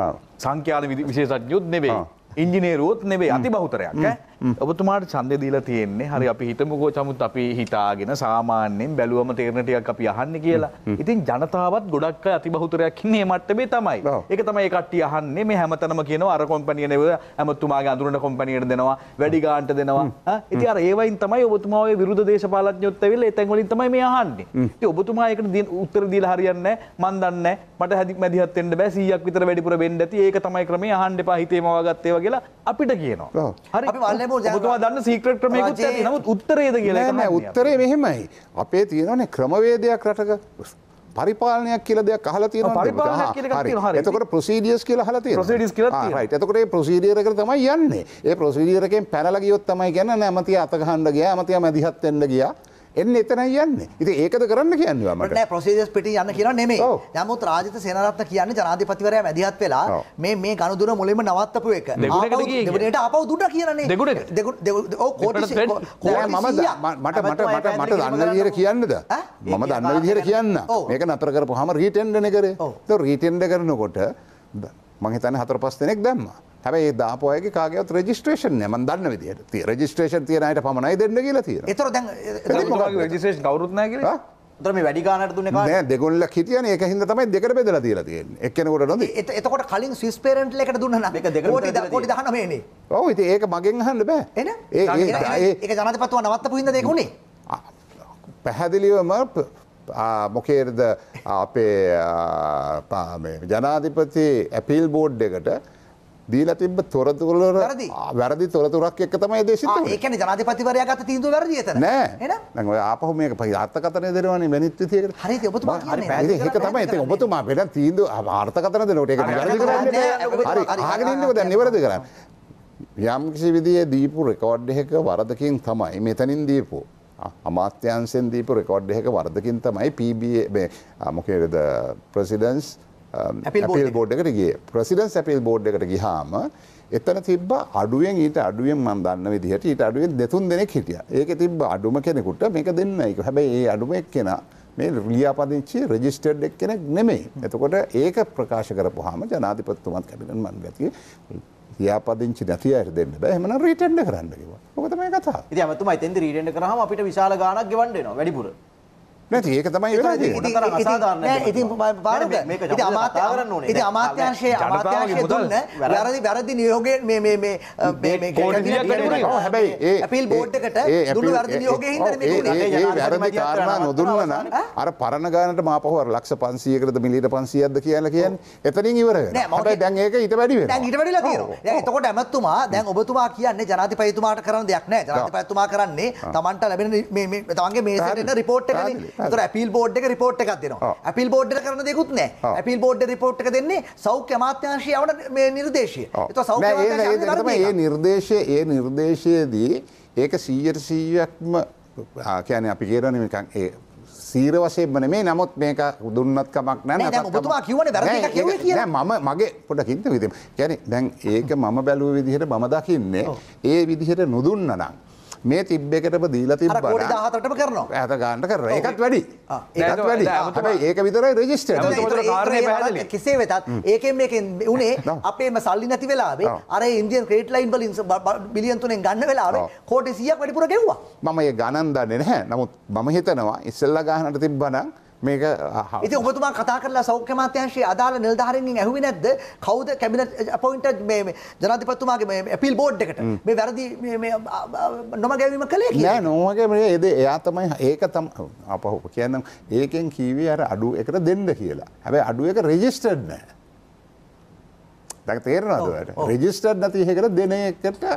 [SPEAKER 1] සංඛ්‍යාල විශේෂඥයොත් නෙවෙයි ඉංජිනේරුවොත් නෙවෙයි අති බහුතරයක් ඈ ඔබතුමාට ඡන්දය දීලා තියෙන්නේ. හරි අපි හිතමුකෝ චමුත් අපි හිතාගෙන සාමාන්‍යයෙන් බැලුවම තේරෙන ටිකක් අපි අහන්නේ කියලා. ඉතින් ජනතාවත් ගොඩක් අය අතිබහුතරයක් ඉන්නේ මේ මට්ටමේ තමයි. ඒක තමයි ඒ කට්ටිය අහන්නේ. මේ හැමතැනම කියනවා අර කොම්පැනි නෙවෙයි හැමතුමාගේ අඳුරන කොම්පැනියට දෙනවා, වැඩි ගාන්ට දෙනවා. ඉතින් අර ඒවයින් තමයි ඔබතුමා ඔය විරුද්ධ දේශපාලඥයොත් ඇවිල්ලා ඒ තැන් වලින් තමයි මේ අහන්නේ. ඉතින් ඔබතුමා ඒකට උත්තර දීලා හරියන්නේ නැහැ. මන් දන්නේ නැහැ. මට හැදි මැදිහත් වෙන්න බෑ 100ක් විතර වැඩිපුර වෙන්න ඇති. ඒක තමයි ක්‍රමේ අහන්න එපා හිතේම වගත්තේ වගේලා
[SPEAKER 3] අපිට කියනවා. හරි. අපි ඔබතුමා දන්න සීක්‍රට් ක්‍රමයකුත් ඇති නමුත් උත්තරේද කියලා එක නෑ උත්තරේ මෙහෙමයි අපේ තියෙනවනේ ක්‍රමවේදයක් රටක පරිපාලනයක් කියල දෙයක් අහලා තියෙනවා එතකොට ප්‍රොසීඩියස් කියලා අහලා තියෙනවා රයිට් එතකොට මේ ප්‍රොසීඩියර් එක තමයි යන්නේ ඒ ප්‍රොසීඩියර් එකෙන් පැනලා ගියොත් තමයි කියන්නේ නැමතිය අත ගහන්න ගියා අමතිය මැදිහත් වෙන්න ගියා එන්න එතන යන්න ඉති ඒකද කරන්න කියන්නවමට
[SPEAKER 2] ප්‍රසේදස් පිට යන්න කියන නෙමේ නමුත් රාජත සේනරත්න කියන්න ජනාධිපතිවරය මැදිහත් වෙලා මේ මේ ගණදුර මුලින්ම නවත්තපු එක දෙගුණට අපව දුට කියන්නේ දෙගුණට මට මට මට මට දන්න
[SPEAKER 3] විදිහට කියන්නද මම දන්න විදිහට කියන්න මේක නතර කරපු හම රීටෙන්ඩන කරේ රීටෙන්ඩ කරනකොට මහිතන හතර පස් දෙනෙක් දැම්මා හැබයි දාපොයගේ කාගවත් රජිස්ට්‍රේෂන් යම දන්න විදිට ති රජිස්ට්‍රේෂන් තියනයට පමණයි දෙන්න කියලා තිය එතර දැ
[SPEAKER 2] රජිස්ේෂ ගෞරුත්න කියලා ම වැඩිගානට දුන්න
[SPEAKER 3] දෙගොල්ල හිටියන එක හිද තමයි දෙකට බෙදල තිීර තියෙන එකනකොට නොද
[SPEAKER 2] එතකොට කලින් ස්විස් පේරට ලකට දුන්න එක දෙකොට දහනමන
[SPEAKER 3] ඔව ඉති ඒක මගෙන් හන්න බෑ එන ඒ ඒ
[SPEAKER 2] ජනතපත්ව නවත්ත පුහිද දෙකුණේ
[SPEAKER 3] පැහැදිලිවම මොකේර්ද අපේ ජනාධිපති ඇපිල් බෝඩ් එකට දීල තිබ තොරතුරල වැරදි තොරතුරක් එක් තමයි දේශ ඒකන
[SPEAKER 2] ජනතිපතිවරයා ගත තිීන්තු වැරදි ඇත නෑ
[SPEAKER 3] ආපහු මේක පහිත්තකතන දරවන මැනිත්ත තිය හරි ඒක තමයි ඇති ඔබතුමා පෙන තීන්දු ආර්ථකතනද නොට එක ආගනින්ව දැ නිවරද කරන්න යම්කිසි විදිේ දීපු රෙකෝඩ්ඩහක වරදකින් තමයි මෙතනින් දීපු අමාත්‍යන්සෙන් දීපු රෙකෝඩ්ඩහක වරදකින් තමයි පබ මොකේද ප්‍රසිඩන්ස් ඇපිල් um, බෝඩ් එකට ගිය ප්‍රසිඩන්ස් ඇපිල් බෝඩ් එකට ගිහාම එතන තිබ්බ අඩුවෙන් ඊට අඩුවෙන් මන් දන්න විදිහට ඊට අඩුවෙන් දෙතුන් දෙනෙක් හිටිය ඒක තිබ්බ අඩුම කෙනෙකුට මේක දෙන්න එක හැබැයි ඒ අඩුම එක් කෙනා මේ ලියාපදිංචි රෙජිස්ටර්ඩ් එක් කෙනෙක් නෙමෙයි. එතකොට ඒක ප්‍රකාශ කරපුවාම ජනාධිපතිතුමත් කැබිනට් මන්ත්‍රීතුමත් ලියාපදිංචි නැති අයට දෙන්න බෑ. එහෙමනම් රීටෙන්ඩර් කරන්න කිව්වා. ඔක තමයි කතාව. ඉතින් අමතුමා එතෙන්ද රීටෙන්ඩර් කරාම අපිට විශාල
[SPEAKER 5] ගාණක් ගෙවන්න වෙනවා වැඩිපුර. නැති ඒක තමයි ඉති අමාත්‍යංශය අමාත්‍යංශය දුන්න වැරදි
[SPEAKER 2] වැරදි නියෝගය
[SPEAKER 3] හැබැයි පිල් බෝට්කට වැරදි කාරණ නොදුන්නන අර පරණ ගානට මාපහුවර ලක්ෂ පන්සියකරද මිලිට පන්සියද කියල කියන් එතනින් ඉවර දැන් ඒක ඉට වැඩි
[SPEAKER 2] එතකොට ඇමත්තුමා දැන් ඔබතුමා කියන්න ජනාති පයතුමාට කරන දෙයක් නෑ ජනාති පයතුමා කරන්නේ තමන්ට ලැබෙන තමන්ගේ මේසට රිපෝට් එක තර ඇපිල් බෝඩ් එක රිපෝට් එකක් දෙනවා ඇපිල් බෝඩ් එක කරන දෙකුත් නෑ ඇපිල් බෝඩ් රිපෝට් එක දෙන්නේ සෞඛ්‍ය අමාත්‍යාංශය යවන මේ නිර්දේශය ඒ
[SPEAKER 3] නිර්දේශය ඒ නිර්දේශයේදී ඒක සීයට සීයක්ම කියන අපි කියරන නිකන් ඒ සීර වශයෙන්ම නෙමේ නමුත් මේක දුන්නත් කමක් නැහැ
[SPEAKER 2] ඔබතුමා කියවනේ වැරදි කියලා
[SPEAKER 3] කියන්නේ මම මගේ පොඩක් හිත විදිහට يعني දැන් ඒක මම බැලුව විදිහට මම දකින්නේ ඒ විදිහට නොදුන්නා නම් මේ තිබ්බකටම දීලා තිබ හතටම කරන ඇත ගන්නට කර එකත් වැඩි ඒත් වැඩි ඒක විතරයි රජිස්ට කෙසේ වෙතත්
[SPEAKER 2] ඒකෙන් මේක උනේ (laughs) අපේම සල්ලි නැති වෙලාේ අර ඉන්දියන් ක්‍රේට ලයින් බලින් බිලියන්තුනෙන් ගන්න වෙලාව කෝටි සියක් වැඩිපුර ගෙව්වා
[SPEAKER 3] මම ඒ ගණන් දන්නේ නැහැ නමුත් මම හිතනවා ඉස්සල්ලා ගහනට තිබ්බනම් මේක ඉති
[SPEAKER 2] ඔබතුමා කතා කරලා සෞඛ්‍ය මාත්‍යංශයේ අදාළ නිලධාරීන්ගෙන් ඇහුවේ නැද්ද කවුද කැබිනට් අපොයින්ටඩ් මේ ජනාධිපතිතුමාගේ මේ අපීල් බෝඩ් එකට මේ වැරදි මේ නොමගැවීම කළේ
[SPEAKER 3] කියලා නෑ නොමගැවීම ඒ එයා තමයි ඒක තමයි අපහු කියන්නම් ඒකෙන් කීවේ අර අඩු එකට දෙන්න කියලා හැබැයි අඩු එක රෙජිස්ටර්ඩ් නෑ දැන් තේරෙනවද ඔයාලට රෙජිස්ටර්ඩ් නැති එකකට දෙන එකට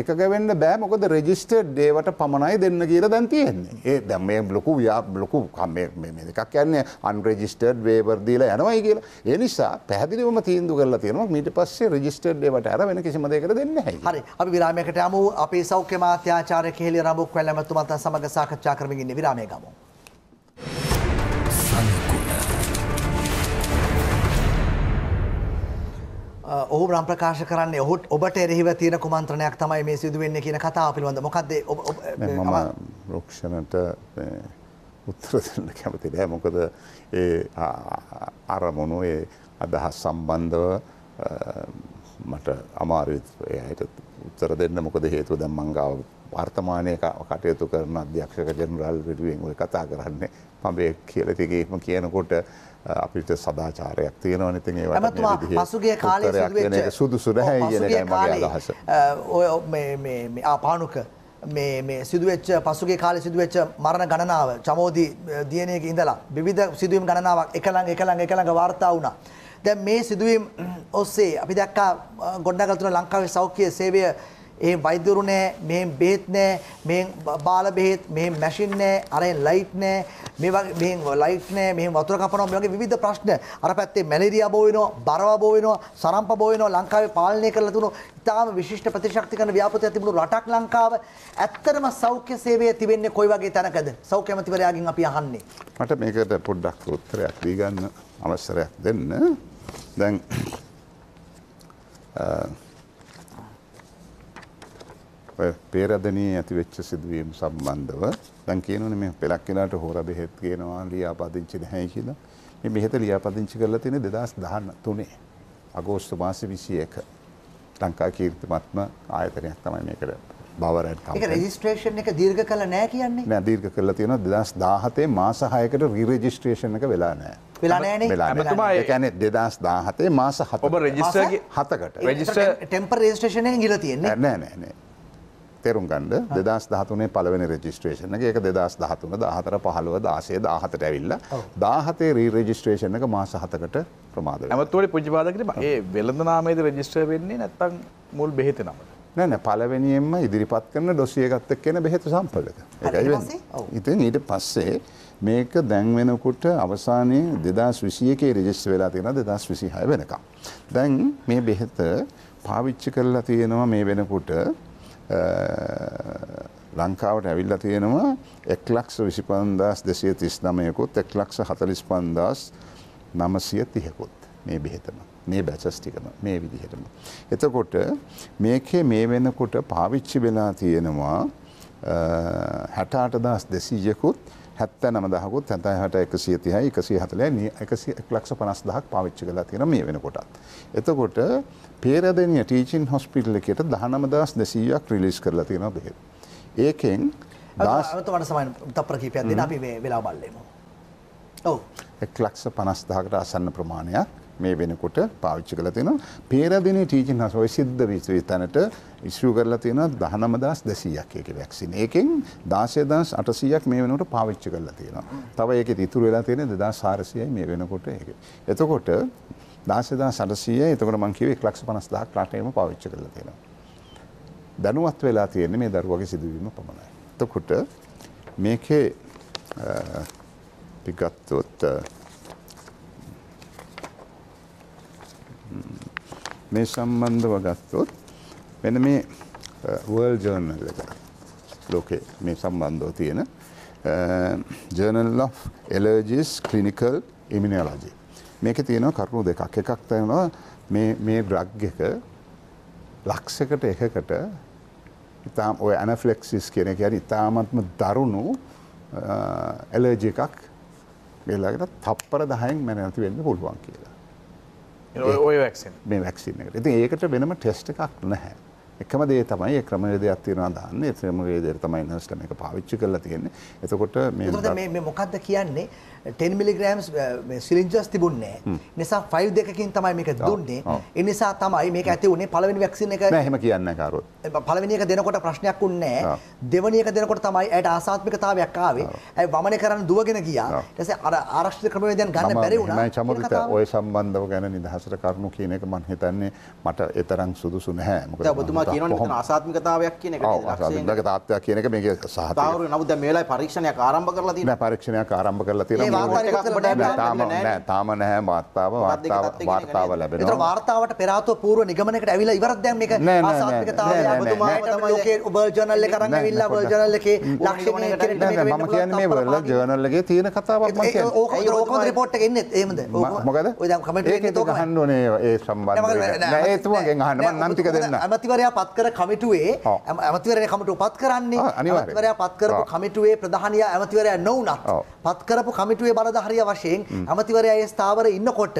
[SPEAKER 3] එකග වෙන්න බෑ මොකද රෙජිස්ටර්ඩ් ඩේවට පමණයි දෙන්න කියලා දැන් තියෙන්නේ. ඒ දැන් මේ ලොකු ව්‍යා ලොකු මේ මේ දෙකක් කියන්නේ අන්රෙජිස්ටර්ඩ් වේවර් දීලා යනවායි කියලා. ඒ නිසා පැහැදිලිවම තීන්දුව කරලා තියෙනවා ඊට පස්සේ රෙජිස්ටර්ඩ් ඩේවට අර වෙන කිසිම දෙයකට දෙන්නේ නැහැ. හරි. අපි විරාමයකට යමු. අපේ සෞඛ්‍ය මාත්‍යාචාර්ය කෙහෙලිය රඹුක් වැල්ල මැතිතුමත්
[SPEAKER 2] සමග සාකච්ඡා කරමින් ඉන්නේ විරාමයේ ගමු. ඔහු බ්‍රම් ප්‍රකාශ කරන්නේ ඔහුත් ඔබට එරෙහිව තියෙන කුමන්ත්‍රණයක් තමයි මේ සිදුවෙන්නේ කියන කතාව පිළිබඳ මොකක්ද මම
[SPEAKER 3] රක්ෂණට උත්තර දෙන්න කැමති නෑ මොකද ඒ අරමුණු ඒ අදහස් සම්බන්ධව මට අමාරු එයට උත්තර දෙන්න මොකද හේතුව දැන් මංගාව වර්තමානය කටයුතු කරන අධ්‍යක්ෂක ජනරල් විඩුවෙන් ඔය කතා කරන්නේ පබේ කියලතිගේම කියනකොට අපිට සදාචාරයක් තියෙනවන ඉතින් ඒ ඇමතුමා පසුගේ කාලය සිදුවෙච්ච සුදුසු නැහැ කියන එකයි මගේ අදහස.
[SPEAKER 2] ඔය මේ මේ ආපානුක මේ මේ සිදුවෙච්ච පසුගේ කාලේ සිදුවෙච්ච මරණ ගණනාව චමෝදි දියණියක ඉඳලා විවිධ සිදුවීම් ගණනාවක් එකලඟ එකලඟ එකලඟ වාර්තා වුණා. දැන් මේ සිදුවීම් ඔස්සේ අපි දැක්කා ගොඩනැගතුන ලංකාවේ සෞඛ්‍ය සේවය ඒ වෛද්‍යරු නෑ, මෙහෙන් බෙහෙත් නෑ, මෙහෙන් බාල බෙහෙත්, මෙහෙන් මැෂින් නෑ, අරෙන් ලයිට් නෑ, මේ වගේ මෙහෙන් ලයිට් නෑ, මෙහෙන් වතුර කපනවා, මේ වගේ විවිධ ප්‍රශ්න. අර පැත්තේ මැලේරියා බෝ වෙනවා, බරව බෝ වෙනවා, සරම්ප බෝ වෙනවා, ලංකාවේ පාලනය කරලා තිබුණු ඉතාම විශිෂ්ට ප්‍රතිශක්ති කරන ව්‍යාපෘතියක් තිබුණු රටක් ලංකාව. ඇත්තටම සෞඛ්‍ය සේවය තිබෙන්නේ කොයි වගේ තැනකද? සෞඛ්‍ය ඇමතිවරයාගෙන් අපි අහන්නේ.
[SPEAKER 3] මට මේකට පොඩ්ඩක් උත්තරයක් දී ගන්න අවසරයක් දෙන්න. දැන් (clears throat) පේරදනී ඇති වෙච්ච සිදුවීම් සම්බන්ධව දැන් කියනවනේ මේ පෙලක් වෙලාට හොර බෙහෙත් කියනවා ලියාපදිංචි නැහැ කියලා. මේ බෙහෙත ලියාපදිංචි කරලා තියෙන්නේ 2013 අගෝස්තු මාසේ 21. ලංකා කීර්තිමත්ම ආයතනයක් තමයි මේකට බවරැඩ් කම්පැනි. ඒක
[SPEAKER 2] රෙජිස්ට්‍රේෂන් එක දීර්ඝ කළා නෑ
[SPEAKER 3] කියන්නේ? නෑ දීර්ඝ කළා තියෙනවා 2017 මාස 6කට රිරෙජිස්ට්‍රේෂන් එක වෙලා නෑ. වෙලා නෑනේ. අමතුමා ඒ කියන්නේ 2017 මාස 7. ඔබ රෙජිස්ටර් 7කට. රෙජිස්ටර්
[SPEAKER 2] ටෙම්පරරි රෙජිස්ට්‍රේෂන් එකෙන් ගිහලා තියෙන්නේ. නෑ
[SPEAKER 3] නෑ නෑ. තෙරුම් ගන්ඩ දෙදස් දහතුනේ පලවෙනි රෙජිස්ට්‍රේෂන එක දෙදස් දහතුන දහතර පහළුව දාසේ දාහතට ඇවිල්ල දාහතේ රීරජිස්ට්‍රේෂන එක මාස හතකට ප්‍රමාද
[SPEAKER 1] ඇමතුවට පුජිපාදකට ඒ වෙළඳ නාමේද රජිස්ට්‍ර වෙන්නේ නැත්තං මුල් බෙහෙත නමට
[SPEAKER 3] නැන පලවෙනියෙන්ම ඉදිරිපත් කරන ඩොසියගත්ත කියෙන බෙහෙතු සම්පලක එකයි ඉතින් ඊට පස්සේ මේක දැන්වෙනකුට අවසානයේ දෙදස් විසියකේ රෙජෙස් වෙලා තියෙන දෙදස් විසිහය වෙනකම්. දැන් මේ බෙහෙත පාවිච්චි කරලා තියෙනවා මේ වෙනකුට ලංකාවට ඇවිල්ල තියෙනවා එක් ලක්ෂ විසි පන්දස් දෙසය තිස් නමයකුත් එක් ලක්ෂ හතලිස් පන්දස් නමසය තියකුත් මේ බෙහෙතම මේ බැචස්ටිකම මේ විදිහටම. එතකොට මේකේ මේ වෙනකොට පාවිච්චි වෙලා තියෙනවා හැටාට දස් දෙසීයකුත් හැත්ත නම දහකුත් හැතයි හට එකසිය තිහයි එකසි හතලයි එකසි ලක්ෂ පනස් දහක් පාවිච්චි කලා තියෙන මේ වෙනකොටත්. එතකොට පේරදනිය ටීචින් හොස්පිටල් එකට දහනම දස් දෙසීයක් රිලිස් කරලා තියෙන බෙහෙ. ඒකෙන් දස්වට
[SPEAKER 2] සමයි තප්‍ර කීපයක් දෙන අපි මේ වෙලා බල්ලෙමු.
[SPEAKER 3] ඔව්. එක් ලක්ෂ පනස්දාකට අසන්න ප්‍රමාණයක් මේ වෙනකොට පාවිච්චි කළ තියෙන පේරදින ටීචින් හස ඔය සිද්ධ විස්වී තැනට ඉස්සූ කරලා තියෙන දහනමදස් දෙසීයක් ඒක වැක්සින් ඒකෙන් දාසයදස් අටසීයක් මේ වෙනට පාවිච්චි කරලා තියෙනවා තව ඒක ඉතුරු වෙලා තියෙන දෙදා සාරසියයි මේ වෙනකොට ඒක එතකොට දාසදා සටසීය එතකොට මං කිව්වේ 1,50,000ක් රටේම පාවිච්චි කරලා තියෙනවා. දැනුවත් වෙලා තියෙන්නේ මේ දරුවගේ සිදුවීම පමණයි. එතකොට මේකේ පිගත්තොත් මේ සම්බන්ධව ගත්තොත් මෙන්න මේ World Journal එක ලෝකේ මේ සම්බන්ධව තියෙන Journal of Allergies Clinical Immunology මේක තියෙනවා කරුණු දෙකක් එකක් තනවා මේ ඩ්‍රග් එක ලක්ෂකට එකකට ඉතාම් ඔය ඇනෆලෙක්සිස් කියන එක හරි ඉතාමත්ම දරුණු ඇලර්ජි එකක් මේලාකට තප්පර 10න් මැන නැති වෙන්න පුළුවන් කියලා. ඔය වැක්සින් මේ වැක්සින් එකට. ඉතින් ඒකට වෙනම ටෙස්ට් එකක් නැහැ. එකම දේ තමයි ක්‍රමවේදයක් තියෙනවා දාන්න ඒ ක්‍රමවේදයට තමයි ඉන්වස්ටර් මේක පාවිච්චි කරලා තියෙන්නේ. එතකොට මේ
[SPEAKER 2] මොකද්ද කියන්නේ 10 මිලිග්‍රෑම්ස් සිලින්ජස් තිබුන්නේ නිසා 5 දෙකකින් තමයි මේක දුන්නේ. ඒ නිසා තමයි මේක ඇති උනේ පළවෙනි වැක්සින් එක නෑ එහෙම
[SPEAKER 3] කියන්නේ කාරොත්.
[SPEAKER 2] පළවෙනි එක දෙනකොට ප්‍රශ්නයක් උන්නේ නෑ. දෙවෙනි එක දෙනකොට තමයි ඇයට ආසාත්මිකතාවයක් ආවේ. ඇයි වමනේ කරන්න දුවගෙන ගියා. ඊට පස්සේ අර ආරක්ෂිත ක්‍රමවේදයන් ගන්න බැරි වුණා. මම චමරිත ඔය
[SPEAKER 3] සම්බන්ධව ගැන නිදහසට කරුණු කියන එක මම හිතන්නේ මට ඒ තරම් සුදුසු නැහැ. මොකද ඔබතුමා කියනවනේ මෙතන
[SPEAKER 5] ආසාත්මිකතාවයක් කියන එක නේද?
[SPEAKER 3] ආසාත්මිකතාවයක් කියන එක මේකේ සහතික. තාවරු
[SPEAKER 5] නමුත් දැන් මේ
[SPEAKER 2] වෙලාවේ පරීක්ෂණයක් ආරම්භ කරලා තියෙනවා.
[SPEAKER 3] නෑ පරීක්ෂණයක් ආරම්භ කරලා තියෙනවා. තාම නෑ තාම නැහැ වාර්තාව වාර්තාව ලැබෙන
[SPEAKER 2] වාර්තාවට පෙරාතුව පූර්ව නිගමනකට ඇවිල ඉවරදයන් මේක බර්ජනල්ල කරන්න විල්ල බර්ජනල්ල එකේ
[SPEAKER 3] ලක්ෂ මම කියන මේ වල ජර්නල්ලගේ තියෙන කතාවක්
[SPEAKER 2] ඕක රෝක රිපෝට් එකන්න ඒමද
[SPEAKER 3] මොකද හන්නනේ ඒ සම්බන්ධ ඒතුමගෙන් හන්න නන්තික දෙන්න
[SPEAKER 2] ඇමතිවරයා පත්කර කමිටුවේ ඇමතිවරය කමට උපත් කරන්නේ අනිවරයා පත්කරපු කමිටුවේ ප්‍රධානය ඇමතිවරය නොවනත් පත්කරපු කමිටුව හිටුවේ බලධාරිය වශයෙන් ඇමතිවරයා ඒ ස්ථාවරේ
[SPEAKER 3] ඉන්නකොට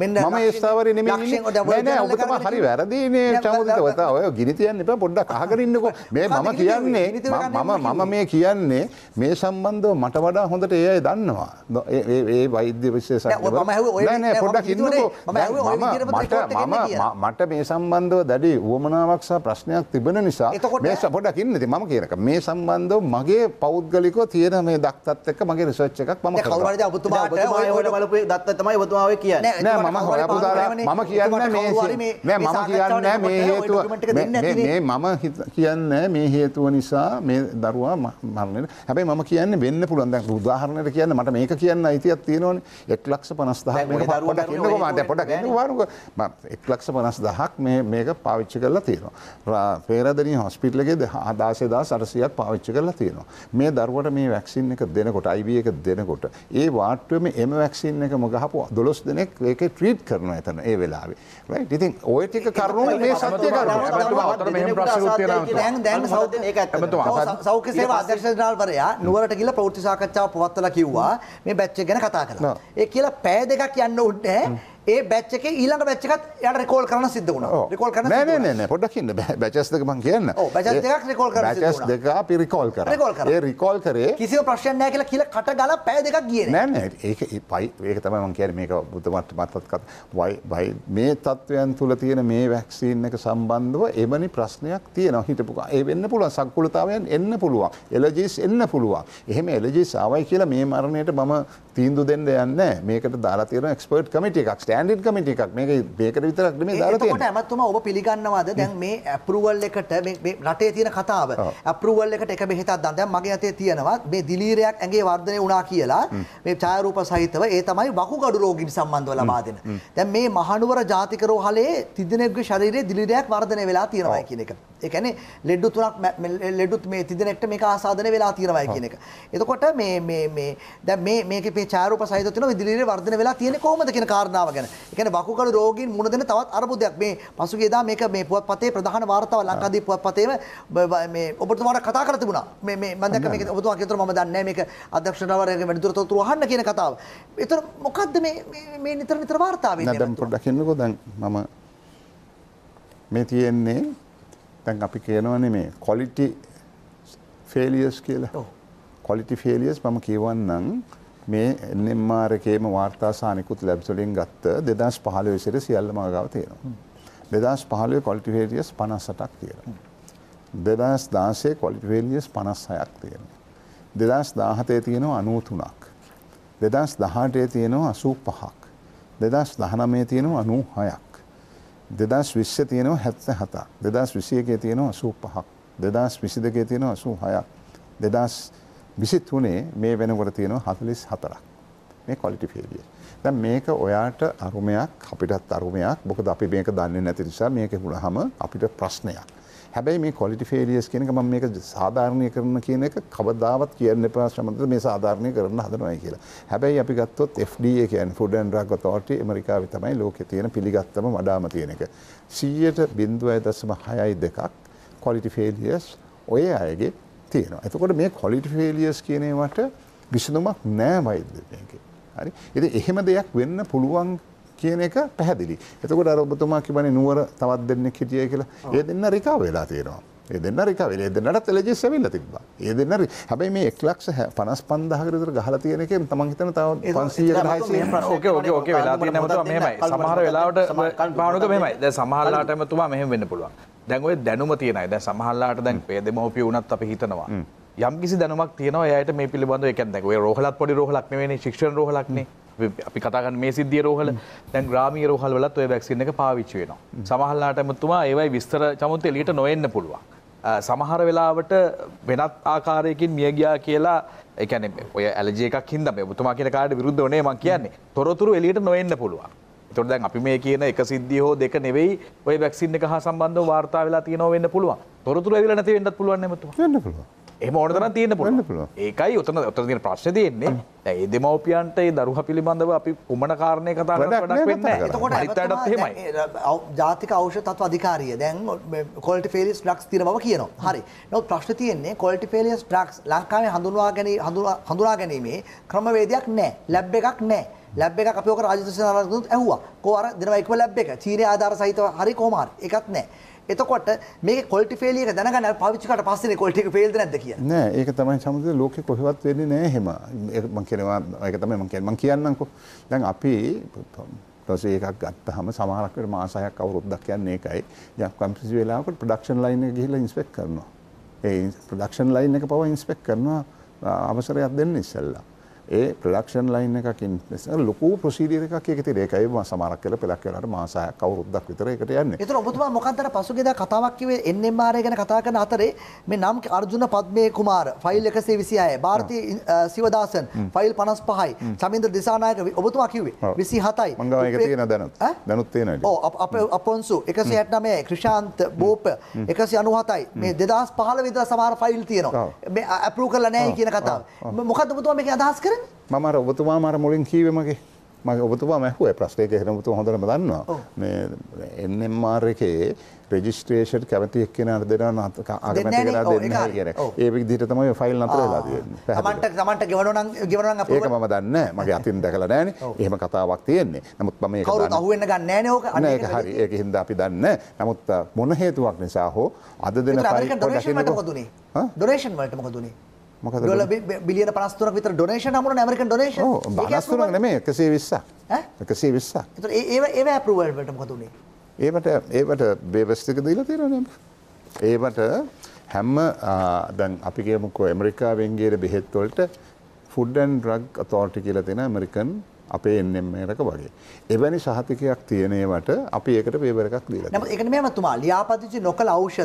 [SPEAKER 3] මෙන්න මම ඒ ස්ථාවරේ නෙමෙයි ඉන්නේ නෑ නෑ ඔබ තමයි හරි වැරදිනේ චෞදිතවතා ඔය ගිනි තියන්න එපා පොඩ්ඩක් අහගෙන ඉන්නකෝ මේ මම කියන්නේ මම මම මේ කියන්නේ මේ සම්බන්ධව මට වඩා හොඳට ඒ අය දන්නවා ඒ ඒ වෛද්‍ය විශේෂඥවරු නෑ නෑ පොඩ්ඩක් ඉන්නකෝ මම මට මම මට මේ සම්බන්ධව දැඩි උවමනාවක් සහ ප්‍රශ්නයක් තිබෙන නිසා මේ පොඩ්ඩක් ඉන්න ඉතින් මම කියනක මේ සම්බන්ධව මගේ පෞද්ගලිකව තියෙන මේ දක්තත් එක්ක මගේ රිසර්ච් එකක් මම කරනවා කවරද ඔබතුමාට ඔයට
[SPEAKER 5] බලපු දත්ත තමයි ඔබතුමාව කිය නෑ මම හොයපු මම කියන්න මේ මම කියන්න මේ හේතුව මේ මම
[SPEAKER 3] කියන්න මේ හේතුව නිසා මේ දරුවා මරණයට හැබයි මම කියන්න වෙන්න පුළන්ද උදාහරණයට කියන්න මට මේක කියන්න අයිතියක් තියෙනවන එක් ලක්ෂ පනස්දහ පොට කියන්නකමට පොට වාරුක එක් ලක්ෂ පනස් දහක් මේක පාවිච්චි කරලා තියෙනවා පේරදනී හොස්පිටලගේ හදාසේදා සරසියක් පාවිච්චි කරලා තියෙනවා මේ දරුවට මේ වැක්සින් එක දෙනකොට අයිව එක දෙනකොට ඒ වාටුවම එම වැක්සින් එක මගහපු දොස් දෙනෙක් ඒක ට්‍රීට් කරන ඇතන ඒ වෙලාවේ ඉතින් ඔය ටික
[SPEAKER 6] කරුණු මේ සත්‍ය
[SPEAKER 2] සෞඛ්‍ය සේවා අධ්‍යක්ෂනාල්වරයා නුවරට කියලා ප්‍රවෘත්ති සාකච්ඡාව පවත්වලා කිව්වා මේ බැච්ච ගැන කතා කරලා ඒ කියලා පෑ දෙකක් යන්න උඩ නැහැ ඒ බැච් එක ඊළඟ බැච් එකත් යට රෙකෝල් කරන සිද්ධ වුණා. රෙකෝල් කරන නෑ
[SPEAKER 3] නෑ නෑ පොඩ්ඩක් ඉන්න බැචස් දෙක මම කියන්න. ඔව් බැචස් දෙකක් රෙකෝල් කරන සිද්ධ වුණා. බැචස් දෙක අපි රෙකෝල් කරා. ඒ රෙකෝල් කරේ කිසිම
[SPEAKER 2] ප්‍රශ්නයක් නෑ කියලා කියලා කට ගාලා පැය දෙකක් ගියේ නෑ. නෑ
[SPEAKER 3] නෑ ඒක පයි ඒක තමයි මම කියන්නේ මේක බුද්ධමත් මතත් කතා. වයි මේ තත්වයන් තුල තියෙන මේ වැක්සීන් එක සම්බන්ධව එවැනි ප්‍රශ්නයක් තියෙනවා හිටපු. ඒ වෙන්න පුළුවන් සංකූලතාවයන් එන්න පුළුවන්. එලර්ජිස් එන්න පුළුවන්. එහෙම එලර්ජිස් ආවයි කියලා මේ මරණයට මම තීන්දුව දෙන්න යන්නේ නෑ. මේකට දාලා තියෙන එක්ස්පර්ට් කමිටි එකක් ස්ටන්ඩඩ් කමිට එකක් මේක බේකට විතරක් මේ දාලට
[SPEAKER 2] ඇමත්තුම ඔබ පිළිගන්නවාද දැන් මේ ඇපරුවල් එකට රටේ තියෙන කතාව ඇපරුවල් එකට එක බෙහෙතත් දන් දැන් මගේ අතේ තියෙනවා මේ දිලීරයක් ඇගේ වර්ධනය වුණා කියලා මේ ඡායරූප සහිතව ඒ තමයි වකුගඩු රෝගීන් සම්බන්ධව ලබා දෙන. දැන් මේ මහනුවර ජාතික රෝහලේ තිදෙනෙක්ගේ ශරීරයේ දිලීරයක් වර්ධනය වෙලා තියෙනවා කියන එක. ඒ කියන්නේ ලෙඩු තුනක් ලෙඩුත් මේ තිදෙනෙක්ට මේක ආසාදනය වෙලා තියෙනවා කියන එක. එතකොට මේ මේ මේ දැන් මේ මේකේ ඡායරූප සහිතව තියෙන දිලීරය වර්ධනය වෙලා තියෙන්නේ කොහොමද කියන කාරණාව ගැන ගැන. ඒ කියන්නේ වකුගඩු රෝගීන් මුණ දෙන තවත් අර්බුදයක්. මේ පසුගිය දා මේක මේ පුවත්පතේ ප්‍රධාන වාර්තාව ලංකාදීප පුවත්පතේම මේ ඔබතුමාට කතා කරලා තිබුණා. මේ මේ මම දැක්ක මේක ඔබතුමා කියතර මම දන්නේ නැහැ මේක අධ්‍යක්ෂණවරයාගේ වැඩිදුර තොරතුරු අහන්න කියන කතාව. ඒතර මොකද්ද මේ මේ නිතර නිතර වාර්තා වෙන්නේ? දැන්
[SPEAKER 3] පොඩ්ඩක් ඉන්නකෝ දැන් මම මේ තියෙන්නේ දැන් අපි කියනවනේ මේ quality failures කියලා. ඔව්. quality failures මම කියවන්නම්. මේ NMR එකේම වාර්තා සහ නිකුත් ලැබ්ස් වලින් ගත්ත 2015 සිට සියල්ලම ගාව තියෙනවා. 2015 quality failures 58ක් තියෙනවා. 2016 quality failures 56ක් තියෙනවා. 2017 තියෙනවා 93ක්. 2018 තියෙනවා 85ක්. 2019 තියෙනවා 96ක්. 2020 තියෙනවා 77ක්. 2021 තියෙනවා 85ක්. 2022 තියෙනවා 86ක්. 2000 23 මේ වෙනකොට තියෙනවා 44ක්. මේ quality failure. දැන් මේක ඔයාට අරුමයක් අපිටත් අරුමයක්. මොකද අපි මේක දන්නේ නැති නිසා මේක වුණාම අපිට ප්‍රශ්නයක්. හැබැයි මේ quality failures කියන එක මම මේක සාධාරණීය කරන කියන එක කවදාවත් කියන්න එපා සම්බන්ධ මේ සාධාරණීය කරන්න හදනවයි කියලා. හැබැයි අපි ගත්තොත් FDA කියන්නේ Food and Drug Authority ඇමරිකාවේ තමයි ලෝකේ තියෙන පිළිගත්තම වඩාම තියෙන එක. 100ට 0.62ක් quality failures ඔය අයගේ තියෙනවා. එතකොට මේ quality failures කියන ඒවාට විසඳුමක් නෑ වෛද්‍යකයන්ගේ. හරි? ඉතින් එහෙම දෙයක් වෙන්න පුළුවන් කියන එක පැහැදිලි. එතකොට අර ඔබතුමා කිව්වනේ නුවර තවත් දෙන්නෙක් හිටියයි කියලා. ඒ දෙන්න රිකා වෙලා තියෙනවා. ඒ දෙන්න රිකා වෙලා. ඒ දෙන්නටත් එලජිස් ඇවිල්ලා තිබ්බා. ඒ දෙන්න හැබැයි මේ 155000 කට විතර ගහලා තියෙන එකෙන් තමන් හිතන තව 500කට ඕකේ ඕකේ ඕකේ වෙලා තියෙනවා මෙහෙමයි. සමහර වෙලාවට
[SPEAKER 1] පානුක මෙහෙමයි. දැන් සමහර ලාටම තුමා මෙහෙම වෙන්න පුළුවන්. දැන් ඔය දැනුම තියෙනයි දැන් සමහරලාට දැන් දෙමව්පිය වුණත් අපි හිතනවා යම් කිසි දැනුමක් තියෙනවා එයාට මේ පිළිබඳව එකක් දැන් ඔය රෝහලත් පොඩි රෝහලක් නෙවෙයිනේ ශික්ෂණ රෝහලක්නේ අපි කතාගන්න මේ සිද්ධිය රෝහල දැන් ග්‍රාමීය රෝහල් වලත් ඔය වැක්සින් එක පාවිච්චි වෙනවා. සමහරලාටම තුමා ඒවයි විස්තර චමුත් එළියට නොඑන්න පුළුවන්. සමහර වෙලාවට වෙනත් ආකාරයකින් මිය ගියා කියලා ඒ කියන්නේ ඔය ඇලර්ජි එකක් හින්දා මේ ඔබතුමා කියන කාට විරුද්ධව නේ මම කියන්නේ. තොරතුරු එළියට නොඑන්න පුළුවන්. තොට දැන් අපි මේ කියන එක සිද්ධිය හෝ දෙක නෙවෙයි ඔය වැක්සින් එක හා සම්බන්ධ වාර්තා වෙලා තියෙනව වෙන්න පුළුවන් තොරතුර ඇවිල්ලා නැති වෙන්නත් පුළුවන් නෙමෙතු වෙන්න පුළුවන් එම ඕනතරන් තියන්න පුළන්න පුළුව ඒකයි ඔතන ඔතර තින ප්‍රශ්න තියෙන්නේ ඒ දෙමවපියන්ට ඒ දරුහ පිළිබඳව අපි උමන කාරණය කතා වැඩක් වෙන්න එතකොට අතටත් හෙමයි
[SPEAKER 2] ජාතික අවෂ තත්ව අධිකාරිය දැන් කොල්ට ෆෙලිස් ්‍රක්ස් තින බව කියනවා හරි නොත් ප්‍රශ්න තියෙන්නේ කොල්ටි ෆෙලියස් ්‍රක්ස් ලංකාවේ හඳුවා ගැන හඳුනා ගැනීමේ ක්‍රමවේදයක් නෑ ලැබ් එකක් නෑ ලැබ් එකක් අපි ඔක රාජ්‍ය සේනානායකතුමත් ඇහුවා. කෝ අර දෙනවා එකම ලැබ් එක. චීනයේ ආධාර සහිතව හරි කොහොම හරි. එකක් නැහැ. එතකොට මේක කොල්ටි ෆේල් එක දැනගන්න පාවිච්චිකට පස්සේ කොල්ටි එක ෆේල්ද නැද්ද කියන්නේ
[SPEAKER 3] නෑ ඒක තමයි සමුදේ ලෝකෙ කොහෙවත් වෙන්නේ නෑ එහෙම මම කියනවා ඒක තමයි මම කියන්නේ මම කියන්නම්කෝ දැන් අපි ප්‍රොසෙස් එකක් ගත්තාම සමහරක් වෙලාවට මාස 6ක් අවුරුද්දක් යන්නේ ඒකයි දැන් කම්පියුටර් වෙලාවකට ප්‍රොඩක්ෂන් ලයින් එක ගිහිල්ලා ඉන්ස්පෙක්ට් කරනවා ඒ ප්‍රොඩක්ෂන් ලයින් එක පවා ඉන්ස්පෙක්ට් කරනවා අවසරයක් දෙන්න ඉස්සෙල්ලා ඒ ප්‍රඩක්ෂන් ලයින් එකකින් ලොකු ප්‍රසීඩියර් එකක් එකේ තියෙන ඒකයි මම සමහරක් කියලා පෙලක් වෙලාට මාස 6ක් අවුරුද්දක් විතර ඒකට යන්නේ.
[SPEAKER 2] ඒතර ඔබතුමා මොකක්ද අර පසුගියදා කතාවක් කිව්වේ NMR ගැන කතා කරන අතරේ මේ නම් අර්ජුන පද්මේ කුමාර ෆයිල් 126යි ಭಾರತಿ සිවදාසන් ෆයිල් 55යි සමින්ද්‍ර දිසානායක ඔබතුමා කිව්වේ 27යි. මං ගාව එක තියෙන දැනුත්.
[SPEAKER 3] දැනුත් තියෙනවා.
[SPEAKER 2] ඔව් අපේ අපොන්සු 169යි ක්‍රිෂාන්ත් බෝප 197යි මේ 2015 විතර සමහර ෆයිල් තියෙනවා. මේ අප්‍රූව් කරලා නැහැ කියන කතාව. මොකක්ද ඔබතුමා මේකේ අදහස් කරන්නේ?
[SPEAKER 3] මම අර ඔබතුමා මාර මුලින් කීවේ මගේ මගේ ඔබතුමා මැහුව ප්‍රශ්නයක හෙනමුතු හොඳම දන්නවා මේ එන්නම් මාර් එකේ රෙජිස්ට්‍රේෂන් කැමතියක් කෙන අර දෙන අගමැති කෙනා දෙන්න කියන ඒ විදිහට තමයි ෆයිල් නතර වෙලා තියෙන්නේ තමන්ට
[SPEAKER 2] තමන්ට ගෙවනවා නම් ගෙවනවා නම් ඒක
[SPEAKER 3] මම දන්නේ මගේ (laughs) අතින් දැකලා නැහනේ එහෙම කතාවක් තියෙන්නේ නමුත් මම ඒක කවුරුත් අහුවෙන්න
[SPEAKER 2] ගන්න නැහනේ ඕක අනේ ඒක
[SPEAKER 3] හරි ඒක හින්දා අපි දන්නේ නමුත් මොන හේතුවක් නිසා හෝ අද දෙන ෆයිල් පොඩ්ඩක් ඉන්නකො
[SPEAKER 2] ඩොනේෂන් වලට මොකද උනේ මොක බිලියන පස්තුර විත ඩොනේෂන මුන ඇමරිකන් ඩොනේෂ බස්තුරක්
[SPEAKER 3] නෙමේ එකසේ විස්සා එකසේ විස්සා
[SPEAKER 2] ඒ ඒ ඇපරුවල්ට මොදුනේ
[SPEAKER 3] ඒට ඒට බේවස්තික දීල තිරනම් ඒවට හැම්ම දැන් අපිගේමුකෝ ඇමරිකාවෙන්ගේට බෙහෙත්වලට ෆුඩ්ඩන් රග් අතෝටි කියල තින ඇමරිකන් අපේ එන්නෙම්මරක වගේ. එවැනි සහතිකයක් තියනේවට අපි ඒකට පේවරකක් දීලා.
[SPEAKER 2] නමුත් ඒක නෙමෙයි මතුමා ලියාපදිංචි නොකල ඖෂධ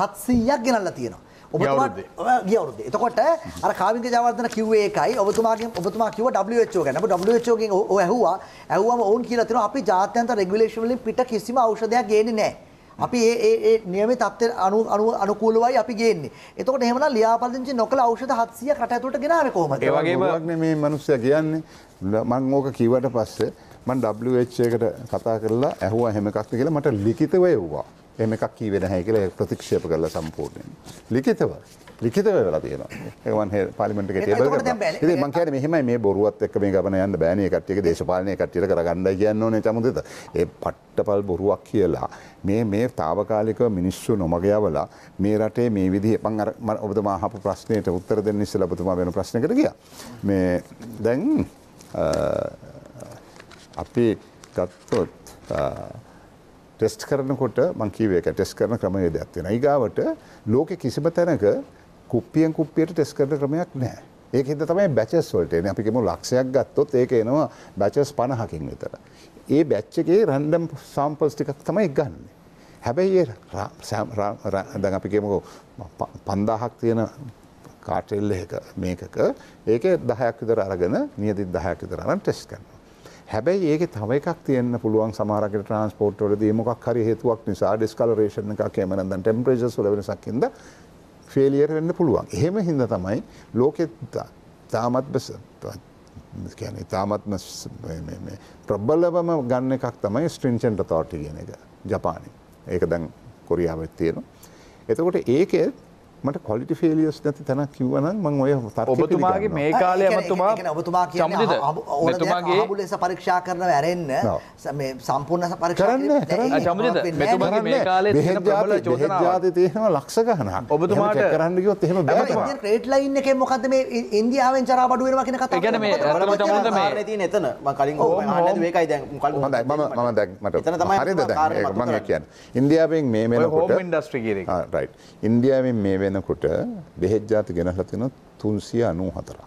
[SPEAKER 2] 700ක් ගෙනල්ලා තියෙනවා. ඔබතුමා ගිය අවුරුද්දේ. එතකොට අර කාවින්ක ජයවර්ධන කිව්වේ ඒකයි. ඔබතුමාගෙන් ඔබතුමා කිව්වා WHO ගැන. ඔබ WHO ගෙන් ඔව් ඇහුවා. ඇහුවම ඔවුන් කියලා තියෙනවා අපි ජාත්‍යන්තර රෙගුලේෂන් වලින් පිට කිසිම ඖෂධයක් ගේන්නේ නැහැ. අපි ඒ ඒ ඒ නියම තත්ත්වයට අනු අනුකූලවයි අපි ගේන්නේ. එතකොට එහෙමනම් ලියාපදිංචි නොකළ ඖෂධ 700 කට ඇතුළට ගෙනාවේ කොහොමද? ඒ වගේම
[SPEAKER 3] මේ මිනිස්සු කියන්නේ මම ඕක කිව්වට පස්සේ මම WHO එකට කතා කරලා ඇහුවා එහෙම එකක්ද කියලා මට ලිඛිතව එව්වා. එහෙම එකක් කීවේ නැහැ කියලා ප්‍රතික්ෂේප කරලා සම්පූර්ණයෙන්. ලිඛිතව ලිඛිතව වෙලා තියෙනවා. ඒක මම පාර්ලිමේන්තු එකේ ටේබල් කරනවා. ඉතින් මම කියන්නේ මෙහෙමයි මේ බොරුවත් එක්ක මේ ගමන යන්න බෑනේ කට්ටියක දේශපාලනය කට්ටියට කරගන්නයි කියන්න ඕනේ චමුදිත. ඒ පට්ටපල් බොරුවක් කියලා මේ මේ తాවකාලිකව මිනිස්සු නොමග යවලා මේ රටේ මේ විදිහේ මම අර ඔබතුමා අහපු ප්‍රශ්නෙට උත්තර දෙන්න ඉස්සෙල්ලා ඔබතුමා වෙන ප්‍රශ්නකට ගියා. මේ දැන් අපි ගත්තොත් ටෙස්ට් කරනකොට මංකීවේක ටෙස් කරන ක්‍රමය දෙයක් වෙන ඒගාවට ලෝක කිසිම තැනක කුප්පියෙන් කුප්පියට ටෙස් කරන ක්‍රමයක් නෑ ඒක හිද තමයි බැචස් වලටන අපිකම ලක්ෂයක් ගත්තොත් ඒක එනවා බැචස් පණහකින් විතර. ඒ බැච්චගේ රන්ඩම් සාම්පල්ස් ටිකක් තමයි ගන්නේ. හැබැයි දැන් අපිගේමකෝ පන්දාහක් තියෙන කාටෙල්ල මේකක ඒක දහයක් විතර අරගෙන නියදි දහයක් විතරන්න ටෙස් කරන්න. හැබැයි ඒක තම එකක් තියන්න පුළුවන් සමාරක ට්‍රන්ස්පෝර්ට්වලදී මොකක් හරි හේතුවක් නිසා ඩිස්කලරේෂන් එකක් එමනද ටෙම්පරේචර් වල වෙනසක් හින්ද ෆේලියර් වෙන්න පුළුවන්. එහෙම හින්දා තමයි ලෝකෙ තාමත් බස කියන්නේ තාමත්ම ප්‍රබලවම ගන්න එකක් තමයි ස්ට්‍රින්ජන්ට් අතෝරිටි කියන එක ජපානයේ. ඒක දැන් කොරියාවෙත් තියෙනවා. එතකොට ඒකේ මට කොලිටි ෆේලියස් නැති තැනක් කිව්වනම් මම ඔය ඔබතුමාගේ මේ
[SPEAKER 2] කාලය මතුමා ඔබතුමා ඔබතුමාගේ ලෙස පරීක්ෂා කරන වැරෙන්න සම්පූර්ණ පරික්ෂාති
[SPEAKER 3] තියෙනවා ලක්ෂ ගහන ඔබතුමාට කරන්න ගියොත් එහෙම බැලුවා
[SPEAKER 2] රේට් ලයින් එකේ මොකද්ද මේ ඉන්දියාවෙන් චරා බඩු වෙනවා කියන කතාව ඒ කියන්නේ මේ රටම මේ තියෙන
[SPEAKER 5] එතන මම කලින්
[SPEAKER 2] ආන්නේ මේකයි
[SPEAKER 5] දැන්
[SPEAKER 3] මොකල්ද හොඳයි මම මම දැන් මට එතන තමයි හරිද දැන් මම කියන්නේ ඉන්දියාවෙන් මේ වෙනකොට හෝම් ඉන්ඩස්ට්‍රි කියන එක රයිට් ඉන්දියාවෙන් මේ වෙනකොට බෙහෙත් ජාති ගෙනහලා තියෙනවා 394ක්.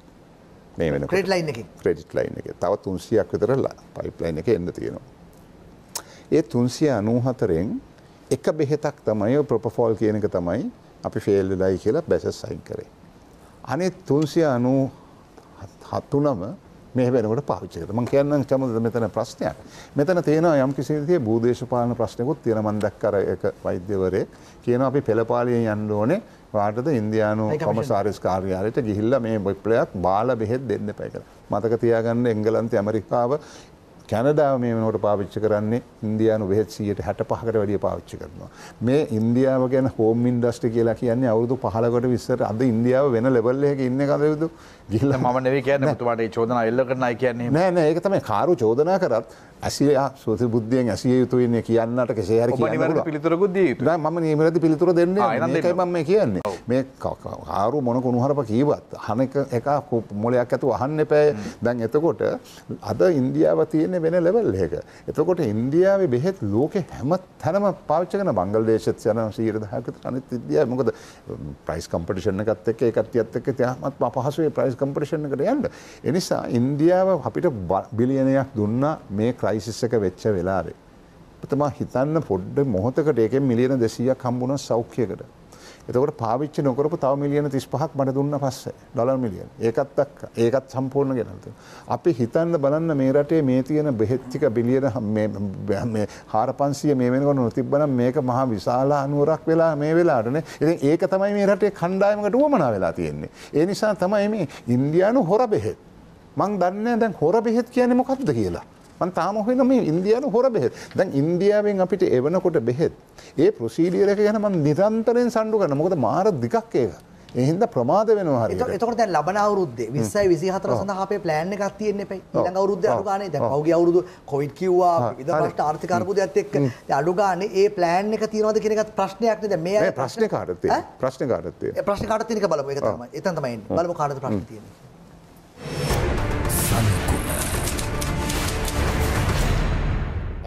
[SPEAKER 3] මේ වෙනකොට ක්‍රෙඩිට් ලයින් එකේ ක්‍රෙඩිට් ලයින් එකේ තව 300ක් විතර පයිප් ලයින් එකේ එන්න තියෙනවා. ඒ 394න් එක බෙහෙතක් තමයි ඔය ප්‍රොපෆෝල් කියන එක තමයි අපි ෆේල් වෙලයි කියලා බැසස් සයින් කරේ. අනිත් 397 මේ වෙනකොට පාවිච්චි කරනවා. මම කියන්නම් චමද මෙතන ප්‍රශ්නයක්. මෙතන තියෙනවා යම් කිසි විදිහේ භූදේශපාලන ප්‍රශ්නකුත් තියෙන මම දැක්ක අර එක වෛද්‍යවරයෙක් කියනවා අපි පෙළපාලියෙන් යන්න ඕනේ පාටද ඉන්දයානු කොමසාරිස් කාර්යාලයට ගිහිල්ල මේ බොප්ලයක් බාල බෙහෙත් දෙන්න පැකර. මතක තියාගන්න එංගලන්ති ඇමරිකාව කැනඩාව මේ නෝට පාවිච්ච කරන්නේ ඉන්දයානු වෙහෙත් සියයට හැට පහකට වැඩිය පාවිච්චි කරනවා. මේ ඉන්දියාව ගැන හෝම් ඉන්ඩස්ට කියලා කියන්නේ අවුදු පහලකට විස්සර අද ඉන්දියාව වෙන ලෙබල්ලයක ඉන්න කදයුතු ගිල්ල
[SPEAKER 1] මනව කියන තුමට චෝදන එල්ල කරනයි කියන්නේ
[SPEAKER 3] නෑ ඒක තමයි කාරු චෝදනා කරත් ඇසිය සෝති බුද්ධියෙන් ඇසිය යුතුයින්න කියන්නට කෙසේ හරි කිය පිළිතුරකුද ම නිමරති පිළිතුර දෙන්න ම කියන්නේ මේ ආරු මොන කුණුහරප කීවත් හනක එක මොලයක් ඇතු අහන්න පැෑ දැන් එතකොට අද ඉන්දියාව තියන්නේ වෙන ලෙවල් එක. එතකොට ඉන්දියාවේ බෙහෙත් ලෝකෙ හැම තැනම පාච්චකන බංගල් දේශත් යන සීරදහකත අනත් ඉදිය මොකද ප්‍රයිස් කම්පටිෂණ එකත් එක එකත් ඇත්තක තයමත් පහසුවේ ප්‍රයිස් කම්පටිෂණ එකට යන්න. එනිසා ඉන්දියාව අපිට බිලියනයක් දුන්න මේ ක්‍රයි ක්‍රයිසිස් එක වෙච්ච වෙලාවේ. තමා හිතන්න පොඩ්ඩ මොහොතකට ඒකෙන් මිලියන දෙසීයක් හම්බුණ සෞඛ්‍යකට. එතකට පාවිච්චි නොකරපු තව මිලියන තිස් පහක් මට දුන්න පස්සේ ඩොලර් මිලියන් ඒකත් දක් ඒකත් සම්පූර්ණ ගෙනත. අපි හිතන්න බලන්න මේ රටේ මේ තියෙන බෙහෙත්තික බිලියන හාර පන්සිය මේ වෙනකොට නොතිබන මේක මහා විශාලා අනුවරක් වෙලා මේ වෙලාටන එ ඒක තමයි මේ රටේ කණ්ඩායමකට වුවමනා වෙලා තියෙන්නේ. ඒ නිසා තමයි මේ ඉන්දියානු හොර බෙහෙත්. මං දන්න දැන් හොර බෙහෙත් කියන්නේ මොකක්ද කියලා. මන් තාම හොයන මේ ඉන්දියානු හොර බෙහෙත්. දැන් ඉන්දියාවෙන් අපිට එවනකොට බෙහෙත්. ඒ ප්‍රොසීඩියර් එක ගැන මම නිරන්තරයෙන් සම්ඩු කරනවා. මොකද මාර දෙකක් ඒක. එහින්ද ප්‍රමාද වෙනවා හරි. එතකොට දැන් ලබන අවුරුද්දේ 20යි 24
[SPEAKER 2] සඳහා අපේ ප්ලෑන් එකක් තියෙන්න එපයි. ඊළඟ අවුරුද්දේ අඩු ගානේ දැන් පහුගිය
[SPEAKER 3] අවුරුදු කොවිඩ්
[SPEAKER 2] කිව්වා ඉදපස්ට ආර්ථික අර්බුදයත් එක්ක දැන් අඩු ගානේ ඒ ප්ලෑන් එක තියනවද කියන එකත් ප්‍රශ්නයක් නේ දැන් මේ
[SPEAKER 3] අය ප්‍රශ්නේ කාටද තියෙන්නේ? ප්‍රශ්නේ කාටද තියෙන්නේ?
[SPEAKER 2] ප්‍රශ්නේ කාටද තියෙන එක බලමු ඒක තමයි. එතන තමයි එන්නේ. බලමු කාටද ප්‍රශ්නේ
[SPEAKER 3] තියෙන්නේ.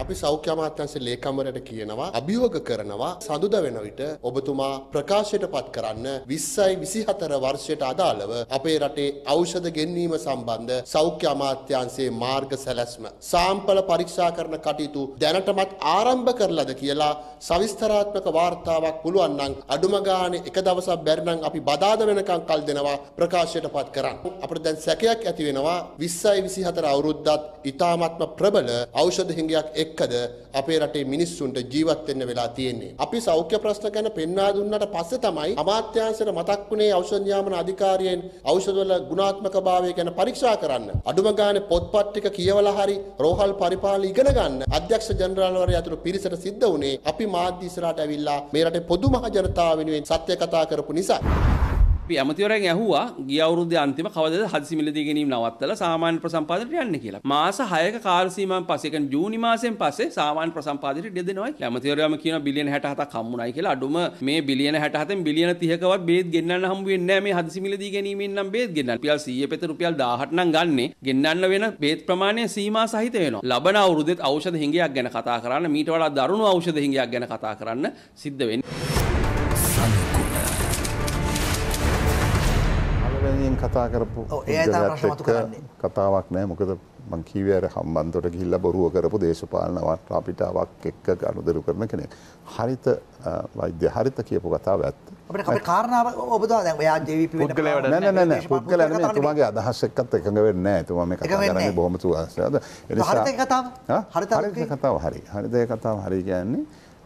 [SPEAKER 6] අපි සෞඛ්‍ය අමාත්‍යංශ ලේකම්වරට කියනවා අභියෝග කරනවා සඳුදා වෙන විට ඔබතුමා ප්‍රකාශයට පත් කරන්න 20යි 24 වර්ෂයට අදාළව අපේ රටේ ඖෂධ ගෙන්වීම සම්බන්ධ සෞඛ්‍ය අමාත්‍යංශයේ මාර්ග සැලැස්ම සාම්පල පරීක්ෂා කරන කටයුතු දැනටමත් ආරම්භ කරලාද කියලා සවිස්තරාත්මක වාර්තාවක් පුළුවන් නම් අඩුම ගානේ එක දවසක් බැරි නම් අපි බදාද වෙනකන් කල් දෙනවා ප්‍රකාශයට පත් කරන්න. අපිට දැන් සැකයක් ඇති වෙනවා 20යි 24 අවුරුද්දත් ඉතාමත්ම ප්‍රබල ඖෂධ හිඟයක් එක් එක්කද අපේ රටේ මිනිස්සුන්ට ජීවත් වෙන්න වෙලා තියෙන්නේ. අපි සෞඛ්‍ය ප්‍රශ්න ගැන පෙන්වා දුන්නට පස්සේ තමයි අමාත්‍යාංශයට මතක් වුණේ ඖෂධ නියාමන අධිකාරියෙන් ඖෂධවල ගුණාත්මකභාවය ගැන පරීක්ෂා කරන්න. අඩුම ගානේ පොත්පත් ටික කියවලා හරි රෝහල් පරිපාලන ඉගෙන ගන්න. අධ්‍යක්ෂ ජනරාල්වරයා අතුළු පිරිසට සිද්ධ වුණේ අපි මාධ්‍ය ඉස්සරහට ඇවිල්ලා මේ රටේ පොදු මහ ජනතාව වෙනුවෙන් සත්‍ය කතා කරපු නිසා. අපි ඇමතිවරෙන් ඇහුවා ගිය අවුරුද්දේ අන්තිම කවදද හදිසි මිලදී ගැනීම නවත්තලා සාමාන්‍ය ප්‍රසම්පාදනයට යන්නේ කියලා. මාස 6ක කාල සීමාවෙන් පස්සේ කියන්නේ ජූනි මාසයෙන් පස්සේ සාමාන්‍ය ප්‍රසම්පාදනයට ගෙදෙනවා කියලා. ඇමතිවරයාම කියනවා බිලියන 67ක් හම්බුනායි කියලා. අඩුම මේ බිලියන 67න් බිලියන 30කවත් බෙහෙත් ගෙන්නන්න හම්බ වෙන්නේ නැහැ මේ හදිසි මිලදී ගැනීමෙන් නම් බෙහෙත් ගෙන්නන්න. රුපියල් 100 පෙත රුපියල් 18 නම් ගන්නේ ගෙන්නන්න වෙන බෙහෙත් ප්‍රමාණය සීමා සහිත වෙනවා. ලබන අවුරුද්දෙත් ඖෂධ හිඟයක් ගැන කතා කරන්න මීට වඩා දරුණු ඖෂධ හිඟයක් ගැන කතා කරන්න සිද්ධ වෙන්නේ.
[SPEAKER 3] කතා කරපු කතාවක් නෑ මොකද මංකීවර හම්බන්තොට ගිල්ල බොරුව කරපු දේශපාලනවත් අපිටාවක් එක්ක අනුදරු කරන කෙනෙක්. හරිත වෛද්‍ය හරිත කියපු කතාව ඇත්ත.
[SPEAKER 2] අපට කාරණාව ඔබදා දැන් ඔයා ජීවිපි වෙන්න පුද්ගලයා නෑ නෑ නෑ පුද්ගලයා නෙමෙයි
[SPEAKER 3] තුමාගේ අදහස් එක්කත් එකඟ වෙන්නේ නෑ තුමා මේ කතා කරන්නේ බොහොම සුවස්සද ඒ නිසා හරිත කතාව හරිත කතාව හරි හරිත කතාව හරි කියන්නේ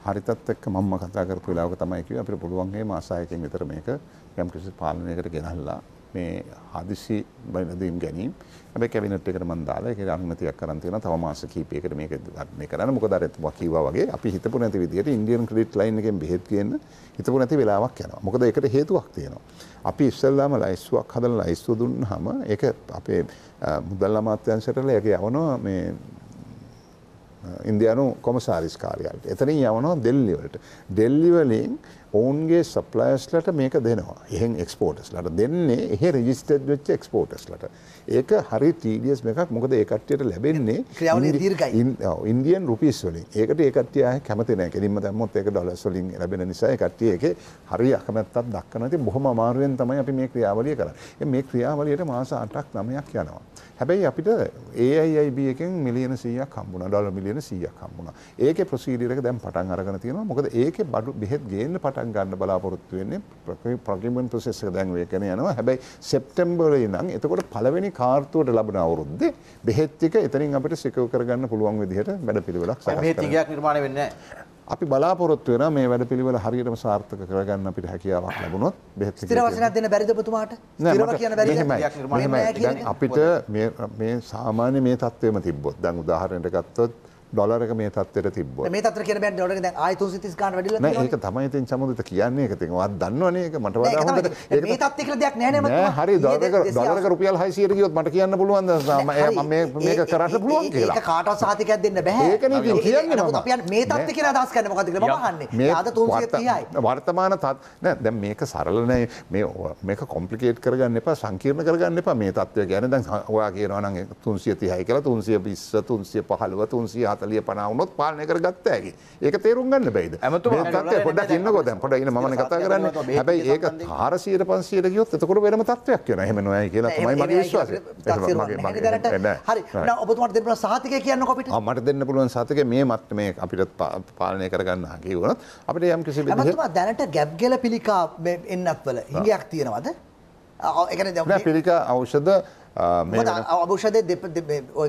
[SPEAKER 3] හරිතත් එක්ක මම කතා කරපු වෙලාවක තමයි කිව්වේ අපිට පුළුවන් මේ මාසයකින් විතර මේක යම් කිසි පාලනයකට ගෙනල්ලා මේ හදිසි බයිනදීම් ගැනීම හැබැ කැවිනට් එකට මන් දාලා ඒක අනුමතියක් කරන් තියෙනවා තව මාස කිහිපයකට මේක මේ කරන්න මොකද අර එතුමා කිව්වා වගේ අපි හිතපු නැති විදිහට ඉන්දියන් ක්‍රෙඩිට් ලයින් එකෙන් බෙහෙත් ගන්න හිතපු නැති වෙලාවක් යනවා මොකද ඒකට හේතුවක් තියෙනවා අපි ඉස්සල්ලාම ලයිස්තුවක් හදලා ලයිස්තුව දුන්නාම ඒක අපේ මුදල් අමාත්‍යංශයටලා ඒක යවනවා මේ ඉන්දයානු කොමසාරිස් කාරයාලට එතනින් යවනවා දෙල්ලිවලට ඩෙල්ලිවලින් ඔවුන්ගේ සප්ලයස්ලට මේක දෙනවා එහෙන් එක්ස්පෝටස්ලට දෙන්නේ එහ රජිස්ටඩ් වෙච්ච එක්ස්පෝටස්ලට ඒක හරි ටීඩියස් එකක් මොකද ඒකට්ටියට ලැබෙන්නේ ඉන්දියන් රුපිස් වලින් ඒකට ඒකටය කැමතින කෙලින්ම දැම්මොත් ඒක ඩොලස් වලින් ලැබෙන නිසා කට්ටිය එක හරි අකමැත්තක් දක්කන ති බොහොම අමාරුවෙන් තමයි අපි මේ ක්‍රියාවලිය කරන්නේ මේ ක්‍රියාවලියට මාස අටක් නමයක් යනවා හැබැයි අපිට AIIB එකෙන් මිලියන 100ක් හම්බුණා ඩොලර් මිලියන 100ක් හම්බුණා. ඒකේ ප්‍රොසීඩියර් එක දැන් පටන් අරගෙන තියෙනවා. මොකද ඒකේ බඩු බෙහෙත් ගේන්න පටන් ගන්න බලාපොරොත්තු වෙන්නේ ප්‍රොකියුමන්ට් ප්‍රොසෙස් එක දැන් වේකන යනවා. හැබැයි සෙප්තැම්බර් ඉඳන් එතකොට පළවෙනි කාර්තුවට ලැබෙන අවුරුද්දේ බෙහෙත් ටික එතනින් අපිට සිකව් කරගන්න පුළුවන් විදිහට වැඩපිළිවෙලක් සකස් කරනවා. මේ ටිකක් නිර්මාණය වෙන්නේ නැහැ. අපි බලාපොරොත්තු වෙන මේ වැඩපිළිවෙල හරියටම සාර්ථක කරගන්න අපිට හැකියාවක් ලැබුණොත් බෙහෙත් ස්ථිර වචනයක්
[SPEAKER 2] දෙන්න බැරිද ඔබතුමාට ස්ථිරව කියන බැරිද අපිට
[SPEAKER 3] මේ මේ සාමාන්‍ය මේ තත්ත්වෙම තිබ්බොත් දැන් උදාහරණයක් ගත්තොත් ඩොලරක මේ තත්වයට තිබ
[SPEAKER 2] මේ තත්‍ර කියන බැන් ඩොලරක දැන් ආයෙ 330 ගන්න වැඩිලා තියෙනවා ඒක
[SPEAKER 3] තමයි ඉතින් සමුදිත කියන්නේ ඒක තින් ඔයත් දන්නවනේ ඒක මට වඩා හොඳට ඒක මේ
[SPEAKER 2] තත්ත්වය කියලා දෙයක් නෑ නේ මම හරි ඩොලරක ඩොලරක
[SPEAKER 3] රුපියල් 600ට ගියොත් මට කියන්න පුළුවන් මම මේ මේක කරන්න පුළුවන් කියලා ඒක කාටවත් සහතිකයක් දෙන්න බෑ ඒකනේ ඉතින් කියන්නේ මම අපි මේ තත්ත්වය
[SPEAKER 2] කියලා අදහස් කරන්නේ මොකද්ද කියලා මම අහන්නේ ආද 330යි
[SPEAKER 3] වර්තමාන තත් නෑ දැන් මේක සරල නෑ මේ මේක කොම්ප්ලිකේට් කරගන්න එපා සංකීර්ණ කරගන්න එපා මේ තත්ත්වය ගැන දැන් ඔයා කියනවා නම් 336 කියලා 320 315 307 හතලිය පනාවනොත් පාලනය කර ගත්ත ඇකි ඒක තේරුම් ගන්න බයිද ඇමතු පොඩක් ඉන්න ගොද පොඩ ඉන්න මන කතා කරන්න හැබයි ඒක හාරසියට පන්සියට ගියොත් එතකොට වෙනම තත්වයක් කියන හෙම නොයි කියලා තමයි මගේ විශ්වාස හරි
[SPEAKER 2] ඔබතුමට දෙන්න සාතික කියන්න කොපිට
[SPEAKER 3] මට දෙන්න පුළුවන් සාතික මේ මත් මේ අපිට පාලනය කරගන්න හකි වුණත් අපිට යම් කිසි
[SPEAKER 2] දැනට ගැබ්ගෙල පිළිකා එන්නත්වල හිගයක් තියෙනවද
[SPEAKER 3] ඒ පිළිකා අවෂද අවෂද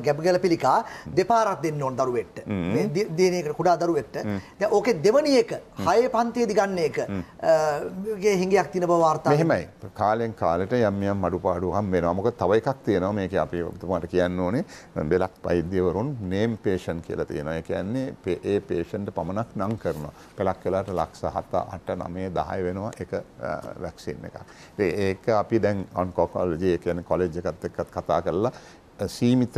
[SPEAKER 2] ගැබගල පිළිකා දෙපාරක් දෙන්න ඕොන් දරුවෙට දනකට කුඩා දරුවෙක්ට ද ඕක දෙවනියක හය පන්තියදි ගන්න එකගේ හිගයක් තින බවාර්තා හෙමයි
[SPEAKER 3] කාලෙන් කාලට යම්යම් මඩු පාඩු හම් වෙන මොක තව එකක් තියෙනවා මේක අපි තුමට කියන්න ඕනේ බෙලක් පෛද්‍යවරුන් නේම් පේෂන් කියලා තියෙනවා කියන්නේ ඒ පේෂන්ට පමණක් නං කරනවා පෙලක් කලාට ලක්ස හතා අට නමේ දහය වෙනවා එක වැක්සින් එක ඒක අපි දැන් අන්කොකල්ජය කියන කොලෙජ් එකත්ත එක්කත් කතා කරලා සීමිත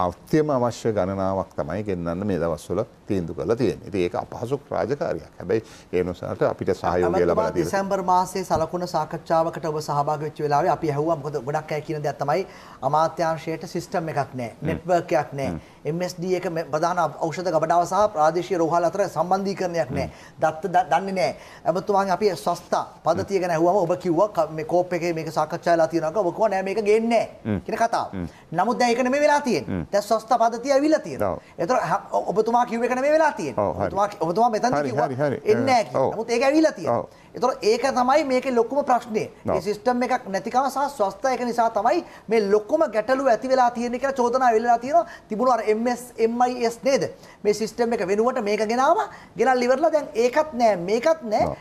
[SPEAKER 3] අවත්‍යම අවශ්‍ය ගණනාවක් තමයි ගෙන්න්න මේ දවස්වල තීන්දු කළ තියෙන ඉති ඒක අපහසු රාජකාරයක් හැබැයි ඒනුසට අපිට සහයෝගය ලබ
[SPEAKER 2] දෙසම්බර් මාසේ සලකුණ සාකච්ඡාවකට ඔබ සහභාග වෙච්ච වෙලාවේ අපි ඇහුවා මොකද ගොඩක් අය කියන දෙයක් තමයි අමාත්‍යාංශයට සිස්ටම් එකක් නැහැ නෙට්වර්ක් එකක් නැහැ MSD එක ප්‍රධාන ඖෂධ ගබඩාව සහ ප්‍රාදේශීය රෝහල් අතර සම්බන්ධීකරණයක් නැහැ. දත්ත දන්නේ නැහැ. අමතුමාගේ අපි සස්තා පද්ධතිය ගැන අහුවම ඔබ කිව්වා මේ කෝප් එකේ මේක සාකච්ඡා වෙලා තියෙනවා. ඔබ කිව්වා නෑ මේක ගේන්නේ නැහැ කියන කතාව. නමුත් දැන් ඒක නෙමෙයි වෙලා තියෙන්නේ. දැන් සස්තා පද්ධතිය ඇවිල්ලා තියෙනවා. ඒතර ඔබතුමා කිව්ව එක නෙමෙයි වෙලා තියෙන්නේ. ඔබතුමා ඔබතුමා මෙතනදී කිව්වා එන්නේ නැහැ කියලා. නමුත් ඒක ඇවිල්ලා තියෙනවා. එතකොට ඒක තමයි මේකේ ලොකුම ප්‍රශ්නේ. මේ සිස්ටම් එකක් නැතිකම සහ ස්වස්ථ එක නිසා තමයි මේ ලොකුම ගැටලුව ඇති වෙලා තියෙන්නේ කියලා චෝදනා වෙලා තියෙනවා. තිබුණා අර MS MIS නේද? මේ සිස්ටම් එක වෙනුවට මේක ගෙනාවා. ගෙනල්ලා ඉවරලා දැන් ඒකත් නෑ මේකත් නෑ.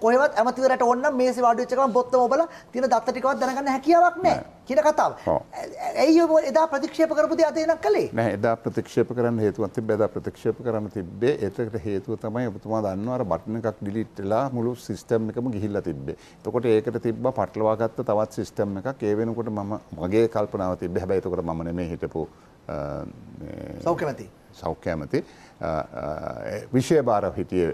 [SPEAKER 2] කොහෙවත් ඇමතිවරට ඕන්න මේසේ වාඩි වෙච්ච ගමන් බොත්තම ඔබලා තියෙන දත්ත ටිකවත් දැනගන්න හැකියාවක් නැහැ කියන කතාව. ඇයි ඔබ එදා ප්‍රතික්ෂේප කරපු දේ අද එනක් කළේ?
[SPEAKER 3] නැහැ එදා ප්‍රතික්ෂේප කරන්න හේතුවක් තිබ්බේ එදා ප්‍රතික්ෂේප කරන්න තිබ්බේ ඒකට හේතුව තමයි ඔබතුමා දන්නවා අර බටන් එකක් ඩිලීට් වෙලා මුළු සිස්ටම් එකම ගිහිල්ලා තිබ්බේ. එතකොට ඒකට තිබ්බා පටලවා ගත්ත තවත් සිස්ටම් එකක් ඒ වෙනකොට මම මගේ කල්පනාව තිබ්බේ. හැබැයි එතකොට මම නෙමෙයි හිටපු සෞඛ්‍යමති. සෞඛ්‍යමති. විශේභාරව හිටිය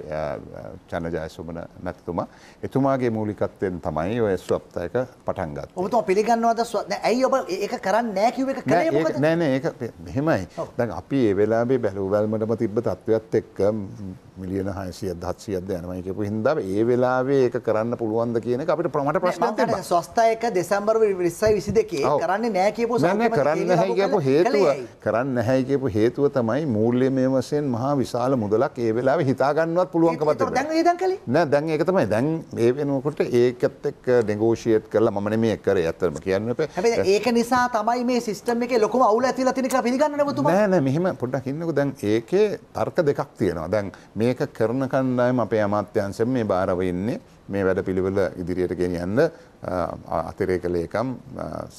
[SPEAKER 3] චනජයසුමන මැතිතුමා එතුමාගේ මූලිකත්වයෙන් තමයි ඔය ස්වප්තයක පටන්ගත්
[SPEAKER 2] ඔබතුම පිළිගන්නවද ඇයි ඔබ ඒ කරන්න නෑකිව එක නෑන
[SPEAKER 3] ඒ මෙහෙමයි දැන් අපි ඒ වෙලාබේ බැලූවැල්මටම තිබ්බ තත්ත්වත් එක්ක මිලියන හයසිය දත්සියද යනමයිකපු හින්දාව ඒ වෙලාවේ ඒක කරන්න පුළුවන්ද කියන අපිට ප්‍රමට ප්‍රශ්න ස්වස්ථයක දෙසම්බර් විස්සයි විසි
[SPEAKER 2] දෙකේ කරන්න නෑකපු කරන්න හැකපු හේතුව
[SPEAKER 3] කරන්න හැකපු හේතුව තමයි මූල්ලය මේ වසයෙන් මහා විශාල මුදලක් ඒ වෙලාව හිතාගන්නවත් පුළුවන්කමත නෑ දැන් ඒක තමයි දැන් ඒ වෙනකොට ඒකත් එක් ඩෙගෝෂියට් කරලා මන මේ කර ඇත්තරම කියන්න
[SPEAKER 2] ඒක නිසා තමයි මේ සිිස්ටම එක ලොකම අවුල ඇතිල තිනික පිගන්න තු නෑ
[SPEAKER 3] මෙහම පොඩ්ඩක් හින්නක දැන් ඒකේ තර්ක දෙකක් තියෙනවා දැන් මේ මේක කරන කණ්ඩායම අපේ අමාත්‍යංශයෙන් මේ බාරව ඉන්නේ මේ වැඩ පිළිවෙල ඉදිරියට ගෙනියන්න අතිරේක ලේකම්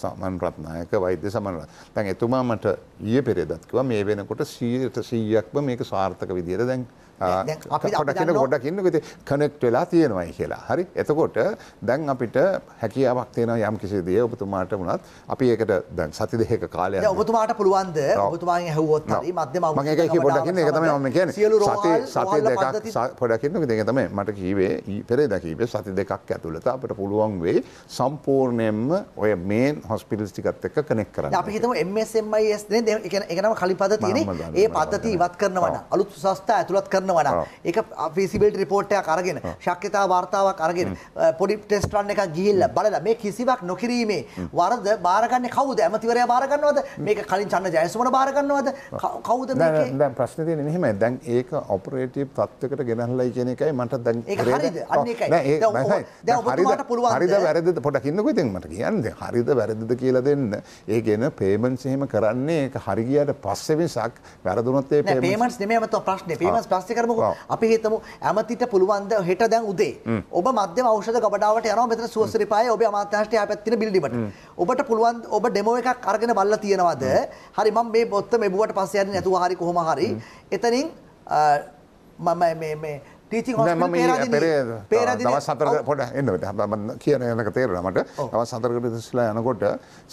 [SPEAKER 3] සමන් රත්නායක වෛද්‍ය සමන් දැන් එතුමා මට ඊයේ පෙරේදත් කිව්වා මේ වෙනකොට 100%ක්ම මේක සාර්ථක විදියට දැන් කොඩ කියන ගොඩක් ඉන්න ති කනෙක්් වෙලා තියෙනවයි කියලා හරි එතකොට දැන් අපිට හැකියාවක් තියෙන යම් කිසි දේ ඔබතුමාට වුණත් අපි ඒකට දැන් සති දෙක කාලය
[SPEAKER 2] ඔබතුමාට පුළුවන්ද ඔබතුමා හැවොත් මධ්‍යම මගේ පොඩකින්න එකතම ම කියන සති සති දෙකක්
[SPEAKER 3] පොඩකින්න දෙක තමයි මට කීවේ පෙරේ දකිවේ සති දෙකක් ඇතුළත අපට පුළුවන් වේ සම්පූර්ණයෙන්ම ඔය මේන් හොස්පිටල්ස් ටිකත් එක්ක කනෙක් කරන්න අපි
[SPEAKER 2] හිතම MSMIS එකනම කලිපද තියෙන ඒ පද්ධති ඉවත් කරනවට අලුත් සස්ථා ඇතුළත් කරන දන්නවන එක පිසිබිල්ට රිපෝට්ටයක් අරගෙන ශක්්‍යතා වාර්තාවක් අරගෙන පොඩි ටෙස්ටරන් එක ගිල්ල බලලා මේ කිසිවක් නොකිරීමේ වරද බාරගන්න කවුද ඇමතිවරය බාරගන්නවද මේක කලින් චන්න ජයසුමන බාරගන්නවද කවුද දැන්
[SPEAKER 3] ප්‍රශ්න තියෙන මෙහෙමයි දැන් ඒක ඔපරේටිව් තත්වයකට ගෙනහලයි කියන එකයි මට දැන් හරිද හරිද වැරදිද පොඩක් ඉන්නකෝ ඉතින් මට කියන්නේ හරිද වැරදිද කියලා දෙන්න ඒ ගෙන පේමන්ට්ස් එහෙම කරන්නේ ඒක හරි ගියාට පස්සේ වෙනසක් වැරදුනොත් ඒ පේමන්ට්ස්
[SPEAKER 2] නෙමෙයි මම තව ප්‍රශ්නේ පේමන්ට්ස් ප්ලස් කරමු අපි හිතමු ඇමතිට පුළුවන්ද හෙට දැන් උදේ ඔබ මධ්‍යම ඖෂධ ගබඩාවට යනවා මෙතන සුවසිරිපායේ ඔබේ අමාත්‍යාංශයට යහපැත් තියෙන බිල්ඩිමට ඔබට පුළුවන් ඔබ ඩෙමෝ එකක් අරගෙන බලලා තියෙනවද හරි මම මේ පොත්ත මෙබුවට පස්සේ යන්නේ නැතුව හරි කොහොම හරි එතනින් මම මේ මේ
[SPEAKER 3] ටීචි පේ දවස් සතර පොට එන්න ම කියන යනක තේරනමට දවස් සතරකට තිස්ලා යනකොට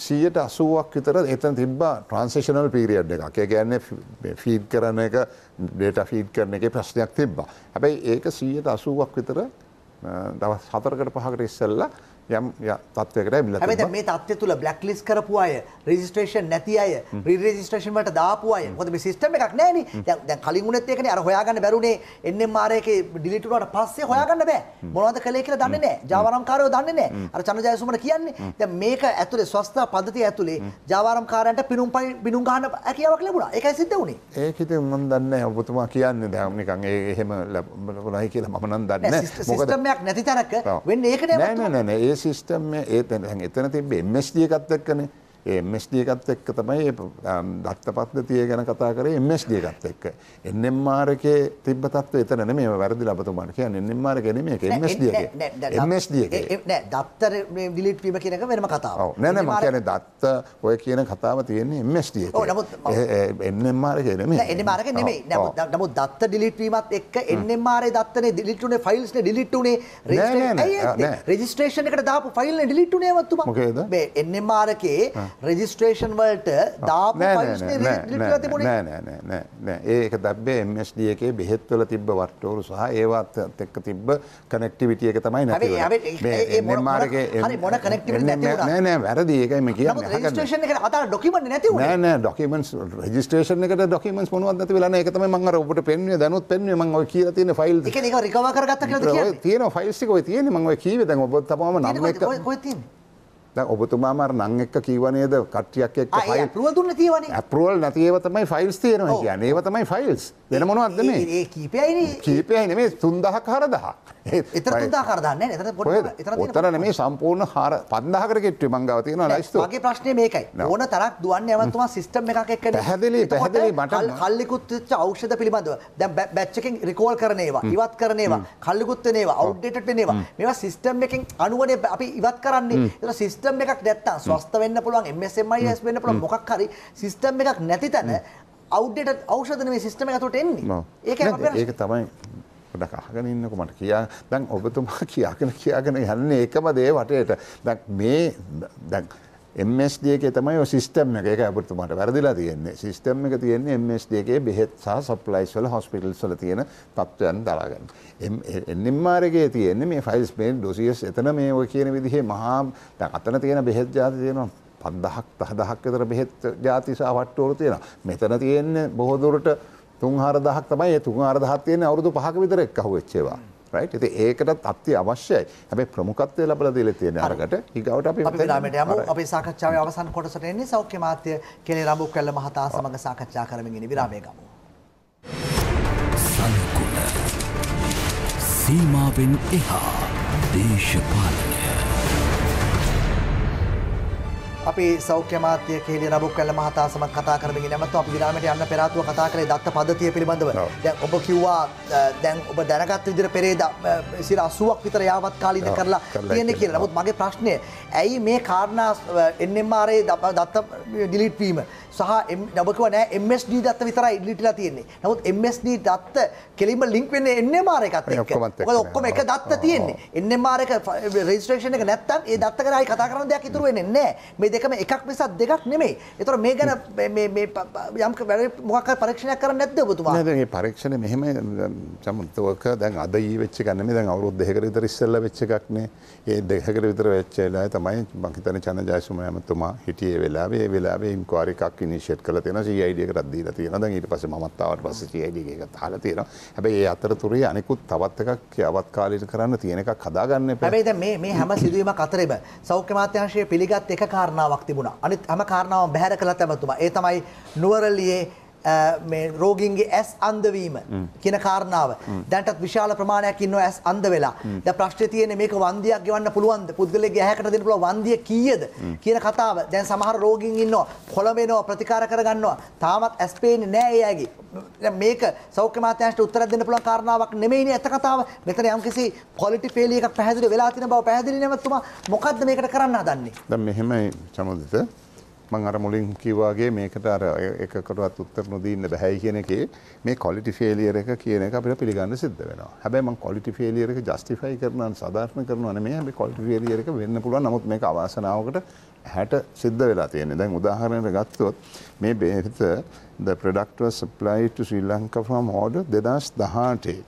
[SPEAKER 3] සීයට අසුවක් විතර එතන තිබ්බා ට්‍රන්සේෂනල් පිරිියඩ් එක එක කියන්නේ ෆීඩ් කරන එක ඩේට ෆීඩ් කරන එක ප්‍රශ්නයක් තිබ්බා හැබැයි ඒක සීයට අසුවක් විතර දවස් සතරකට පහකට ඉස්සල්ලා යම් තත්වකට මිල හැ
[SPEAKER 2] මේ තත්ව තුළ බ්ලක්ලිස් කරපු අය රජිස්ට්‍රේෂන් නැති අය රිරජිස්ට්‍රේෂන්ට දාපුය හොද සිිටම එකක් නෑන දැ කලින්ගුණත් ඒකන අර හොයාගන්න බැරුණේ එන්න මාරයක ඩිලිටුවට පස්සේ හොයාගන්න බෑ මොනවද කළේ කියලා දන්නේ නෑ ජාවරම්කාරයෝ දන්නේ නෑ අර චනජයසුමට කියන්නේ ද මේක ඇතුළේ ස්වස්ථා පද්ධති ඇතුළේ ජාවාරම්කාරන්ට පිනුම් පයි බිනුම් ගහන ඇකියාවක් ලැබුණා එක සිද්ධ වුණේ
[SPEAKER 3] ඒකත මන් දන්න ඔබතුමා කියන්න දැමනිකන් එහෙම ලැබුණයි කියලා මනන් දන්න සිිටමයක්
[SPEAKER 2] නැති තැනක වෙන්න ඒකන
[SPEAKER 3] ඒ ඒ සිස්ටම් මේ ඒ තැන දැන් එතන තිබ්බ MSD එකත් එක්කනේ MSD එකත් එක්ක තමයි දත්ත පද්ධතිය ගැන කතා කරේ MSD එකත් එක්ක. NMR එකේ තිබ්බ තත්ත්වය එතන නෙමෙයි මේව වැරදිලා අපතුමාට කියන්නේ NMR එක නෙමෙයි ඒක MSD එකේ. MSD එකේ.
[SPEAKER 2] නෑ දත්තර ඩිලීට් වීම කියන එක වෙනම කතාවක්. ඔව් නෑ නෑ මම කියන්නේ
[SPEAKER 3] දත්ත ඔය කියන කතාව තියෙන්නේ MSD එකේ. ඔව් නමුත් NMR එකේ නෙමෙයි. නෑ NMR එකේ නෙමෙයි. නමුත්
[SPEAKER 2] නමුත් දත්ත ඩිලීට් වීමත් එක්ක NMR එකේ දත්තනේ ඩිලීට් උනේ ෆයිල්ස් නේ ඩිලීට් උනේ රෙජිස්ට්‍රේෂන් එකට දාපු ෆයිල් නේ ඩිලීට් උනේ වත්තුමා. මොකේද? මේ NMR එකේ රෙජිස්ට්‍රේෂන් වලට දාපු
[SPEAKER 3] ඒක දැබ්බේ MSD එකේ බෙහෙත්වල තිබ්බ වට්ටෝරු සහ ඒවත් එක්ක තිබ්බ කනෙක්ටිවිටිය එක තමයි නැති වැරදි ඒකයිම කිය
[SPEAKER 2] ඩොකිමට නැති
[SPEAKER 3] නෑ ඩොකිමන්ස් රජිස්ටේෂන එක ඩොකිමන්ස් මොනුවත් නැති වෙලා ඒක තමයි මම අර ඔබට පෙන්වුවේ දැනුත් පෙන්වුවේ මම ඔය කියලා තියෙන ෆයිල් එක
[SPEAKER 2] ඒක රිකවර් කරගත්ත කියලා කියන්නේ
[SPEAKER 3] තියෙන ෆයිල්ස් එක ඔය තියෙන්නේ මම ඔය කීවේ දැන් ඔබ තමම නම් එක කොහෙද තියෙන්නේ ද ඔබතුමා රං එක්ක කීව නේද කට්ටියක් එක් ඇපරුවදුන්න තියවන ඇපරුවල් නැතිවතමයි ෆයිල්ස් තේරන කිය ඒවතමයි ෆයිල්ස් වෙන මොනවත්ද මේ කීපයයි කීපයයි නෙමේ තුන්දහ කරදහක්. ඔත්තන (laughs) මේ සම්පූර්ණ හර පන්දාහකර කෙට්ටි මංගව තියෙන ලයිස්තුගේ
[SPEAKER 2] ප්‍රශ්නය මේකයි ඕන තරක් දුවන් ඇවතුවා සිස්ටම් එකක් පැහැදිලි පැහැදිලි මට කල්ලිකුත්ච අවෂද පිළිබඳව දැ බැච්චකින් රිකෝල් කරනවා ඉවත් කරනවා කල්ලිකුත්තනවා අවඩ්ඩට වෙනවා මෙවා සිස්ටම් එකින් අනුවනේ අපි ඉවත් කරන්නේ සිස්ටම් එකක් නැත්තා ස්වස්ත වෙන්න පුළුවන් එමයිස් වෙන්න පුළ මොක් හරි සිස්ටම් එකක් නැති තැන අවඩ්ඩට අවෂධන මේ සිස්ටම ඇතුට එන්නේ ඒ ඒක
[SPEAKER 3] තමයි පොඩක් අහගෙන ඉන්නකො මට කියා දැන් ඔබතුමා (laughs) කියාගෙන කියාගෙන යන්නේ එකම දේ වටේට දැන් මේ දැන් MSD එකේ තමයි ඔය සිස්ටම් එක ඒක අපිටුමාට වැරදිලා තියෙන්නේ සිස්ටම් එක තියෙන්නේ MSD එකේ බෙහෙත් සහ සප්ලයිස් වල හොස්පිටල්ස් වල තියෙන තත්ත්වයන් දරාගෙන NMR එකේ තියෙන්නේ මේ ෆයිල්ස් මේ ඩොසියස් එතන මේ ඔය කියන විදිහේ මහා දැන් අතන තියෙන බෙහෙත් જાති තියෙනවා පන්දහක් දහදහක් විතර බෙහෙත් ජාතිසා වට්ටෝරු තියෙනවා. මෙතන තියෙන්නේ බොහෝ දුරට තුන් හරදහක් තමයි තුන් අරදහත් තියෙන අවුරුදු පහක විතර එක් අහුවෙච්චේවා. රයිට් ඉතින් ඒකටත් අත්‍ය අවශ්‍යයි. හැබැයි ප්‍රමුඛත්වය ලැබලා දීලා තියෙන අරකට ඊගවට අපි අපි වෙලාවට යමු.
[SPEAKER 2] අපේ සාකච්ඡාවේ අවසන් කොටසට එන්නේ සෞඛ්‍ය මාත්‍ය කෙලේ රඹුක්කැල්ල මහතා සමග සාකච්ඡා කරමින් ඉනි විරාමයේ ගමු.
[SPEAKER 1] සීමාවෙන් එහා දේශපාලන
[SPEAKER 2] අපි සෞඛ්‍ය මාත්‍ය කෙලිය රබුක් කල්ල මහතා සමත් කතා කරමින් නැමතු අපි විරාමයට යන්න පෙරාතුව කතා කරේ දත්ත පද්ධතිය පිළිබඳව. දැන් ඔබ කිව්වා දැන් ඔබ දැනගත් විදිහට පෙරේ 80ක් විතර යාවත් කාලින කරලා තියෙන්නේ කියලා. නමුත් මගේ ප්‍රශ්නය ඇයි මේ කාරණා NMR දත්ත ඩිලීට් වීම සහ නබකව නෑ MSD දත්ත විතරයි ඉල්ලිටලා තියෙන්නේ. නමුත් MSD දත්ත කෙලින්ම ලින්ක් වෙන්නේ NMR එකත් එක්ක. මොකද ඔක්කොම එක දත්ත තියෙන්නේ. NMR එක රෙජිස්ට්‍රේෂන් එක නැත්තම් ඒ දත්ත ගැන ආයි කතා කරන දෙයක් ඉතුරු වෙන්නේ නැහැ. මේ දෙකම එකක් මිසක් දෙකක් නෙමෙයි. ඒතර මේ ගැන මේ මේ යම් මොකක් හරි පරීක්ෂණයක් කරන්නේ නැද්ද ඔබතුමා? නෑ
[SPEAKER 3] දැන් මේ පරීක්ෂණ මෙහෙම සම්මුත ඔක දැන් අද ඊ වෙච්ච එක නෙමෙයි දැන් අවුරුදු දෙකකට විතර ඉස්සෙල්ලා වෙච්ච එකක් නේ. ඒ දෙකකට විතර වෙච්ච වෙලාවේ තමයි මං හිතන්නේ චන්ද ජයසුම ඇමතුමා හිටියේ වෙලාවේ ඒ වෙලාවේ ඉන්කුවරි එකක් ඉනිෂේට් කරලා තියෙනවා CID එකටත් දීලා තියෙනවා දැන් ඊට පස්සේ මමත් ආවට පස්සේ CID එකකට අහලා තියෙනවා හැබැයි ඒ අතරතුරේ අනිකුත් තවත් එකක් අවත්කාලීන කරන්න තියෙන එකක් හදාගන්න එපා හැබැයි දැන්
[SPEAKER 2] මේ මේ හැම සිදුවීමක් අතරේම සෞඛ්‍ය අමාත්‍යාංශයේ පිළිගත් එක කාරණාවක් තිබුණා අනිත් හැම කාරණාවම බැහැර කළා තමයි ඒ තමයි නුවරළියේ මේ රෝගීන්ගේ ඇස් අන්ධවීම කියන කාරණාව දැන්ටත් විශාල ප්‍රමාණයක් ඉන්නවා ඇස් අන්ධ වෙලා. දැන් ප්‍රශ්නේ තියෙන්නේ මේක වන්දියක් ගෙවන්න පුළුවන්ද? පුද්ගලයාගේ ඇහැකට දෙන්න පුළුවන් වන්දිය කීයද කියන කතාව. දැන් සමහර රෝගීන් ඉන්නවා කොළඹෙනවා ප්‍රතිකාර කරගන්නවා. තාමත් ඇස් පේන්නේ නැහැ ඒ අයගේ. දැන් මේක සෞඛ්‍ය මාත්‍යාංශයට උත්තරයක් දෙන්න පුළුවන් කාරණාවක් නෙමෙයිනේ ඇත්ත කතාව. මෙතන යම්කිසි පොලිටි ෆේලි එකක් පැහැදිලි වෙලා තියෙන බව පැහැදිලි නැවතුමා මොකද්ද මේකට කරන්න හදන්නේ?
[SPEAKER 3] දැන් මෙහෙමයි චමදිත මං අර මුලින් කිව්වාගේ මේකට අර එකකටවත් උත්තර නොදීන්න බැහැයි කියන එකේ මේ quality failure එක කියන එක අපිට පිළිගන්න සිද්ධ වෙනවා. හැබැයි මං quality failure එක justify කරනවා සාධාරණ කරනවා නෙමෙයි. හැබැයි quality failure එක වෙන්න පුළුවන්. නමුත් මේක අවාසනාවකට හැට සිද්ධ වෙලා තියෙන්නේ. දැන් උදාහරණයක් ගත්තොත් මේ බෙහෙත the product was supplied to Sri Lanka from order 2018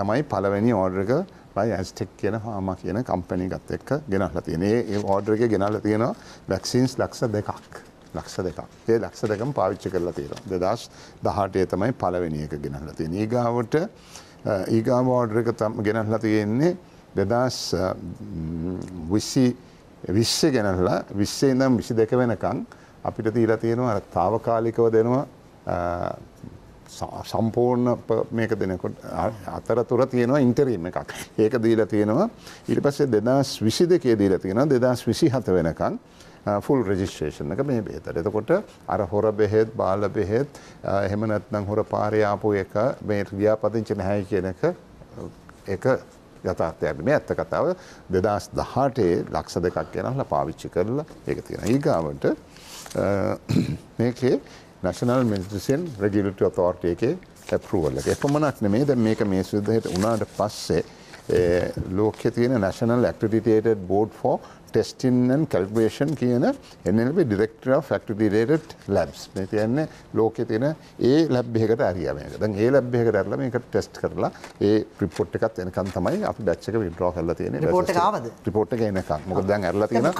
[SPEAKER 3] තමයි පළවෙනි order එක සප්ලයි ඇස්ටෙක් කියන හාම කියන කම්පැනි ගත් එක්ක ගෙනහලා තියෙන ඒ ඕඩර් එක ගෙනල්ලා තියෙනවා වැක්සින්ස් ලක්ෂ දෙකක් ලක්ෂ දෙකක් ඒ ලක්ෂ දෙකම පාවිච්චි කරලා තියෙනවා දෙදස් දහටේ තමයි පළවෙනි එක ගෙනහලා තියෙන ඊගාවට ඊගාව ඕඩර් එක ගෙනහලා තියෙන්නේ දෙදස් විසි විශ්ස ගැනල්ලා විස්සේ නම් විසි දෙක වෙනකං අපිට තීලා තියෙනවා අර තාවකාලිකව දෙනවා සම්පූර්ණ මේක දෙනකොට අතරතුර තියෙනවා ඉන්ටරීම් එකක් ඒක දීල තියෙනවා ඉට පස්සේ දෙදස් විසි දෙකේ දීල තියෙන දෙදස් විසි හත වෙනකං ෆුල් රෙජිස්ට්‍රේෂන් එක මේ බේතට එතකොට අර හොර බෙහෙත් බාල බෙහෙත් එහෙමනත්නම් හොර පාරයාපු එක මේ ක්‍රියාපතිංචි නැහැයි කියනක එක යථාර්ථයක් මේ ඇත්ත කතාව දෙදස් දහටේ ලක්ෂ දෙකක් කියනහල පාවිච්චි කරලා ඒක තියෙන ඒගාවට මේකේ national medicine regulatory authority එකේ approval එක. එපමණක් නෙමෙයි දැන් මේක මේ සුද්ධයට උනාට පස්සේ ලෝකයේ තියෙන national accredited board for testing calibration කියන එනබ ඩිරෙක්ටර ෆක්ටඩිරේට ලැබ්ස් තියන්නේ ලෝකෙ තියෙන ඒ ලැබ්ෙකට අරියමක දැන් ඒ ලැබ්ෙක රැල්ල මේක ටෙස්ට කරලා ඒ ප්‍රිපොට් එකත් එනකන් තමයි අප ඩච්චක විඩ්‍රෝ කරල තියෙන රිපෝට් එක එනකම් මොක දැන් ඇරල තියෙන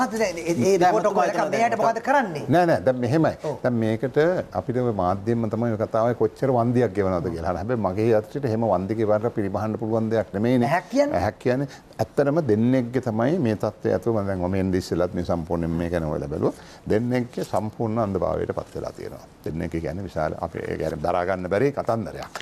[SPEAKER 3] ට කරන්නේ නෑනෑ දැ මෙහෙමයි දැ මේකට අපිට මාධ්‍යම තමයි කතාව කොච්චර වන්දයක් ගෙවනද කියලා හැබ මගේ අත්‍රට හෙම වන්දික වර පිරිබහන්න පුළුවන්දයක් නෙමේ හැක් කියන ඇත්තටම දෙන්නෙක්ගේ තමයි මේ තත්ත්වය ඇතුළු මම දැන් ඔමෙන් දිස්සෙලත් මේ සම්පූර්ණයෙන් මේ ගැන හොයලා බැලුවා. දෙන්නෙක්ගේ සම්පූර්ණ අන්ධභාවයට පත් වෙලා තියෙනවා. දෙන්නෙක් කියන්නේ විශාල අපේ ඒ කියන්නේ දරා ගන්න බැරි කතන්දරයක්.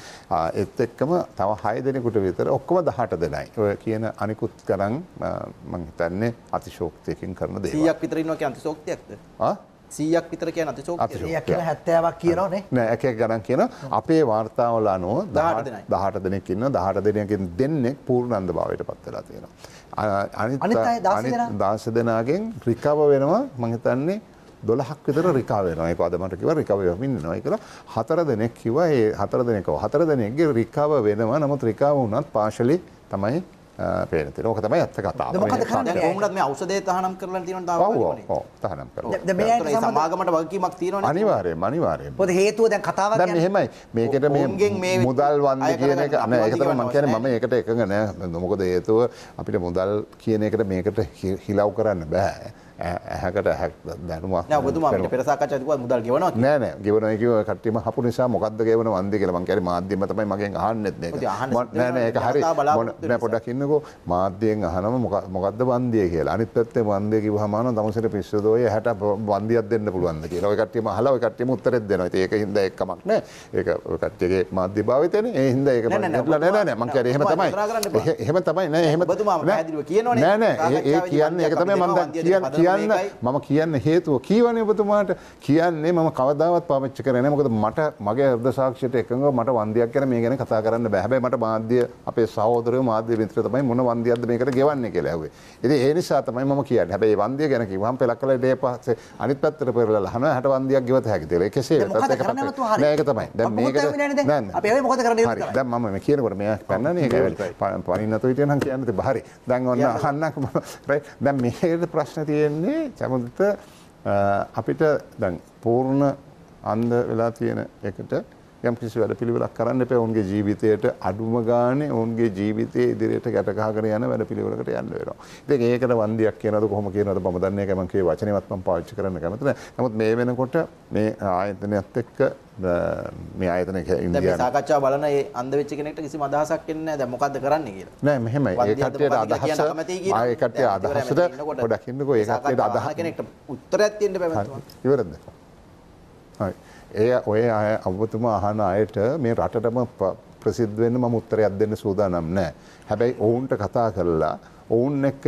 [SPEAKER 3] ඒත් එක්කම තව 6 දෙනෙකුට විතර ඔක්කොම 18 දෙනයි. ඔය කියන අනිකුත් ගණන් මම හිතන්නේ අතිශෝක්තියකින් කරන දේවල්. 100ක්
[SPEAKER 5] විතර ඉන්නවා කියන්නේ අතිශෝක්තියක්ද? ආ සීයක් විතර කියන අතිශෝක් කියලා හැත්තෑවක් කියනවනේ
[SPEAKER 3] නෑ එක ගණන් කියන අපේ වාර්තාවල අනුව දහට දෙනෙක් ඉන්න දහට දෙනයකින් දෙන්නෙක් පූර්ණන්ද භාවයට පත් වෙලා තියෙනවා අනිත් දාස දෙනාගෙන් රිකව වෙනවා මහිතන්නේ දොළහක් විතර රිකාවෙනවා ඒ පදමට කිව රිකවයමින් නොයි කියලා හතර දෙනෙක් කිව ඒ හතර දෙනෙකව හතර දෙනෙක්ගේ රිකාව වෙනවා නමුත් රිකාව වුණත් පාශලි තමයි පේනති ඕක තමයි ඇත්ත කතාව ඔුනත්
[SPEAKER 5] මේ අවසදේ තහනම් කරලා තින
[SPEAKER 3] තහනම් කර
[SPEAKER 5] සමාගමට වගකීමක් තියෙන අනිවාරය
[SPEAKER 3] මනිවාරය පොද
[SPEAKER 5] හේතුව දැන් කතාව හෙමයි
[SPEAKER 3] මේකට මේ මුදල් වන්න කියන එක අන එකතම මංකන ම එකට එකග නෑ නොමොකද හේතුව අපිට මුදල් කියන එකට මේකට හිලව් කරන්න බෑ ඇහැකට හැක් දැනුමක් ඔබතුමා අපිට පෙර
[SPEAKER 5] සාකච්ඡා කිව්වා මුදල් ගෙවනවා කියලා
[SPEAKER 3] නෑ නෑ ගෙවනවා කිව්ව කට්ටියම හපු නිසා මොකද්ද ගෙවන වන්දේ කියලා මං කියන්නේ මාධ්‍යම තමයි මගෙන් අහන්නෙත් මේක නෑ නෑ ඒක හරි නෑ පොඩ්ඩක් ඉන්නකෝ මාධ්‍යයෙන් අහනම මොකද්ද වන්දිය කියලා අනිත් පැත්තේ වන්දිය කිව්වම ආන තමසෙට පිස්සු දෝය 60 වන්දියක් දෙන්න පුළුවන්ද කියලා ඔය කට්ටියම අහලා ඔය කට්ටියම උත්තරෙත් දෙනවා ඉතින් ඒක හින්දා එක්කමක් නෑ ඒක ඔය කට්ටියගේ මාධ්‍ය භාවිතයනේ ඒ හින්දා ඒක නෑ නෑ නෑ මං කියන්නේ එහෙම තමයි එහෙම තමයි නෑ එහෙම ඔබතුමා පැහැදිලිව කියනවනේ නෑ නෑ ඒ කියන්නේ ඒක තමයි මම දැන් කියන්නේ කියන්න මම කියන්න හේතුව කීවන ඔබතුමාට කියන්නේ මම කවදාවත් පාච්ච කරන මොකද මට මගේ අර්ද සාක්ෂයට එකඟ මට වන්දයක් කර මේ ගැන කතා කරන්න බැහැබයි මට මාධ්‍ය අපේ සහෝදරය මාධ්‍ය මිත්‍ර තමයි මොන වන්දයක්ද මේකට ගෙවන්නේ කියලා ඇවේ ඉතින් ඒ නිසා තමයි මම කියන්නේ හැබැයි වන්දිය ගැන කිව්වම පෙලක් කළ ඩේ පස්සේ අනිත් පැත්තට පෙරලා ලහන හැට වන්දියක් ගෙවත හැකිද ඒක කෙසේ වෙතත් ඒක නෑ ඒක තමයි දැන් මේක නෑ අපි ඒ මොකද කරන්නේ හරි දැන් මම මේ කියනකොට මෙයා පන්නන්නේ ඒක පරිණතෝ හිටියනම් කියන්න තිබ්බ හරි දැන් ඔන්න අහන්නක් දැන් මේකේ ප්‍රශ්න තියෙන වෙන්නේ චමදිත අපිට දැන් පූර්ණ අන්ධ වෙලා තියෙන එකට යම් කිසි වැඩපිළිවෙලක් කරන්න එපා. ඔවුන්ගේ ජීවිතයට අඩුම ගානේ ඔවුන්ගේ ජීවිතයේ ඉදිරියට ගැට ගහගෙන යන වැඩපිළිවෙලකට යන්න වෙනවා. ඉතින් ඒකට වන්දියක් කියනවද කොහොම කියනවද මම දන්නේ නැහැ. මම කියේ වචනේවත් මම පාවිච්චි කරන්න කැමති නැහැ. නමුත් මේ වෙනකොට මේ ආයතනයත් එක්ක මේ ආයතන ඉන්දියානු
[SPEAKER 5] සාකච්ඡාව බලන ඒ අන්ධ වෙච්ච කෙනෙක්ට කිසිම අදහසක් එන්නේ නැහැ. දැන් මොකද්ද කරන්නේ කියලා.
[SPEAKER 3] නෑ මෙහෙමයි. ඒ කට්ටියට අදහස
[SPEAKER 5] ආ ඒ කට්ටිය අදහසට ගොඩක්
[SPEAKER 3] ඉන්නකෝ ඒ කට්ටියට අදහස කෙනෙක්ට
[SPEAKER 5] උත්තරයක් දෙන්න බැහැ.
[SPEAKER 3] ඉවරද? හරි. ඒ ඔය අය අවතුමා අහන අයට මේ රටටම ප්‍රසිද්ධ වෙන්න මම උත්තරයක් දෙන්න සූදානම් නෑ. හැබැයි ඔවුන්ට කතා කරලා ඔවුන් එක්ක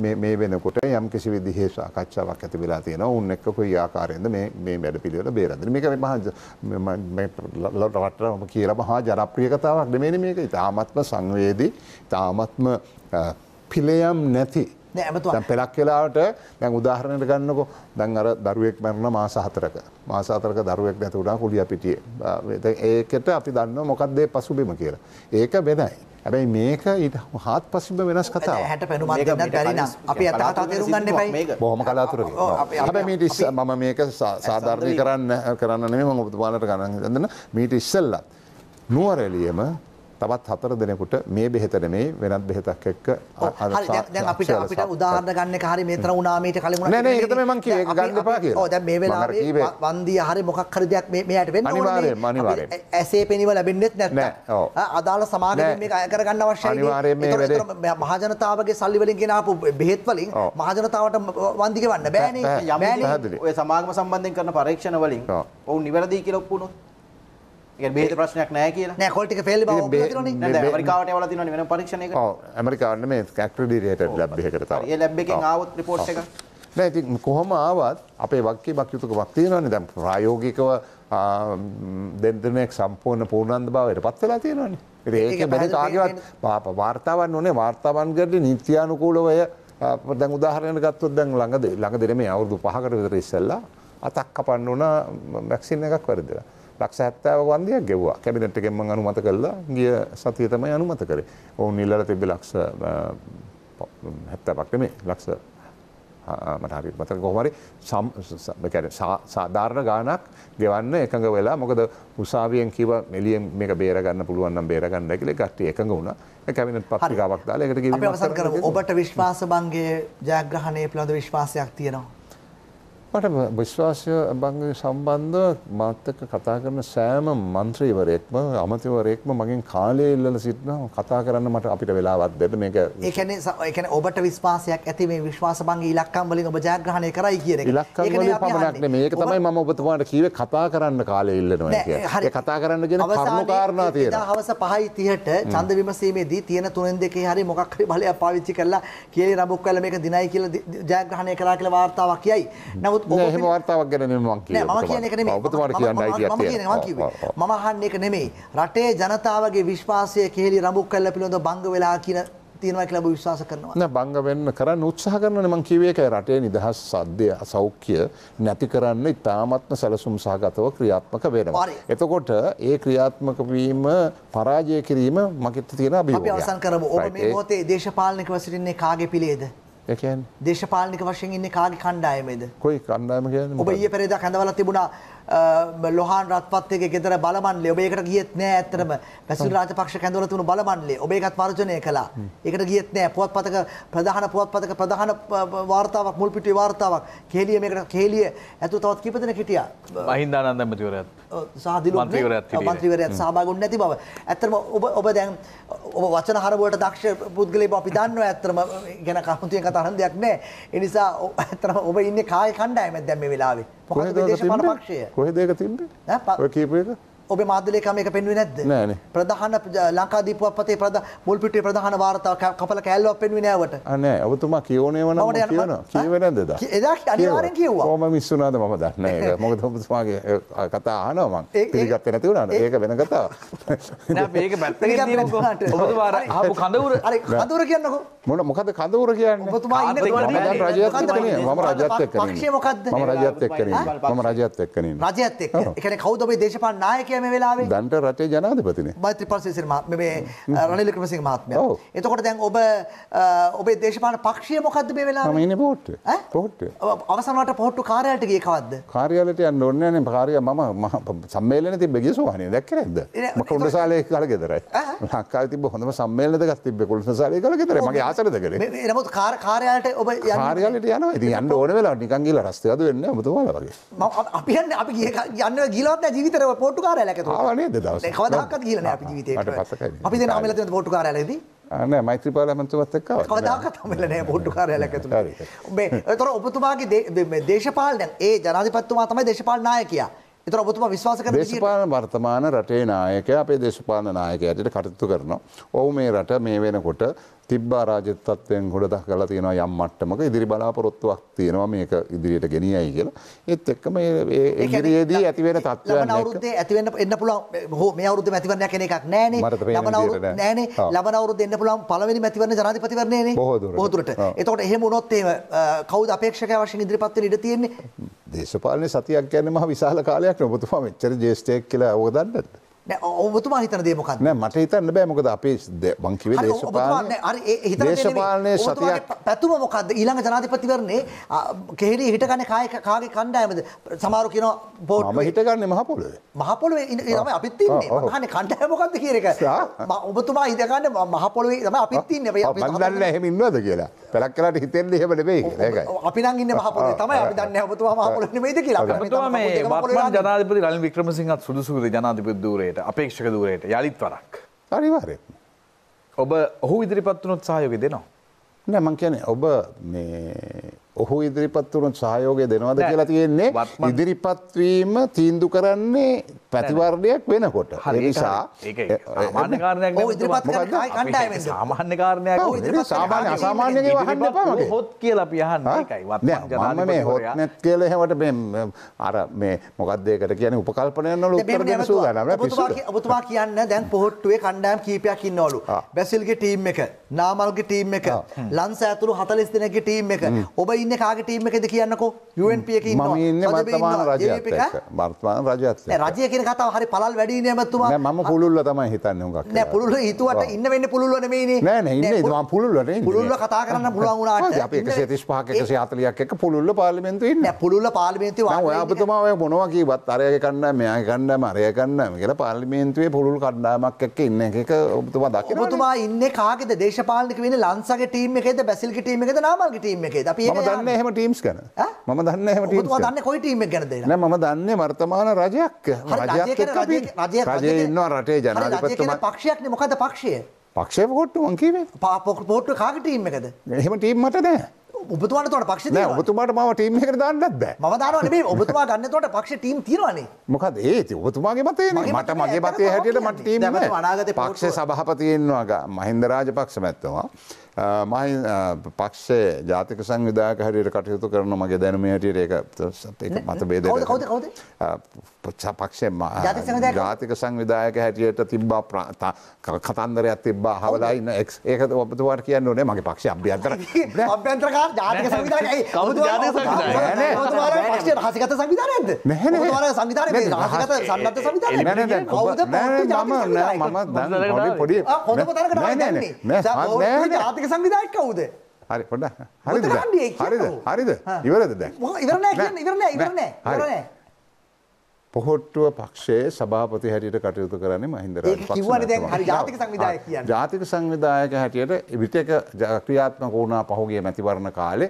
[SPEAKER 3] මේ වෙනකොට යම් කිසි විදිහේ සාකච්ඡාවක් ඇති වෙලා තියෙනවා. ඔවුන් එක්ක කොයි ආකාරයෙන්ද මේ මේ වැඩපිළිවෙල බේරන්නේ. මේක මහා මේ රටම කියලා මහා ජනප්‍රිය කතාවක් නෙමෙයිනේ මේක. ඉතාමත්ම සංවේදී, ඉතාමත්ම පිළියම් නැති දැන් පෙලක් වෙලාවට දැන් උදාහරණයට ගන්නකො දැන් අර දරුවෙක් මැරුණ මාස හතරක මාස හතරක දරුවෙක් නැති වුණා කුලිය පිටියේ ඒකට අපි දන්නවා මොකක්ද ඒ පසුබිම කියලා ඒක වෙනයි ඇැයි මේක ඉට හත් පසිම වෙනස් කතාව හැට පැනුම බැරින අපි අතාතරුගන්න බයි බොහම කලාතුර මීට ඉස් මම මේක සාධාරණය කරන්න කරන්න නේ මඟපතුමානට ගණන් දන්න මීට ඉස්සල්ල නුවරැලියම තවත් හතර දෙනෙකුට මේ බෙහෙත නෙමෙයි වෙනත් බෙහෙතක් එක්ක හරි දැන් අපිට අපිට උදාහරණ
[SPEAKER 2] ගන්න එක හරි මෙතන උනාමීට කලින් උනා නෑ නෑ ඒක තමයි මම කිව්වේ ඒක ගන්න එපා කියලා. ඔව් දැන් මේ වෙලාවේ වන්දිය හරි මොකක් හරි දෙයක් මේ මෙයාට වෙන්න ඕනේ. අනිවාර්යයෙන්ම අනිවාර්යයෙන්. ඇසේ පෙනීම ලැබෙන්නේත් නැත්නම්. නෑ. අදාළ සමාගම මේක අය කරගන්න අවශ්‍යයි. අනිවාර්යයෙන් මේ වැඩේ මහජනතාවගේ සල්ලි වලින් ගෙන ආපු බෙහෙත් වලින් මහජනතාවට වන්දි ගෙවන්න බෑනේ. බෑනේ. ඔය සමාගම
[SPEAKER 5] සම්බන්ධයෙන් කරන පරීක්ෂණ වලින් ඔවුන් නිවැරදි කියලා ඔප්පු වුණොත් බේත ප්‍රශ්නයක් නෑ කියලා නෑ කොල්ටික ෙල් මරිකාවට වල න වෙන පරක්ෂණය
[SPEAKER 3] ඇමරිකාන්න මේ කක්ටඩිරයට ලබ්ිකට ලබ් ආවත් රිපෝට් එක නැති කොහොම ආවත් අපේ වක්කේ භක්යුතුක වක්තියනන්නේ දැම් ප්‍රයෝගිකව දෙදනෙක් සම්පූර්ණ පූර්ණන්ද බවට පත්වෙලා තියෙනවානේ ඒක බැන කාගවත් පාප වාර්තාවන් වනේ වාර්තාවන් ගඩි නිත්‍යානුකූලවය දැන් උදාහරණ ගත්තුත් දැන් ළඟද ළඟ දෙරම අවුරදු පහකට විතර ඉස්සල්ලා අතක් කපන්න වන මැක්සින් එකක් වැරදිලා ලක්ෂ 70ක වන්දියක් ගෙවුවා. කැබිනට් එකෙන් මම අනුමත කළා. ගිය සතිය තමයි අනුමත කරේ. ඔවුන් ඉල්ලලා තිබ්බ ලක්ෂ 70ක් නෙමෙයි ලක්ෂ මට හරි මතක කොහොමරි සාධාරණ ගානක් ගෙවන්න එකඟ වෙලා මොකද උසාවියෙන් කිව මෙලිය මේක බේරගන්න පුළුවන්නම් බේරගන්න කියල ගට්ටි එකඟ වුණ කැමිනට පත්්‍රිකාවක් දාලා එකට ඔබට
[SPEAKER 2] විශ්වාස බන්ගේ ජයග්‍රහණය පිළඳ විශ්වාසයක් තියෙනවා
[SPEAKER 3] මට විශ්වාසය බංග සම්බන්ධ මාත්තක කතා කරන සෑම මන්ත්‍රීවරයෙක්ම අමතිවරයෙක්ම මගින් කාලය ඉල්ල සිටන කතා කරන්න මට අපිට වෙලාවත් දෙද මේක
[SPEAKER 2] ඒකන ඒකන ඔබට විශ්වාසයක් ඇති මේ විශ්වාස බංග ඉලක්කම් වලින් ඔබ ජයග්‍රහණය කරයි කියන එක ඉලක්කම් වලින් පමණක්
[SPEAKER 3] නෙමෙයි ඒක තමයි මම ඔබතුමාට කිව්වේ කතා කරන්න කාලය ඉල්ලනවා කියන්නේ ඒ කතා කරන්න කියන කරුණු කාරණා තියෙනවා
[SPEAKER 2] හවස 5:30ට ඡන්ද විමසීමේදී තියෙන තුනෙන් දෙකේ හරි මොකක් හරි බලයක් පාවිච්චි කරලා කීලි රඹුක් කරලා මේක දිනයි කියලා ජයග්‍රහණය කරා කියලා වාර්තාවක් යයි නමුත් නමුත් හම වර්තාවක්
[SPEAKER 3] ගැන මම කියන ඔබතුමාට කියන්න යිති
[SPEAKER 2] මම හන්න එක නෙමෙයි රටේ ජනතාවගේ විශ්වාසය කෙහෙලි රඹුක් කල්ල පිළොඳ බංග වෙලා කියන තියෙනවා කියලා විශ්වාස කරනවා
[SPEAKER 3] බංග වෙන්න කරන්න උත්සාහ කරන මං කිවේ එකයි රටේ නිදහස් සද්‍ය අසෞඛ්‍ය නැති කරන්න ඉතාමත්ම සැලසුම් සහගතව ක්‍රියාත්මක වෙනවා එතකොට ඒ ක්‍රියාත්මක වීම පරාජය කිරීම මකිත තියෙන අභි අවසන් කරම ඔබ මේ මොහොතේ
[SPEAKER 2] දේශපාලනික වසිරින්නේ කාගේ පිළේද ඒකන් දේශපාලික වශයෙන් ඉන්න කාගේ කණ්ඩායමේද
[SPEAKER 3] කොයි කණ්ඩායම කියන්නේ ඔබ ඊයේ
[SPEAKER 2] පෙරේදා කඳවල තිබුණා ලොහන් රත්පත්යක ගෙදර බලමන්ලේ ඔබේකට ගියත් නෑ ඇත්තටම පැසිල් රාජපක්ෂ කැඳවල තිබුණු බලමන්ලේ ඔබේකත් වර්ජනය කළා. ඒකට ගියත් නෑ පුවත්පතක ප්‍රධාන පුවත්පතක ප්‍රධාන වාර්තාවක් මුල් පිටුවේ වාර්තාවක් කේලිය මේකට කේලිය ඇතුළු තවත් කීප දෙනෙක් හිටියා.
[SPEAKER 1] මහින්දානන්ද මැතිවරයාත් සහ දිලුම් මන්ත්‍රීවරයාත් මන්ත්‍රීවරයාත්
[SPEAKER 2] සහභාගී නැති බව. ඇත්තටම ඔබ ඔබ දැන් ඔබ වචන හරබුවට දක්ෂ පුද්ගලයෙක් අපි දන්නවා ඇත්තටම ගැන කවුතුන් කතා කරන දෙයක් නෑ. ඒ නිසා ඇත්තටම ඔබ ඉන්නේ කායේ කණ්ඩායමක් දැන් මේ වෙලාවේ. කොහේ දාලා තිබ්බේ
[SPEAKER 3] කොහෙද ඒක තිබ්බේ ඔය කියපු එක
[SPEAKER 2] ඔබේ මාධ්‍ය ලේකම් මේක පෙන්වුවේ නැද්ද? නෑනේ. ප්‍රධාන ලංකා දීපුවපතේ ප්‍රධාන මුල් පිටුවේ ප්‍රධාන වාර්තා කපල කෑල්ලක් පෙන්වුවේ නෑවට.
[SPEAKER 3] ආ නෑ. ඔබතුමා කියෝනේ වනම් මම කියනවා. කියුවේ නැද්ද එදා? එදා අනිවාර්යෙන් කිව්වා. කොහොම මිස් වුණාද මම දන්නේ නෑ ඒක. මොකද ඔබතුමාගේ කතා අහනවා මම. පිළිගත්තේ නැති වුණානේ. ඒක වෙන කතාවක්.
[SPEAKER 2] නෑ මේක පැත්තකින් දීමුකෝ. ඔබතුමා ආපු කඳවුර. අර කඳවුර
[SPEAKER 3] කියන්නකෝ. මොන මොකද කඳවුර කියන්නේ? ඔබතුමා ඉන්නේ රජයත් එක්කනේ. මම රජයත් එක්කනේ. පක්ෂය මොකද්ද? මම රජයත් එක්කනේ. මම රජයත් එක්කනේ.
[SPEAKER 2] රජයත් එක්ක. ඒ කියන්නේ කවුද ඔබේ දේශපාලන නායකයා මේ වෙලාවේ
[SPEAKER 3] දන්ට රටේ ජනාධිපතිනේ
[SPEAKER 2] මෛත්‍රී පරසේසිර මේ රනිල් වික්‍රමසිංහ මහත්මයා. එතකොට දැන් ඔබ ඔබේ දේශපාලන පක්ෂය මොකද්ද මේ වෙලාවේ? මම
[SPEAKER 3] ඉන්නේ පොහොට්ටුවේ. ඈ පොහොට්ටුවේ.
[SPEAKER 2] අවසන් වලට පොහොට්ටු කාර්යාලයට ගියේ කවද්ද?
[SPEAKER 3] කාර්යාලයට යන්න ඕනේ නැහැ නේ. කාර්ය මම සම්මේලනේ තිබ්බ ගිය සෝහනේ දැක්කේ නැද්ද? මම කොණ්ඩසාලේ කාලේ ගෙදරයි. ලංකාවේ තිබ්බ හොඳම සම්මේලන දෙකක් තිබ්බේ කොණ්ඩසාලේ කාලේ ගෙදරයි. මගේ ආසරද කරේ. මේ
[SPEAKER 2] නමුත් කාර්යාලයට ඔබ යන්න කාර්යාලයට යනවා. ඉතින්
[SPEAKER 3] යන්න ඕන වෙලාවට නිකන් ගිහලා රස්තියද වෙන්නේ අමුතු වල වගේ.
[SPEAKER 2] මම අපි යන්නේ අපි ගිය යන්න ගිහලවත් නැහැ ජීවිතේ පොහොට්ටු කාර්යාලයට. ලක කවදක්ත් කියලන අප
[SPEAKER 3] ජීවිතයට අපි මල පොට්ු කාරලද න මෛත්‍රපාල මන්තුවත්තක් කවදක්
[SPEAKER 2] මලන පොට්ු කාරලක ඔබේ තොර ඔබතුමාගේ දේශපාල දැන් ඒ ජනාධපත්තුමා තමයි දේශපාල නාය කියා එතර ඔබතුම
[SPEAKER 3] විශවාසක දේශපාලන වර්තමාන රටේ නායක අපේ දේශපාලන නායකයටට කටයුතු කරනවා. ඔහු මේ රට මේ වෙනකොට තිබ්බා රාජතත්වයෙන් ගොඩදක් කලා තියෙනවා යම් මට්ටමක ඉදිරි බලාපොරොත්තුවක් තියෙනවා මේක ඉදිරියට ගෙනියයි කියලා. ඒත් එක්කම ඒ ඉදිරියේදී ඇති වෙන තත්ත්වයන් ලබන අවුරුද්දේ
[SPEAKER 2] ඇති වෙන්න එන්න පුළුවන් හෝ මේ අවුරුද්දේ මැතිවරණයක් කෙන එකක් නෑනේ. ලබන අවුරුද්ද නෑනේ. ලබන අවුරුද්දේ එන්න පුළුවන් පළවෙනි මැතිවරණ ජනාධිපතිවරණයනේ. බොහෝ දුරට. එතකොට එහෙම වුණොත් එහෙම කවුද අපේක්ෂකයා වශයෙන් ඉදිරිපත් වෙන්න ඉඩ තියෙන්නේ?
[SPEAKER 3] දේශපාලන සතියක් කියන්නේ මහ විශාල කාලයක් නේ. ඔබතුමා මෙච්චර ජේෂ්ඨයෙක් කියලා ඕක දන්නද? ඔබතුමා හිතන දේ මොකක්ද නෑ මට හිතන්න බෑ මොකද අපි මං කිව්වේ දේශපාලන
[SPEAKER 2] දේශපාලනයේ සතියක් පැතුම මොකක්ද ඊළඟ ජනාධිපතිවරණේ කෙහෙලි හිටගන්නේ කාය කාගේ කණ්ඩායමද සමහරව කියනවා බෝඩ් මම හිටගන්නේ මහ පොළොවේ මහ පොළොවේ තමයි අපිත් ඉන්නේ මම අහන්නේ කණ්ඩායම මොකක්ද කියන එක ඔබතුමා හිටගන්නේ මහ පොළොවේ තමයි අපිත් ඉන්නේ අපි මම දන්නේ
[SPEAKER 3] එහෙම ඉන්නවද කියලා පැලක් කරාට හිතෙන්නේ එහෙම නෙමෙයි කියලා ඒකයි
[SPEAKER 2] අපි නම් ඉන්නේ මහ පොළොවේ තමයි අපි දන්නේ ඔබතුමා මහ පොළොවේ නෙමෙයිද කියලා
[SPEAKER 1] ඔබතුමා මේ වර්තමාන ජනාධිපති රනිල් වික්‍රමසිංහත් සුදුසුද ජනාධිපති ධූරයේ ධූරයට අපේක්ෂක ධූරයට
[SPEAKER 3] යළිත් වරක් අනිවාරය ඔබ ඔහු ඉදිරිපත්වනොත් සහයෝග දෙනවා නෑ මං කියන ඔබ ඔහු ඉදිරිපත් වුණු සහයෝගය දෙනවද කියලා තියෙන්නේ ඉදිරිපත්වීම තීන්දු කරන්නේ පැතිවර්ණයක් වෙනකොට නිසා සාමාන්‍ය
[SPEAKER 1] කාරණයක් සාමාන්‍ය අසාමාන්‍ය වහන්න පමගේ හොත් කියලා පියහන්න මම මේ හොත්
[SPEAKER 3] නැත් කියල හෙමට අර මේ මොකක්දේකට කියන උපකල්පනයන්නල ඔබතුමා
[SPEAKER 2] කියන්න දැන් පොහොට්ටුවේ කණ්ඩෑම් කීපයක් ඉන්නවලු බැසිල්ගේ ටීම් එක නාමල්ගේ ටීම් එක ලන්ස ඇතුරු හතලස් දෙනගේ ටීම් එක ඔබ ඉන්න කාගේ ටීම් එකද කියන්නකෝ යුන්ප එක ඉන්න මම ඉන්න වර්තමාන රජ
[SPEAKER 3] වර්තමාන රජත් රජය
[SPEAKER 2] කියෙන කියන කතාව හරි පළල් වැඩි නේ මැතිතුමා. නෑ මම
[SPEAKER 3] පුළුල්ව තමයි හිතන්නේ හුඟක්. නෑ පුළුල්ව හිතුවට
[SPEAKER 2] ඉන්න වෙන්නේ පුළුල්ව නෙමෙයිනේ. නෑ නෑ ඉන්නේ මම
[SPEAKER 3] පුළුල්වට ඉන්නේ. පුළුල්ව
[SPEAKER 2] කතා කරන්න පුළුවන් වුණාට. අපි
[SPEAKER 3] 135ක් 140ක් එක පුළුල්ව පාර්ලිමේන්තුවේ ඉන්නේ. නෑ පුළුල්ව පාර්ලිමේන්තුවේ වාඩි වෙන්නේ. ඔයා ඔබතුමා ඔය මොනවා කිව්වත් අරයගේ කණ්ඩායම මෙයාගේ කණ්ඩායම අරයගේ කණ්ඩායම කියලා පාර්ලිමේන්තුවේ පුළුල් කණ්ඩායමක් එක්ක ඉන්න එක ඔබතුමා දකිනවා.
[SPEAKER 2] ඔබතුමා ඉන්නේ කාගේද දේශපාලනික වෙන්නේ ලන්සගේ ටීම් එකේද බැසිල්ගේ ටීම් එකේද නාමල්ගේ ටීම් එකේද? අපි ඒක මම දන්නේ
[SPEAKER 3] එහෙම ටීම්ස් ගැන. ඈ මම දන්න හම
[SPEAKER 2] කොයිටීම ගැනද
[SPEAKER 3] න ම දන්නේ වර්තමාන රජයක් රජය ඉන්නවා රටේ ජනාධිපතිම පක්ෂයක් මොකද පක්ෂය පක්ෂය පොට්ටුවන් කිවේ පාපොක් පොට්ට කාගටීම එකද එහෙම ටීමට නෑ ඔබතුමාට තොට පක්ෂ නෑ ඔබතුමාට ම ටීම එකට දන්නත් බෑ ම දානනේ ඔබතුමා ගන්න තොට පක්ෂ ටීම් තිරවනේ මොකද ඒති ඔබතුමාගේ මතේ මට මගේ මතේ හැටියට මට ටීම වනාගත පක්ෂ සභහපතියෙන්වාග මහින්දරාජ පක්ෂ මැත්තවා. මයි පක්ෂේ ජාතික සංවිධාක හරියට කටයුතු කරන මගේ දැනම හැටියට ඒක මත බේද පක්ෂය ජාතික සංවිධායක හැටියට තිබ්බා ප්‍රාතා කතන්දරයක් තිබ්බා හවලා ඉන්න එක් ඒකත ඔබතුවාට කියන්න ඕනේ මගේ පක්ෂ අභ්‍යන්තර (laughs) අභ්‍යන්තරකා සංවිධා ජාතික සංවිධානයයි කවුද ජාතික සංවිධානය ඔබතුමාලා පක්ෂයේ රහසිගත
[SPEAKER 2] සංවිධානයක්ද
[SPEAKER 3] නැහැ නේ ඔබතුමාලා සංවිධානයේ මේ රහසිගත සම්බන්ධ සංවිධානයක් කවුද මම මම දැන් පොඩි පොඩි හොඳ පොතකට නෑ නෑ නෑ
[SPEAKER 2] ජාතික සංවිධායක කවුද
[SPEAKER 3] හරි පොඩ්ඩක් හරිද හරිද හරිද ඉවරද දැන්
[SPEAKER 2] ඉවර නෑ කියන්නේ ඉවර නෑ ඉවර නෑ ඉවර නෑ
[SPEAKER 3] පොහොට්ටුව පක්ෂයේ සභාපති හැටියට කටයුතු කරන්නේ මහින්ද රාජපක්ෂ. ජාතික සංවිධායක කියන්නේ. ජාතික සංවිධායක හැටියට විටක ක්‍රියාත්මක වුණා පහුගිය මැතිවරණ කාලේ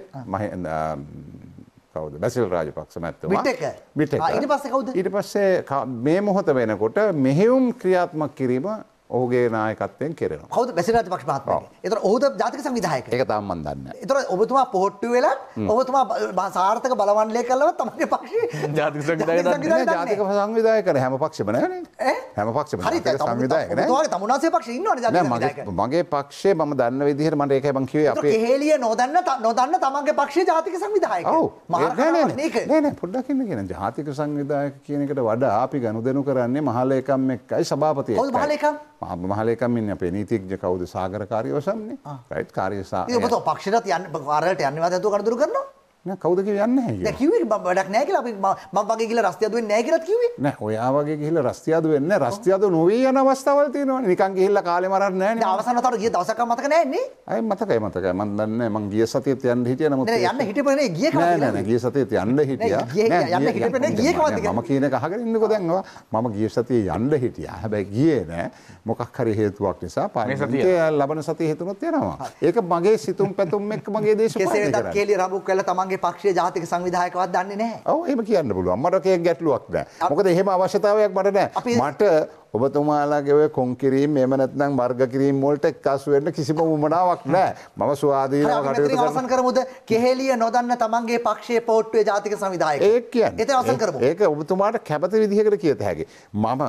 [SPEAKER 3] කවුද බැසිල් රාජපක්ෂ මැතිතුමා. විටක. ඊට පස්සේ කවුද? ඊට පස්සේ මේ මොහොත වෙනකොට මෙහෙයුම් ක්‍රියාත්මක කිරීම ඔහුගේ නායකත්වයෙන් කෙරෙනවා. කවුද බැසිරාජ පක්ෂ මහත්මයා? ඒතර ඔහුද ජාතික සංවිධායක. ඒක තාම මම
[SPEAKER 2] දන්නේ නැහැ. ඒතර ඔබතුමා පොහොට්ටු වෙලා ඔබතුමා සාර්ථක බලවන්ලේ කළාම තමගේ
[SPEAKER 3] පක්ෂේ ජාතික සංවිධායක දන්නේ ජාතික සංවිධායක නේ හැම පක්ෂෙම නෑනේ. ඈ හැම පක්ෂෙම ජාතික සංවිධායක නෑ. ඔබතුමාගේ තමුනාසේ
[SPEAKER 2] පක්ෂේ ඉන්නවනේ ජාතික සංවිධායක.
[SPEAKER 3] මගේ පක්ෂේ මම දන්න විදිහට මට ඒකයි මම කිව්වේ අපේ කෙහෙලිය
[SPEAKER 2] නොදන්න නොදන්න තමන්ගේ පක්ෂේ ජාතික සංවිධායක. ඔව්. නෑ නෑ
[SPEAKER 3] පොඩ්ඩක් ඉන්න කියන ජාතික සංවිධායක කියන එකට වඩා අපි ගනුදෙනු කරන්නේ මහලේකම් එක්කයි සභාපතියයි. ඔව් මහලේකම් මහලකමින් අපේ නීතිඥ කවුද සාගරකාරයෝ සම්න්නේ රයිට් කාරය සා
[SPEAKER 2] පක්ෂට යන්න පාරට යන්නවා ඇතු කරදුර කරනවා කවද කියන්න
[SPEAKER 3] කිවේ වැඩක් නෑ කියලා
[SPEAKER 2] මම වගේ කියල රස්තියාද නෑ කියලා කිවේ
[SPEAKER 3] නෑ ඔයා වගේ කියල රස්තියාද වෙන්න රස්තියාද නොවී යන අවස්ථාවල් තියෙනවා නිකන් ගිහිල්ල කාලෙ මරන්න නෑ අවසනතර ගිය දවසක මතක නෑන්නේ අය මතකයි මතකයි මන් දන්නේ මං ගිය සතියේත් යන්න හිටිය නමුත් යන්න
[SPEAKER 2] හිටපනේ ගිය කාලේ නෑ නෑ
[SPEAKER 3] ගිය සතියේත් යන්න හිටියා නෑ යන්න හිටපනේ ගිය කවද්ද මම කියන එක අහගෙන ඉන්නකෝ දැන් ඔයා මම ගිය සතියේ යන්න හිටියා හැබැයි ගියේ නෑ මොකක් හරි හේතුවක් නිසා පාර්ලිමේන්තුවේ ලබන සතිය හිතුනොත් යනවා ඒක මගේ සිතුම් පැතුම් එක්ක මගේ දේශපාලනය කරන්නේ කෙසේ වෙතත් කේලි රබු කළා තමන්ගේ මගේ පක්ෂයේ ජාතික සංවිධායකවත් දන්නේ නැහැ. ඔව් එහෙම කියන්න පුළුවන්. මට ඒක ගැටලුවක් නැහැ. මොකද එහෙම අවශ්‍යතාවයක් මට නැහැ. මට ඔබතුමාලාගේ ඔය කොන් කිරීම එහෙම නැත්නම් වර්ග කිරීම වලට එක්කාසු වෙන්න කිසිම උවමනාවක් නැහැ. මම ස්වාධීනව කටයුතු කරනවා. අවසන්
[SPEAKER 2] කරමුද? කෙහෙලිය නොදන්න තමන්ගේ පක්ෂයේ පෝට්ටුවේ ජාතික සංවිධායක. ඒක කියන්නේ. ඒක අවසන් කරමු.
[SPEAKER 3] ඒක ඔබතුමාට කැමති විදිහකට කියත හැකි. මම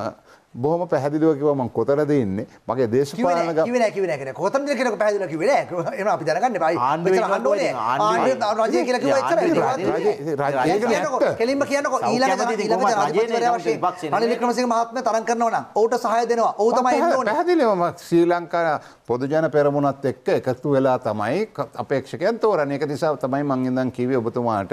[SPEAKER 3] බොහම පැහදිලුව කිව ම කොතරද ඉන්නේ මගේ දේශපාලන
[SPEAKER 2] කොතම් කෙන පැදිල කිවෙන එම අපි දැනගන්න බයි කෙලින්ම කියනක ඊලක්‍රමසි මහත්ම තරන් කරනවන ඕට සහය දෙනවා ඕතමයි
[SPEAKER 3] පැහදිලම ශ්‍රී ලංකාන පොදුජන පෙරමුණත් එක්ක එකතු වෙලා තමයි අපේක්ෂකයන් තෝරණ එක නිසා තමයි මංගිදන් කිව ඔබතුමාට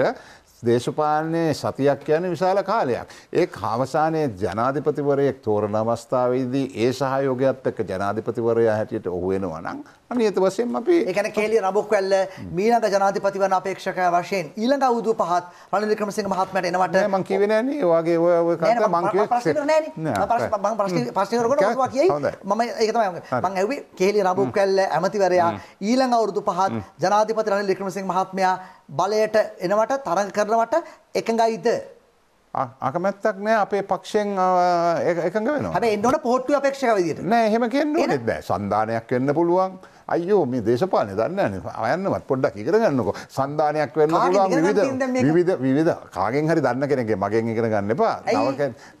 [SPEAKER 3] දේශපාලනය සතියක් යන විශාල කාලයක්. ඒ අවසානයේ ජනාධිපතිවරයෙක් තෝරණ අවස්ථාවේදී ඒ සහයෝගයත් එක්ක ජනාධිපතිවරයා හැටියට ඔහු වෙනවා නම්
[SPEAKER 2] අනියත වශයෙන් අපි ඒකන කේලි රබුක්වැල්ල මීළඟ ජනාධිපතිවරණ අපේක්ෂකයා වශයෙන් ඊළඟ අවුරුදු පහත් රනිල් වික්‍රමසිංහ මහත්මයාට එනවට නෑ මං කිව්වේ නෑනේ ඒ වගේ ඔය ඔය කතා මං කිව්වේ ප්‍රශ්න නෑනේ මම කියයි මම ඒක තමයි මං ඇහුවේ කේලි රබුක්වැල්ල ඇමතිවරයා ඊළඟ අවුරුදු පහත් ජනාධිපති රනිල් වික්‍රමසිංහ මහත්මයා බලයට එනවට තරඟ කරනවට එකඟයිද
[SPEAKER 3] අකමැත්තක් නෑ අපේ පක්ෂයෙන් එකඟ වෙන හැබ එන්නට පොට්ටු අපේක්ෂක විදිට නෑ හෙම කෙන්න්නෙත් බෑ සන්ධානයක් වෙන්න පුළුවන් අයෝ මේ දේශපාලනය දන්න අයන්නවත් පොඩ්ඩක් ඉගෙන ගන්නකො සන්ධානයක් වෙන්න පුළුවන් විවිධ විවිධ කාගෙන් හරි දන්න කෙනෙගේ මගෙන් ඉගෙන ගන්න එපා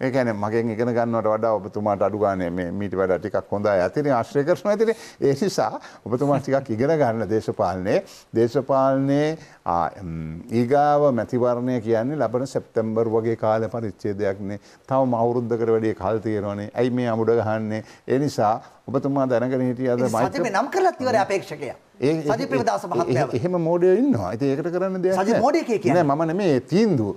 [SPEAKER 3] ඒකැන මගෙන් ඉගෙන ගන්නවට වඩා ඔබතුමාට අඩුගානය මේ මීට වැඩ ටිකක් හොඳ ඇතින ආශ්‍රය කරන ඇතින ඒ නිසා ඔබතුමා ටිකක් ඉගෙන ගන්න දේශපාලනය දේශපාලනයේ ඊගාව මැතිවරණය කියන්නේ ලබන සැප්තැම්බර් වගේ කාල පරිච්චේදයක්නේ තව මවුරුද්ධකට වැඩේ කල් තියෙනවනේ ඇයි මේ අමුඩ ගහන්නේ එනිසා ඔබතුමා දැනගෙන හිටියද මෛත්‍රී නම්
[SPEAKER 2] කරලත් ඉවරයි අපේක්ෂකයා. ඒ සජිත් ප්‍රේමදාස මහත්මයා.
[SPEAKER 3] එහෙම මෝඩයෝ ඉන්නවා. ඉතින් ඒකට කරන්න දෙයක් නැහැ. සජිත් මෝඩය කියන්නේ නෑ මම නෙමෙයි තීන්දුව.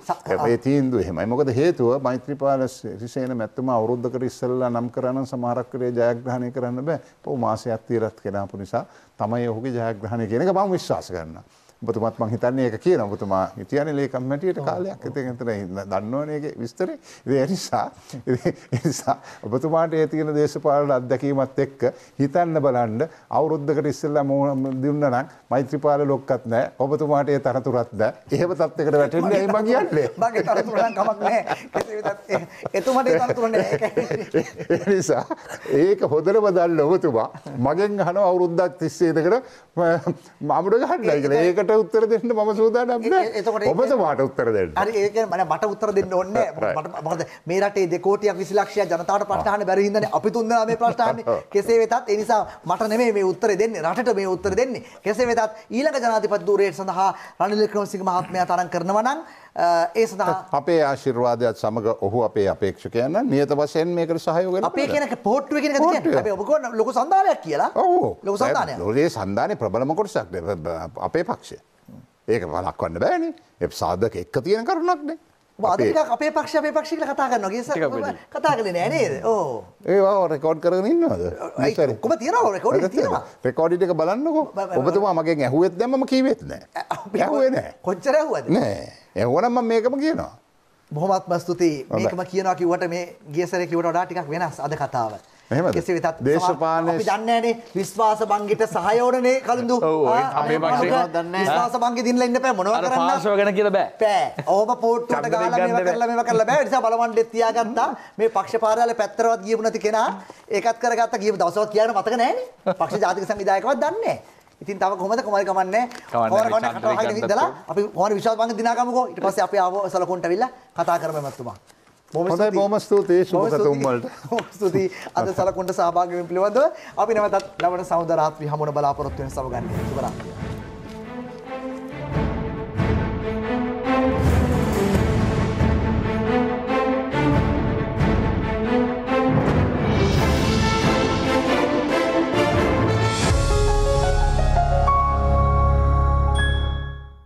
[SPEAKER 3] ඒ තීන්දුව එහෙමයි. මොකද හේතුව මෛත්‍රීපාල රිසේන මැතිතුමා අවුරුද්දකට ඉස්සෙල්ලා නම් කරන සමහරක් වෙලේ ජයග්‍රහණය කරන්න බෑ. පොව මාසයක් තියලත් කෙනාපු නිසා තමයි ඔහුගේ ජයග්‍රහණය කියන එක මම විශ්වාස කරනවා. ඔබතුමත් මං හිතන්නේ ඒක කියන ඔබතුමා හිතන්නේ ලේකම් හැටියට කාලයක් ඉතින් එතන දන්නවනේ ඒකේ විස්තරේ ඒ නිසා ඒ නිසා ඔබතුමාට ඒ තියෙන දේශපාලන අත්දැකීමත් එක්ක හිතන්න බලන්න අවුරුද්දකට ඉස්සෙල්ලා දුන්නා නම් මෛත්‍රීපාල ලොක්කත් නැහැ ඔබතුමාට ඒ තරතුරත් නැහැ එහෙම තත්යකට වැටෙන්නේ ඇයි මං කියන්නේ මගේ තරතුර නම් කමක්
[SPEAKER 2] නැහැ කෙසේ වෙතත් එතුමාට ඒ තරතුර නැහැ
[SPEAKER 3] ඒ නිසා ඒක හොඳටම දන්න ඔබතුමා මගෙන් අහන අවුරුද්දක් තිස්සේ ඉඳගෙන මමඩ ගහන්නයි කියලා ඒකට උත්තර දෙන්න ම සූදානම් ඔබතුමාට උත්තර දෙන්න මට උත්තර දෙන්න ඔන්න (laughs) මට
[SPEAKER 2] මේරට දෙකෝටයක් විසිලක්ෂය ජනතාවට ah. පටහන බැරිහිදන අපි තුන්දා මේ ප්‍රශ්ාන (laughs) oh. කෙසේ වෙතත් එනිසා මට නෙමේ මේ උත්තර දෙන්නේ රට මේ උත්තර දෙන්නේ කෙසේ වෙතත් ඊළඟ ජනාතිපත් දූරයට සඳහා රනිල ක්‍රමසිංහ මහත්මයා තරන් කරනවනම් ඒ සඳහා
[SPEAKER 3] අපේ ආශිර්වාදයක්ත් සමඟ ඔහු අපේ අපේක්ෂකයන්න නියත වසයෙන් මේකට සහයෝග අපේ කියන
[SPEAKER 2] පෝට්ුව කියෙන ඔබ ලොක සඳානයක් කියලා
[SPEAKER 3] ලොක සධානය ලොදේ සන්ධානය ප්‍රබලම කොටසක් අපේ පක්ෂය ඒක වලක්වන්න බෑනේ එ සාධක එක්ක තියෙන කරුණක්නේ වාදක
[SPEAKER 2] අපේ පක්ෂ අපේ පක්ෂිල කතා කරන ගේ කතා කල නෑනේද ඕ
[SPEAKER 3] ඒවා රෙකෝඩ් කරන ඉන්නද කොම
[SPEAKER 2] තිර රෙකෝඩ්
[SPEAKER 3] රෙකෝඩිට එක බලන්නකො ඔබතුමා මගේ ඇහුවත් දැම කීවෙත් නෑ ඇහුවන
[SPEAKER 2] කොච්චර ඇහුවද නෑ
[SPEAKER 3] ඇහුවනම් මේකම කියනවා
[SPEAKER 2] බොහොමත්ම ස්තුතියි මේකම කියනවා කිවට මේ ගේසර කිවට ඩාටිකක් වෙනස් අද කතාව කෙසේ වෙතත් දේශපාලන අපි දන්නේ නැනේ විශ්වාස බංගෙට සහාය ඕනනේ කලින්දු අපේ පක්ෂේ දන්නේ විශ්වාස බංගෙ දිනලා ඉන්න බෑ මොනවා කරන්න පාසව ගැන කියලා බෑ බෑ ඕම පෝට්ටුවට ගාලා මේවා කරලා මේවා කරලා බෑ ඒ නිසා බලවන්නේ තියාගත්තා මේ පක්ෂ පාරාලේ පැත්තරවත් ගියපු නැති කෙනා ඒකත් කරගත්තා ගියපු දවසවත් කියන්න මතක නැහැනේ පක්ෂ ජාතික සංවිධායකවත් දන්නේ ඉතින් තව කොහමද කොමල් කමන්නේ කොහොම කොහොම හිටලා අපි කොහොම විශ්වාස බංගෙ දිනාගමුකෝ ඊට පස්සේ අපි ආව සලකොන්ට අවිල්ලා කතා කරමු
[SPEAKER 3] මතුමා හොඳයි බොහොම ස්තුතියි සුභකතුම්වලට
[SPEAKER 2] ස්තුතියි අද සලකුණට සහභාගී වීම පිළිබඳව අපි නැවතත් ලබන සමුදා රාත්‍රී හමුවන බලාපොරොත්තු වෙන සමගන්නේ සුබ රාත්‍රියක්